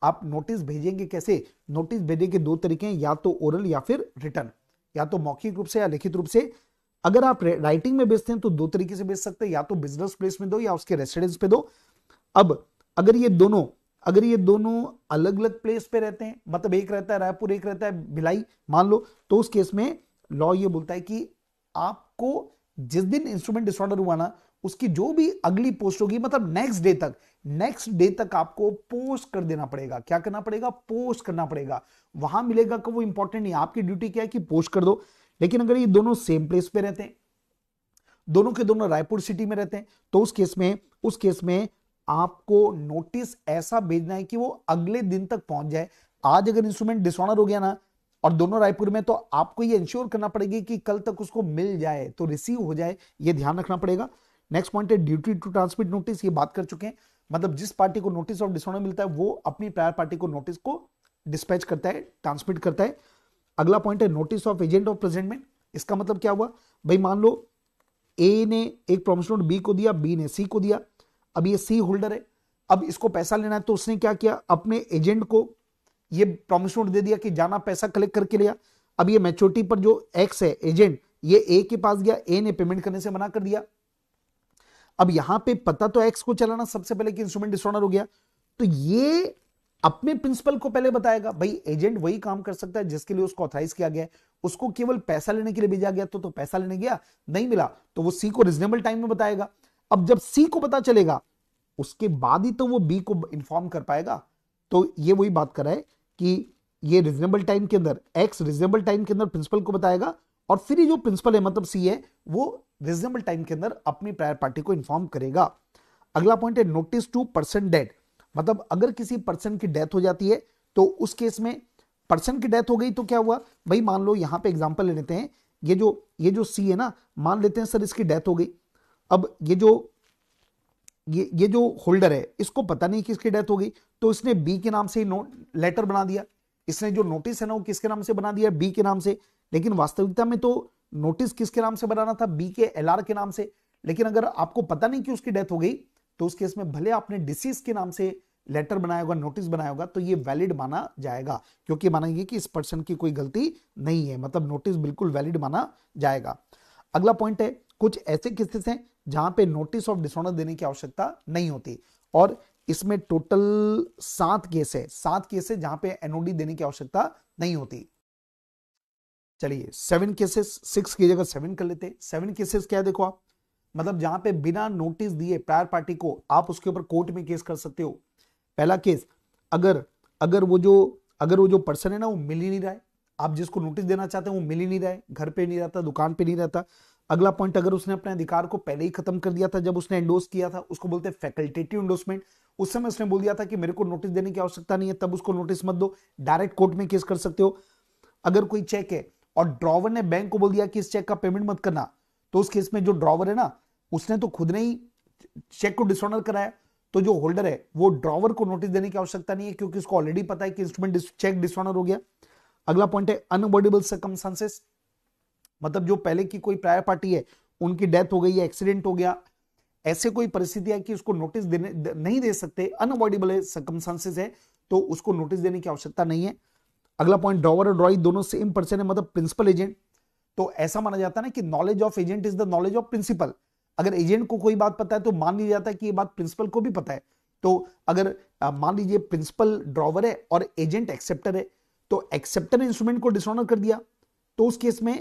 आप नोटिस भेजेंगे कैसे नोटिस भेजने के दो तरीके हैं या तो ओरल या फिर रिटर्न या तो मौखिक रूप से या लिखित रूप से अगर आप राइटिंग में भेजते हैं तो दो तरीके से भेज सकते हैं या तो बिजनेस प्लेस में दो या उसके रेसिडेंस पे दो अब अगर ये दोनों अगर ये दोनों अलग अलग प्लेस पे रहते हैं मतलब एक रहता है रायपुर एक रहता है भिलाई मान लो तो उस केस में लॉ ये बोलता है कि आपको जिस दिन इंस्ट्रूमेंट डिसऑर्डर हुआ ना उसकी जो भी अगली पोस्ट होगी मतलब नेक्स्ट डे तक नेक्स्ट डे तक आपको पोस्ट कर देना पड़ेगा क्या करना पड़ेगा पोस्ट करना पड़ेगा वहां मिलेगा कब वो इंपॉर्टेंट नहीं आपकी ड्यूटी क्या है कि पोस्ट कर दो लेकिन अगर ये दोनों सेम प्लेस पे रहते हैं दोनों के दोनों रायपुर सिटी में रहते हैं तो उस केस में उस केस में आपको नोटिस ऐसा भेजना है कि वो अगले दिन तक पहुंच जाए आज अगर इंस्ट्रूमेंट डिसऑनर हो गया ना और दोनों रायपुर में तो आपको ये इंश्योर करना पड़ेगी कि कल तक उसको मिल जाए तो रिसीव हो जाए ये ध्यान रखना पड़ेगा नेक्स्ट पॉइंट है ड्यूटी टू ट्रांसमिट नोटिस ये बात कर चुके हैं मतलब जिस पार्टी को नोटिस ऑफ डिसऑनर मिलता है वो अपनी प्रायर पार्टी को नोटिस को डिस्पैच करता है ट्रांसमिट करता है अगला पॉइंट है notice of agent of presentment इसका मतलब क्या हुआ भाई मान लो ए ने एक प्रोमिस नोट बी को दिया बी ने सी को दिया अब ये सी होल्डर है अब इसको पैसा लेना है तो उसने क्या किया अपने एजेंट को ये प्रॉमिस नोट दे दिया कि जाना पैसा कलेक्ट करके लिया अब ये मेच्योरिटी पर जो एक्स है एजेंट ये ए के पास गया ए ने पेमेंट करने से मना कर दिया अब यहां पे पता तो एक्स को चलाना सबसे पहले कि इंस्ट्रूमेंट डिसऑर्डर हो गया तो ये अपने प्रिंसिपल को पहले बताएगा भाई एजेंट वही काम कर सकता है जिसके लिए उसको ऑथराइज किया गया उसको केवल पैसा लेने के लिए भेजा गया तो तो पैसा लेने गया नहीं मिला तो वो सी को रिजनेबल टाइम में बताएगा अब जब सी को पता चलेगा उसके बाद ही तो वो बी को इन्फॉर्म कर पाएगा तो ये वही बात कर रहा है कि ये रिजनेबल टाइम के अंदर एक्स रिजनेबल टाइम के अंदर प्रिंसिपल को बताएगा और फिर जो प्रिंसिपल है मतलब सी है वो रिजनेबल टाइम के अंदर अपनी प्रायर पार्टी को इन्फॉर्म करेगा अगला पॉइंट है नोटिस टू पर्सन डेड मतलब अगर किसी पर्सन की डेथ हो जाती है तो उस केस में पर्सन की डेथ हो गई तो क्या हुआ भाई मान लो यहाँ पे एग्जाम्पल ले लेते हैं ये जो ये जो सी है ना मान लेते हैं सर इसकी डेथ हो गई अब ये जो ये ये जो होल्डर है इसको पता नहीं किसकी डेथ हो गई तो इसने बी के नाम से ही नोट लेटर बना दिया इसने जो नोटिस है ना वो किसके नाम से बना दिया बी के नाम से लेकिन वास्तविकता में तो नोटिस किसके नाम से बनाना था बी के एल के नाम से लेकिन अगर आपको पता नहीं कि उसकी डेथ हो गई तो उस केस में भले आपने डिसीज के नाम से लेटर बनाया होगा नोटिस बनाया होगा तो ये वैलिड माना जाएगा क्योंकि मानेंगे कि इस पर्सन की कोई गलती नहीं है मतलब नोटिस बिल्कुल वैलिड माना जाएगा अगला पॉइंट है कुछ ऐसे किस्से हैं जहां पे नोटिस ऑफ डिसऑनर देने की आवश्यकता नहीं होती और इसमें टोटल सात केस है सात केस है जहां पे एनओडी देने की आवश्यकता नहीं होती चलिए सेवन केसेस सिक्स की जगह सेवन कर लेते सेवन केसेस क्या देखो आप मतलब जहां पे बिना नोटिस दिए प्रायर पार्टी को आप उसके ऊपर कोर्ट में केस कर सकते हो पहला केस अगर अगर वो जो अगर वो जो पर्सन है ना वो मिल ही नहीं रहा है आप जिसको नोटिस देना चाहते हैं वो मिल ही नहीं रहा है घर पे नहीं रहता दुकान पे नहीं रहता अगला पॉइंट अगर उसने अपने अधिकार को पहले ही खत्म कर दिया था जब उसने एंडोर्स किया था उसको बोलते हैं फैकल्टेटिव एंडोर्समेंट उस समय उसने बोल दिया था कि मेरे को नोटिस देने की आवश्यकता नहीं है तब उसको नोटिस मत दो डायरेक्ट कोर्ट में केस कर सकते हो अगर कोई चेक है और ड्रॉवर ने बैंक को बोल दिया कि इस चेक का पेमेंट मत करना तो उस केस में जो ड्रॉवर है ना उसने तो खुद ने ही चेक को डिसऑनर कराया तो जो होल्डर है वो ड्रॉवर को नोटिस देने की आवश्यकता नहीं है क्योंकि उसको ऑलरेडी पता है कि इंस्ट्रूमेंट चेक डिसऑनर हो गया अगला पॉइंट है अनअवॉइडेबल सर्कमस्टांसेस मतलब जो पहले की कोई प्रायर पार्टी है उनकी डेथ हो गई है एक्सीडेंट हो गया ऐसे कोई परिस्थिति है कि उसको नोटिस देने द, नहीं दे सकते अनअवॉइडेबल सर्कमस्टांसेस है तो उसको नोटिस देने की आवश्यकता नहीं है अगला पॉइंट ड्रॉवर और ड्रॉई दोनों सेम पर्सन है मतलब प्रिंसिपल एजेंट तो ऐसा माना जाता है ना कि knowledge of agent is the knowledge of principal अगर एजेंट को कोई बात पता है तो मान लिया जाता है कि ये बात प्रिंसिपल को भी पता है तो अगर मान लीजिए प्रिंसिपल ड्रॉवर है और एजेंट एक्सेप्टर है तो एक्सेप्टर इंस्ट्रूमेंट को डिसऑनर कर दिया तो उस केस में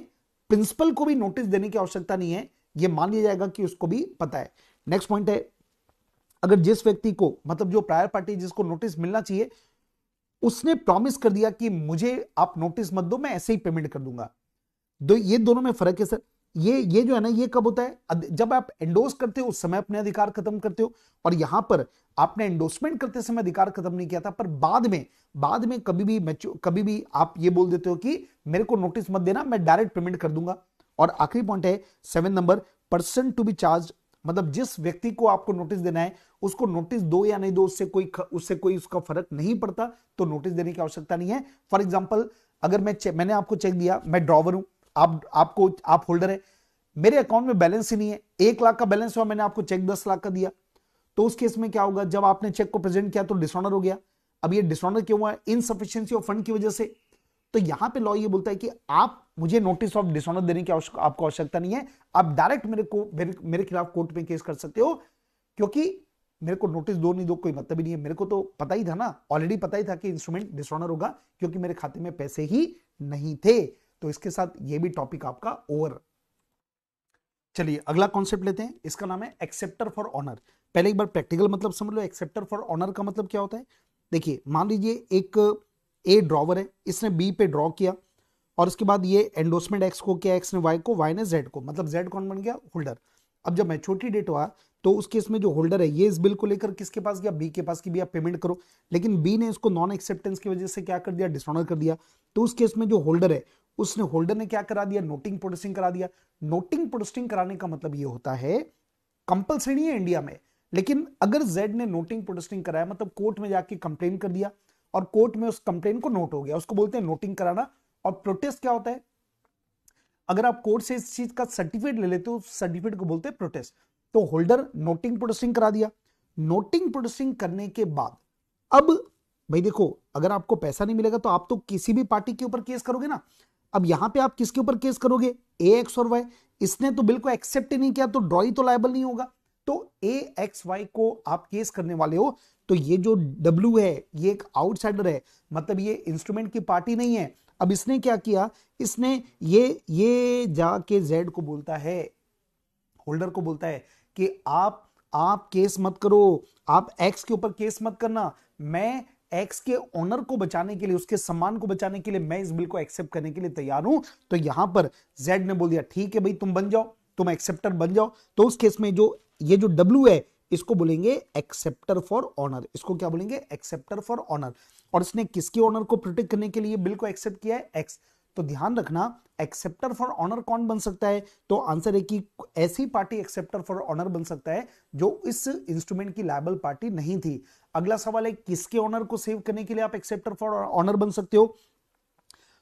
प्रिंसिपल को भी नोटिस देने की आवश्यकता नहीं है ये मान लिया जाएगा कि उसको भी पता है नेक्स्ट पॉइंट है अगर जिस व्यक्ति को मतलब जो प्रायर पार्टी जिसको नोटिस मिलना चाहिए उसने प्रॉमिस कर दिया कि मुझे आप नोटिस मत दो मैं ऐसे ही पेमेंट कर दूंगा दो तो ये दोनों में फर्क है सर ये ये जो है ना ये कब होता है जब आप एंडोर्स करते हो उस समय अपने अधिकार खत्म करते हो और यहां पर आपने एंडोर्समेंट करते समय अधिकार खत्म नहीं किया था पर बाद में बाद में कभी भी कभी भी आप ये बोल देते हो कि मेरे को नोटिस मत देना मैं डायरेक्ट पेमेंट कर दूंगा और आखिरी पॉइंट है seven number person to be charge मतलब जिस व्यक्ति को आपको नोटिस देना है उसको नोटिस दो या नहीं दो उससे कोई उससे कोई उसका फर्क नहीं पड़ता तो नोटिस देने की आवश्यकता नहीं है फॉर एग्जाम्पल अगर मैं मैंने आपको चेक दिया मैं ड्रॉवर हूं आप आपको आप होल्डर है मेरे अकाउंट में बैलेंस ही नहीं है एक लाख का बैलेंस हुआ मैंने आपको चेक दस लाख का दिया तो उस केस में क्या होगा जब आपने चेक को प्रेजेंट किया तो डिसऑनर हो गया अब ये डिसऑनर क्यों हुआ इनसफिशियंसी ऑफ फंड की वजह से तो यहां पे लॉ ये बोलता है कि आप मुझे नोटिस ऑफ डिसऑनर देने की आपको आवश्यकता नहीं है आप डायरेक्ट मेरे को मेरे, मेरे खिलाफ कोर्ट में केस कर सकते हो क्योंकि मेरे को नोटिस दो नहीं दो कोई मतलब ही नहीं है मेरे को तो पता ही था ना ऑलरेडी पता ही था कि इंस्ट्रूमेंट डिसऑनर होगा क्योंकि मेरे खाते में पैसे ही नहीं थे तो इसके साथ ये भी टॉपिक आपका ओवर चलिए अगला कॉन्सेप्ट लेते हैं इसका नाम है एक्सेप्टर फॉर ऑनर पहले एक बार प्रैक्टिकल मतलब समझ लो एक्सेप्टर फॉर ऑनर का मतलब क्या होता है देखिए मान लीजिए एक ए ड्रॉवर है इसने बी पे ड्रॉ किया और उसके बाद ये एंडोसमेंट एक्स को किया एक्स ने वाई को वाई ने जेड को मतलब जेड कौन बन गया होल्डर अब जब मैं छोटी डेट हुआ तो उस केस में जो होल्डर है ये इस बिल को लेकर किसके पास गया बी के पास कि भैया पेमेंट करो लेकिन बी ने इसको नॉन एक्सेप्टेंस की वजह से क्या कर दिया डिसऑनर कर दिया तो उस केस में जो होल्डर है उसने होल्डर ने क्या करा दिया नोटिंग प्रोड्यूसिंग करा दिया नोटिंग प्रोड्यूसिंग कराने का मतलब ये होता है कंपल्सरी है इंडिया में लेकिन अगर जेड ने नोटिंग प्रोटेस्टिंग कराया मतलब कोर्ट में जाके कंप्लेन कर दिया और कोर्ट में उस कंप्लेन को नोट हो गया उसको बोलते हैं नोटिंग कराना और प्रोटेस्ट क्या होता है अगर आप कोर्ट से इस चीज का सर्टिफिकेट ले लेते हो सर्टिफिकेट को बोलते हैं प्रोटेस्ट तो होल्डर नोटिंग प्रोटेस्टिंग करा दिया नोटिंग प्रोटेस्टिंग करने के बाद अब भाई देखो अगर आपको पैसा नहीं मिलेगा तो आप तो किसी भी पार्टी के ऊपर केस करोगे ना अब यहां पे आप किसके ऊपर केस करोगे ए एक्स और वाई इसने तो बिल्कुल एक्सेप्ट नहीं किया तो ड्रॉ तो लाइबल नहीं होगा तो ए एक्स वाई को आप केस करने वाले हो तो ये जो डब्ल्यू है ये एक आउटसाइडर है मतलब ये इंस्ट्रूमेंट की पार्टी नहीं है अब इसने क्या किया इसने ये ये जाके जेड को बोलता है होल्डर को बोलता है कि आप आप केस मत करो आप एक्स के ऊपर केस मत करना मैं एक्स के ऑनर को बचाने के लिए उसके सम्मान को बचाने के लिए मैं इस बिल को एक्सेप्ट करने के लिए तैयार हूं तो यहां पर जेड ने बोल दिया ठीक है भाई तुम बन जाओ तुम एक्सेप्टर बन जाओ तो उस केस में जो ये जो डब्ल्यू है इसको बोलेंगे एक्सेप्टर फॉर ऑनर इसको क्या बोलेंगे एक्सेप्टर फॉर ऑनर और इसने किसके ऑनर को प्रोटेक्ट करने के लिए बिल को एक्सेप्ट किया है एक्स तो ध्यान रखना एक्सेप्टर फॉर ऑनर कौन बन सकता है तो आंसर है कि ऐसी पार्टी एक्सेप्टर फॉर ऑनर बन सकता है जो इस इंस्ट्रूमेंट की लाइबल पार्टी नहीं थी अगला सवाल है किसके ऑनर को सेव करने के लिए आप एक्सेप्टर फॉर ऑनर बन सकते हो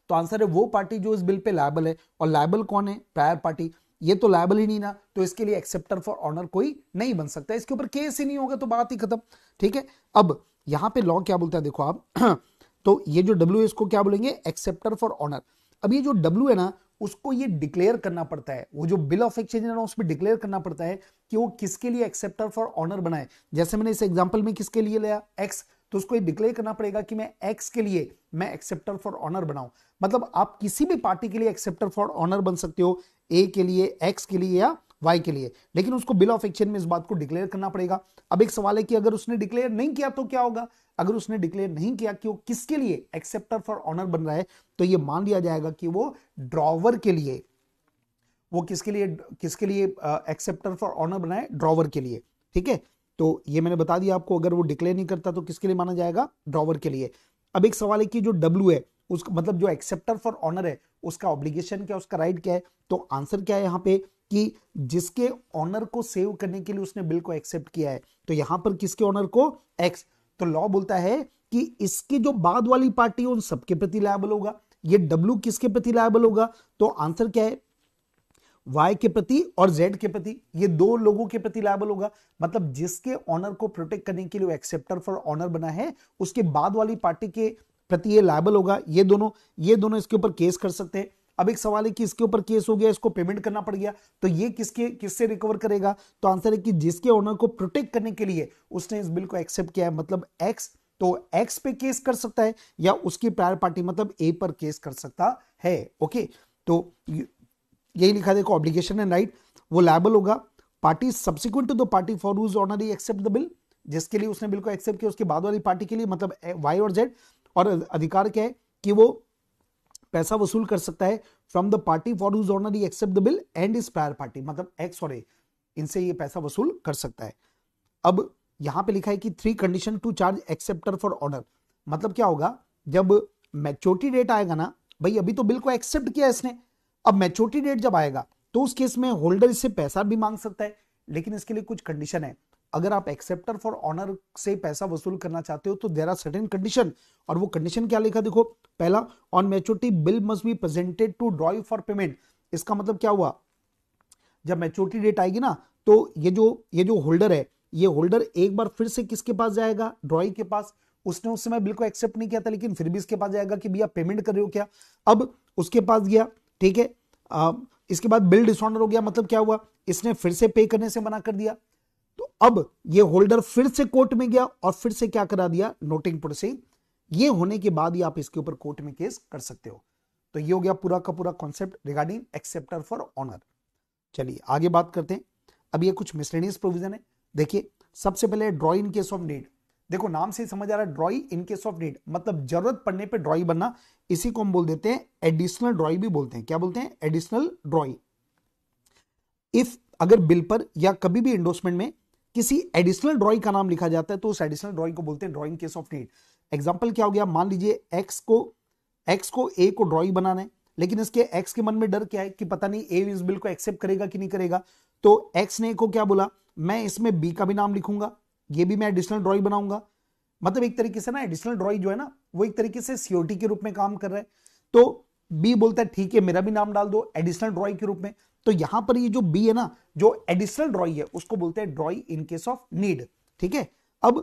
तो आंसर है वो पार्टी जो इस बिल पे लायबल है और लायबल कौन है प्रायर पार्टी ये तो लायबल ही नहीं ना तो इसके लिए एक्सेप्टर फॉर ऑनर कोई नहीं बन सकता इसके ऊपर केस ही नहीं होगा तो बात ही खत्म ठीक है अब यहां पे लॉ क्या बोलता है देखो आप तो ये जो डब्ल्यू है इसको क्या बोलेंगे एक्सेप्टर फॉर ऑनर अब ये जो डब्ल्यू है ना उसको ये डिक्लेयर करना पड़ता है वो जो बिल ऑफ एक्सचेंज है ना उसमें डिक्लेयर करना पड़ता है कि वो किसके लिए एक्सेप्टर फॉर ऑनर बनाए जैसे मैंने इस एग्जाम्पल में किसके लिए लिया एक्स तो उसको ये डिक्लेयर करना पड़ेगा कि मैं एक्स के लिए मैं एक्सेप्टर फॉर ऑनर बनाऊं मतलब आप किसी भी पार्टी के लिए एक्सेप्टर फॉर ऑनर बन सकते हो ए के लिए एक्स के लिए या वाई के लिए लेकिन उसको बिल ऑफ एक्सचेंज में इस बात को डिक्लेयर करना पड़ेगा अब एक सवाल है कि अगर उसने डिक्लेयर नहीं किया तो क्या होगा अगर उसने डिक्लेयर नहीं किया कि वो किसके लिए एक्सेप्टर फॉर ऑनर बन रहा है तो ये मान लिया जाएगा कि वो ड्रॉवर के लिए वो किसके लिए किसके लिए एक्सेप्टर फॉर ऑनर बनाए ड्रॉवर के लिए ठीक है तो ये मैंने बता दिया आपको अगर वो डिक्लेयर नहीं करता तो किसके लिए माना जाएगा ड्रॉवर के लिए अब एक सवाल है कि जो डब्ल्यू मतलब है उसका मतलब जो एक्सेप्टर फॉर ऑनर है उसका ऑब्लिगेशन क्या उसका राइट क्या है तो आंसर क्या है यहाँ पे कि जिसके ऑनर को सेव करने के लिए उसने बिल को एक्सेप्ट किया है तो यहां पर किसके ऑनर को एक्स तो लॉ बोलता है कि इसके जो बाद वाली पार्टी है उन सबके प्रति लायबल होगा ये डब्ल्यू किसके प्रति लायबल होगा तो आंसर क्या है वाई के प्रति और जेड के प्रति ये दो लोगों के प्रति लायबल होगा मतलब जिसके ऑनर को प्रोटेक्ट करने के लिए एक्सेप्टर फॉर ऑनर बना है उसके बाद वाली पार्टी के प्रति ये लायबल होगा ये दोनों ये दोनों इसके ऊपर केस कर सकते हैं अब एक सवाल है कि इसके ऊपर केस हो गया इसको पेमेंट करना पड़ गया तो ये किसके किससे रिकवर करेगा तो आंसर है कि जिसके ओनर को प्रोटेक्ट करने के लिए उसने इस बिल को एक्सेप्ट किया है मतलब एक्स तो एक्स पे केस कर सकता है या उसकी प्रायर पार्टी मतलब ए पर केस कर सकता है ओके तो यही लिखा देखो ऑब्लिगेशन एंड राइट वो लाइबल होगा party subsequent to the party for whose honour he accept the bill जिसके लिए उसने बिल को एक्सेप्ट किया उसके बाद वाली पार्टी के लिए मतलब वाई और जेड और अधिकार क्या है कि वो पैसा वसूल कर सकता है from the party for whose honour he accept the bill and is prior party मतलब एक्स और ए इनसे ये पैसा वसूल कर सकता है अब यहां पे लिखा है कि three condition to charge acceptor for honour मतलब क्या होगा जब मैच्योरिटी डेट आएगा ना भाई अभी तो बिल को एक्सेप्ट किया इसने अब मैच्योरिटी डेट जब आएगा तो उस केस में होल्डर इससे पैसा भी मांग सकता है लेकिन इसके लिए कुछ कंडीशन है अगर आप एक्सेप्टर फॉर ऑनर से पैसा वसूल करना चाहते हो तो देर आर सर्टेन कंडीशन और वो कंडीशन क्या लिखा देखो पहला on maturity bill must be presented to drawee for payment इसका मतलब क्या हुआ जब मेच्योरिटी डेट आएगी ना तो ये जो ये जो होल्डर है ये होल्डर एक बार फिर से किसके पास जाएगा ड्रॉइ के पास उसने उस समय बिल को एक्सेप्ट नहीं किया था लेकिन फिर भी इसके पास जाएगा कि भैया पेमेंट कर रहे हो क्या अब उसके पास गया ठीक है इसके बाद बिल डिसऑनर हो गया मतलब क्या हुआ इसने फिर से पे करने से मना कर दिया अब ये होल्डर फिर से कोर्ट में गया और फिर से क्या करा दिया नोटिंग प्रोसीड ये होने के बाद ही आप इसके ऊपर कोर्ट में केस कर सकते हो तो ये हो गया पूरा का पूरा concept regarding acceptor for honour चलिए आगे बात करते हैं अब ये कुछ मिसलेनियस प्रोविजन है देखिए सबसे पहले drawee in case of need देखो नाम से समझ आ रहा है drawee in case of need मतलब जरूरत पड़ने पे ड्रॉई बनना इसी को हम बोल देते हैं एडिशनल ड्रॉई भी बोलते हैं क्या बोलते हैं एडिशनल ड्रॉई इफ अगर बिल पर या कभी भी एंडोर्समेंट में किसी एडिशनल ड्रॉइंग का नाम लिखा जाता है तो उस एडिशनल ड्रॉइंग को बोलते हैं drawee in case of need example क्या हो गया मान लीजिए एक्स को एक्स को ए को ड्रॉइंग बनाना है लेकिन इसके एक्स के मन में डर क्या है कि पता नहीं ए इस बिल को एक्सेप्ट करेगा कि नहीं करेगा तो एक्स ने को क्या बोला मैं इसमें बी का भी नाम लिखूंगा ये भी मैं एडिशनल ड्रॉइंग बनाऊंगा मतलब एक तरीके से ना एडिशनल ड्रॉइंग जो है ना वो एक तरीके से सीओटी के रूप में काम कर रहा है तो बी बोलता है ठीक है मेरा भी नाम डाल दो एडिशनल ड्रॉइंग के रूप में तो यहां पर ये जो बी है ना जो एडिशनल ड्रॉई है उसको बोलते हैं drawee in case of need ठीक है अब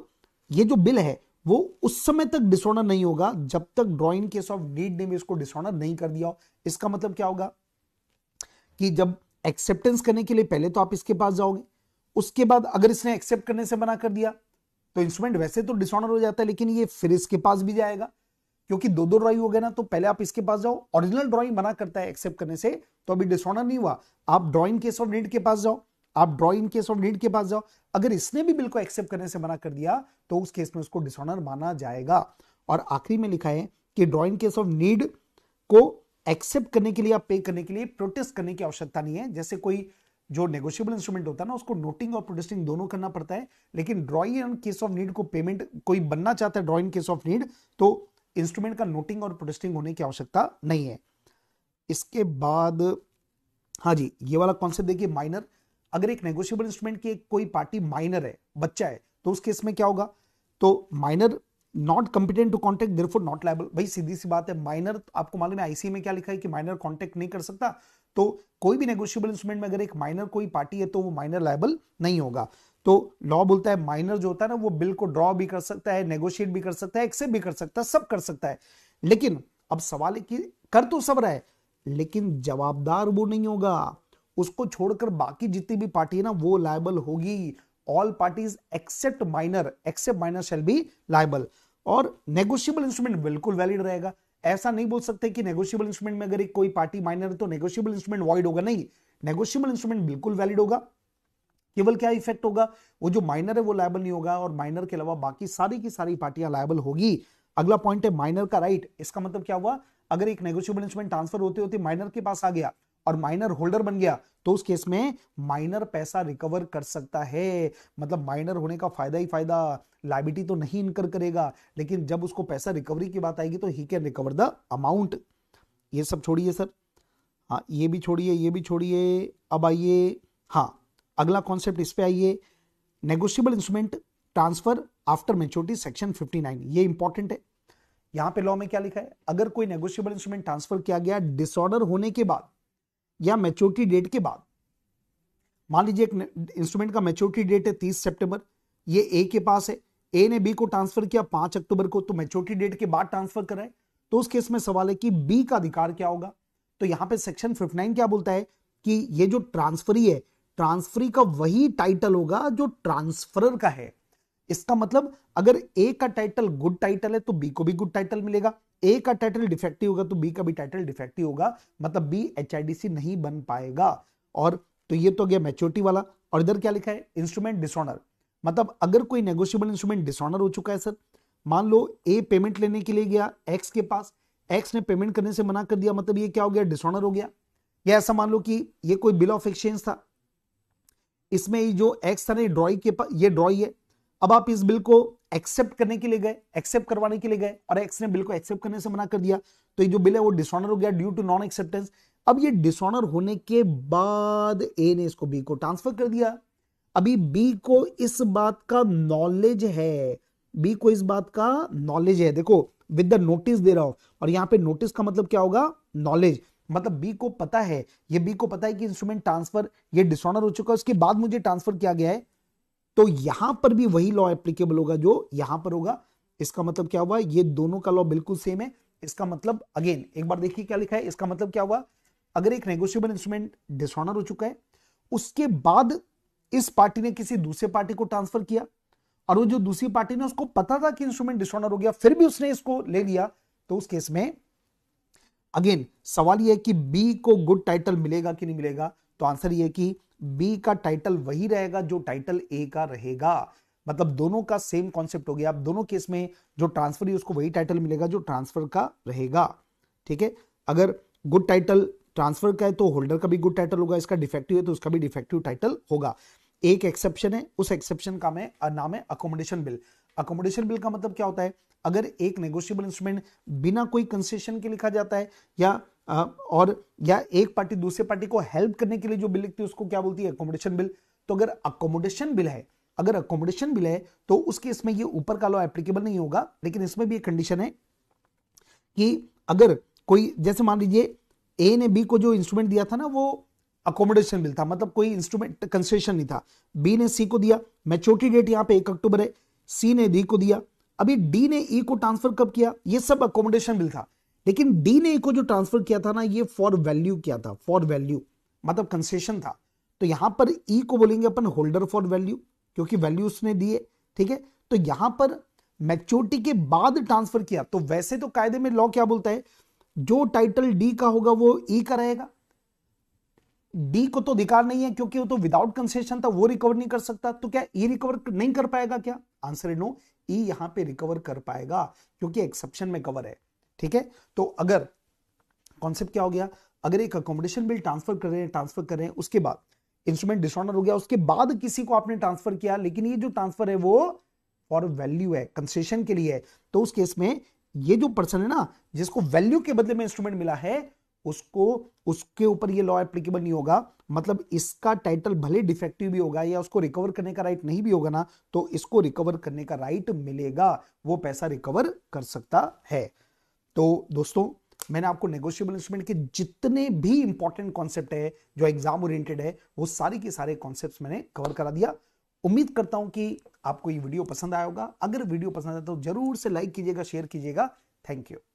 ये जो बिल है वो उस समय तक डिसऑनर नहीं होगा जब तक ड्रॉइंग केस ऑफ नीड ने भी इसको डिसऑनर नहीं कर दिया हो इसका मतलब क्या होगा कि जब एक्सेप्टेंस करने के लिए पहले तो आप इसके पास जाओगे उसके बाद अगर इसने एक्सेप्ट करने से मना कर दिया तो इंस्ट्रूमेंट वैसे तो डिसऑनर हो जाता है लेकिन ये फिर इसके पास भी जाएगा क्योंकि दो दो ड्रॉइंग हो गए ना तो पहले आप इसके पास जाओ ओरिजिनल ड्रॉइंग बना करता है एक्सेप्ट करने से तो अभी डिसऑर्डर नहीं हुआ आप ड्रॉइंग केस ऑफ नीड के पास जाओ आप ड्रॉइंग केस ऑफ नीड के पास जाओ अगर इसने भी बिल को एक्सेप्ट करने से मना कर दिया तो उस केस में उसको डिसऑनर माना जाएगा और आखिरी में लिखा है कि ड्रॉइंग केस ऑफ नीड को एक्सेप्ट करने के लिए या पे करने के लिए प्रोटेस्ट करने की आवश्यकता नहीं है जैसे कोई जो नेगोशियबल इंस्ट्रूमेंट होता है ना उसको नोटिंग और प्रोटेस्टिंग दोनों करना पड़ता है लेकिन drawee in and case of need को पेमेंट कोई बनना चाहता है ड्रॉइंग केस ऑफ नीड तो इंस्ट्रूमेंट का नोटिंग और प्रोटेस्टिंग होने की आवश्यकता नहीं है इसके बाद हाँ जी ये वाला कॉन्सेप्ट देखिए माइनर अगर एक नेगोशियबल इंस्ट्रूमेंट की कोई पार्टी माइनर है बच्चा है तो उस केस में क्या होगा तो minor not competent to contract therefore not liable भाई सीधी सी बात है माइनर आपको मालूम है आईसी में क्या लिखा है कि माइनर कॉन्टेक्ट नहीं कर सकता तो कोई भी नेगोशियबल इंस्ट्रूमेंट में अगर एक माइनर कोई पार्टी है तो वो माइनर लाइबल नहीं होगा तो लॉ बोलता है माइनर जो होता है ना वो बिल को ड्रॉ भी कर सकता है नेगोशिएट भी कर सकता है एक्सेप्ट भी कर सकता है सब कर सकता है लेकिन अब सवाल है कि कर तो सब रहा है लेकिन जवाबदार वो नहीं होगा उसको छोड़कर बाकी जितनी भी पार्टी है ना वो लायबल होगी all parties except minor except minor shall be liable और नेगोशियबल इंस्ट्रूमेंट बिल्कुल वैलिड रहेगा ऐसा नहीं बोल सकते कि नेगोशियबल इंस्ट्रूमेंट में अगर एक कोई पार्टी माइनर है तो नेगोशियबल इंस्ट्रूमेंट वॉइड होगा नहीं नेगोशियबल इंस्ट्रूमेंट बिल्कुल वैलिड होगा केवल क्या इफेक्ट होगा वो जो माइनर है वो लायबल नहीं होगा और माइनर के अलावा बाकी सारी की सारी पार्टियां लायबल होगी अगला पॉइंट है माइनर का राइट इसका मतलब क्या हुआ अगर एक नेगोशियबल इंस्ट्रूमेंट ट्रांसफर होते होते माइनर के पास आ गया और माइनर होल्डर बन गया तो उस केस में माइनर पैसा रिकवर कर सकता है मतलब माइनर होने का फायदा ही फायदा लाइबिलिटी तो नहीं इनकर करेगा लेकिन जब उसको पैसा रिकवरी की बात आएगी तो he can recover the amount ये सब छोड़िए सर हाँ ये भी छोड़िए ये भी छोड़िए अब आइए हाँ अगला कॉन्सेप्ट इस पे आइए negotiable instrument transfer after maturity section 59 ये इंपॉर्टेंट है यहां पे लॉ में क्या लिखा है अगर कोई नेगोशियबल इंस्ट्रूमेंट ट्रांसफर किया गया डिसऑर्डर होने के बाद या मेच्योरिटी डेट के बाद मान लीजिए एक इंस्ट्रूमेंट का मेच्योरिटी डेट है तीस सेप्टेम्बर ये ए के पास है ए ने बी को ट्रांसफर किया पांच अक्टूबर को तो मेच्योरिटी डेट के बाद ट्रांसफर कराए तो उस केस में सवाल है कि बी का अधिकार क्या होगा तो यहां पे सेक्शन 59 क्या बोलता है कि ये जो ट्रांसफरी है ट्रांसफरी का वही टाइटल होगा जो ट्रांसफरर का है इसका मतलब अगर ए का टाइटल गुड टाइटल है तो बी को भी गुड टाइटल मिलेगा ए का टाइटल डिफेक्टिव होगा तो बी का भी टाइटल डिफेक्टिव होगा मतलब बी एच नहीं बन पाएगा और तो ये तो गया मेच्योरिटी वाला और इधर क्या लिखा है इंस्ट्रूमेंट डिसऑनर मतलब अगर कोई नेगोशियबल इंस्ट्रूमेंट डिसऑनर हो चुका है सर मान लो ए पेमेंट लेने के लिए गया एक्स के पास एक्स ने पेमेंट करने से मना कर दिया मतलब ये क्या हो गया डिसऑनर हो गया या ऐसा मान लो कि ये कोई बिल ऑफ एक्सचेंज था इसमें जो एक्स था ना ड्रॉई के ये ड्रॉइंग है अब आप इस बिल को एक्सेप्ट करने के लिए गए एक्सेप्ट करवाने के लिए गए और एक्स ने बिल को एक्सेप्ट करने से मना कर दिया तो ये जो बिल है वो डिसऑनर हो गया ड्यू टू नॉन एक्सेप्टेंस अब ये डिसऑनर होने के बाद ए ने इसको बी को ट्रांसफर कर दिया अभी बी को इस बात का नॉलेज है बी को इस बात का नॉलेज है देखो विद द नोटिस दे रहा हूं और यहां पे नोटिस का मतलब क्या होगा नॉलेज मतलब बी को पता है ये बी को पता है कि इंस्ट्रूमेंट ट्रांसफर ये डिसऑनर हो चुका है उसके बाद मुझे ट्रांसफर किया गया है तो यहां पर भी वही लॉ एप्लीकेबल होगा जो यहां पर होगा इसका मतलब क्या हुआ ये दोनों का लॉ बिल्कुल सेम है इसका मतलब अगेन एक बार देखिए क्या लिखा है इसका मतलब क्या हुआ अगर एक नेगोशियबल इंस्ट्रूमेंट डिसऑनर हो चुका है उसके बाद इस पार्टी ने किसी दूसरे पार्टी को ट्रांसफर किया और वो जो दूसरी पार्टी ने उसको पता था कि इंस्ट्रूमेंट डिसऑनर हो गया फिर भी उसने इसको ले लिया तो उस केस में अगेन सवाल यह है कि बी को गुड टाइटल मिलेगा कि नहीं मिलेगा तो आंसर यह कि बी का टाइटल वही रहेगा जो टाइटल ए का रहेगा मतलब दोनों का सेम कॉन्सेप्ट हो गया आप दोनों केस में जो ट्रांसफर उसको वही टाइटल मिलेगा जो ट्रांसफर का रहेगा ठीक है अगर गुड टाइटल ट्रांसफर का है तो होल्डर का भी गुड टाइटल होगा इसका डिफेक्टिव है तो उसका भी डिफेक्टिव टाइटल होगा एक एक्सेप्शन है उस एक्सेप्शन का मैं नाम है अकोमोडेशन बिल अकोमोडेशन बिल का मतलब क्या होता है अगर एक नेगोशियबल इंस्ट्रूमेंट बिना कोई कंसेशन के लिखा जाता है या आ, और या एक पार्टी दूसरे पार्टी को हेल्प करने के लिए जो बिल लिखती है उसको क्या बोलती है अकोमोडेशन बिल तो अगर अकोमोडेशन बिल है अगर अकोमोडेशन बिल है तो उसके इसमें ये ऊपर का लॉ एप्लीकेबल नहीं होगा लेकिन इसमें भी एक कंडीशन है कि अगर कोई जैसे मान लीजिए ए ने बी को जो इंस्ट्रूमेंट दिया था ना वो अकोमोडेशन बिल था मतलब कोई इंस्ट्रूमेंट कंसेशन नहीं था बी ने सी को दिया मेच्योरिटी डेट यहाँ पे एक अक्टूबर है सी ने डी को दिया अभी डी ने ई e को ट्रांसफर कब किया ये सब अकोमोडेशन बिल था लेकिन डी ने ई e को जो ट्रांसफर किया था ना ये फॉर वैल्यू किया था फॉर वैल्यू मतलब कंसेशन था तो यहां पर ई e को बोलेंगे अपन होल्डर फॉर वैल्यू क्योंकि वैल्यू उसने दिए ठीक है तो यहां पर मैच्योरिटी के बाद ट्रांसफर किया तो वैसे तो कायदे में लॉ क्या बोलता है जो टाइटल डी का होगा वो ई e का रहेगा डी को तो अधिकार नहीं है क्योंकि वो तो विदाउट कंसेशन था वो रिकवर नहीं कर सकता तो क्या ई e रिकवर नहीं कर पाएगा क्या आंसर है नो ई e यहां पे रिकवर कर पाएगा क्योंकि एक्सेप्शन में कवर है ठीक है तो अगर कॉन्सेप्ट क्या हो गया अगर एक अकोमोडेशन बिल ट्रांसफर कर रहे हैं ट्रांसफर कर रहे हैं उसके बाद इंस्ट्रूमेंट डिसऑर्डर हो गया उसके बाद किसी को आपने ट्रांसफर किया लेकिन ये जो ट्रांसफर है वो फॉर वैल्यू है कंसेशन के लिए है तो उस केस में ये जो पर्सन है ना जिसको वैल्यू के बदले में इंस्ट्रूमेंट मिला है उसको उसके ऊपर ये लॉ एप्लीकेबल नहीं होगा मतलब इसका टाइटल भले डिफेक्टिव भी होगा या उसको रिकवर करने का राइट नहीं भी होगा ना तो इसको रिकवर करने का राइट मिलेगा वो पैसा रिकवर कर सकता है तो दोस्तों मैंने आपको नेगोशियबल इंस्ट्रूमेंट के जितने भी इंपॉर्टेंट कॉन्सेप्ट है जो एग्जाम ओरिएंटेड है वो सारे के सारे कॉन्सेप्ट मैंने कवर करा दिया उम्मीद करता हूं कि आपको ये वीडियो पसंद आया होगा अगर वीडियो पसंद आया तो जरूर से लाइक कीजिएगा शेयर कीजिएगा थैंक यू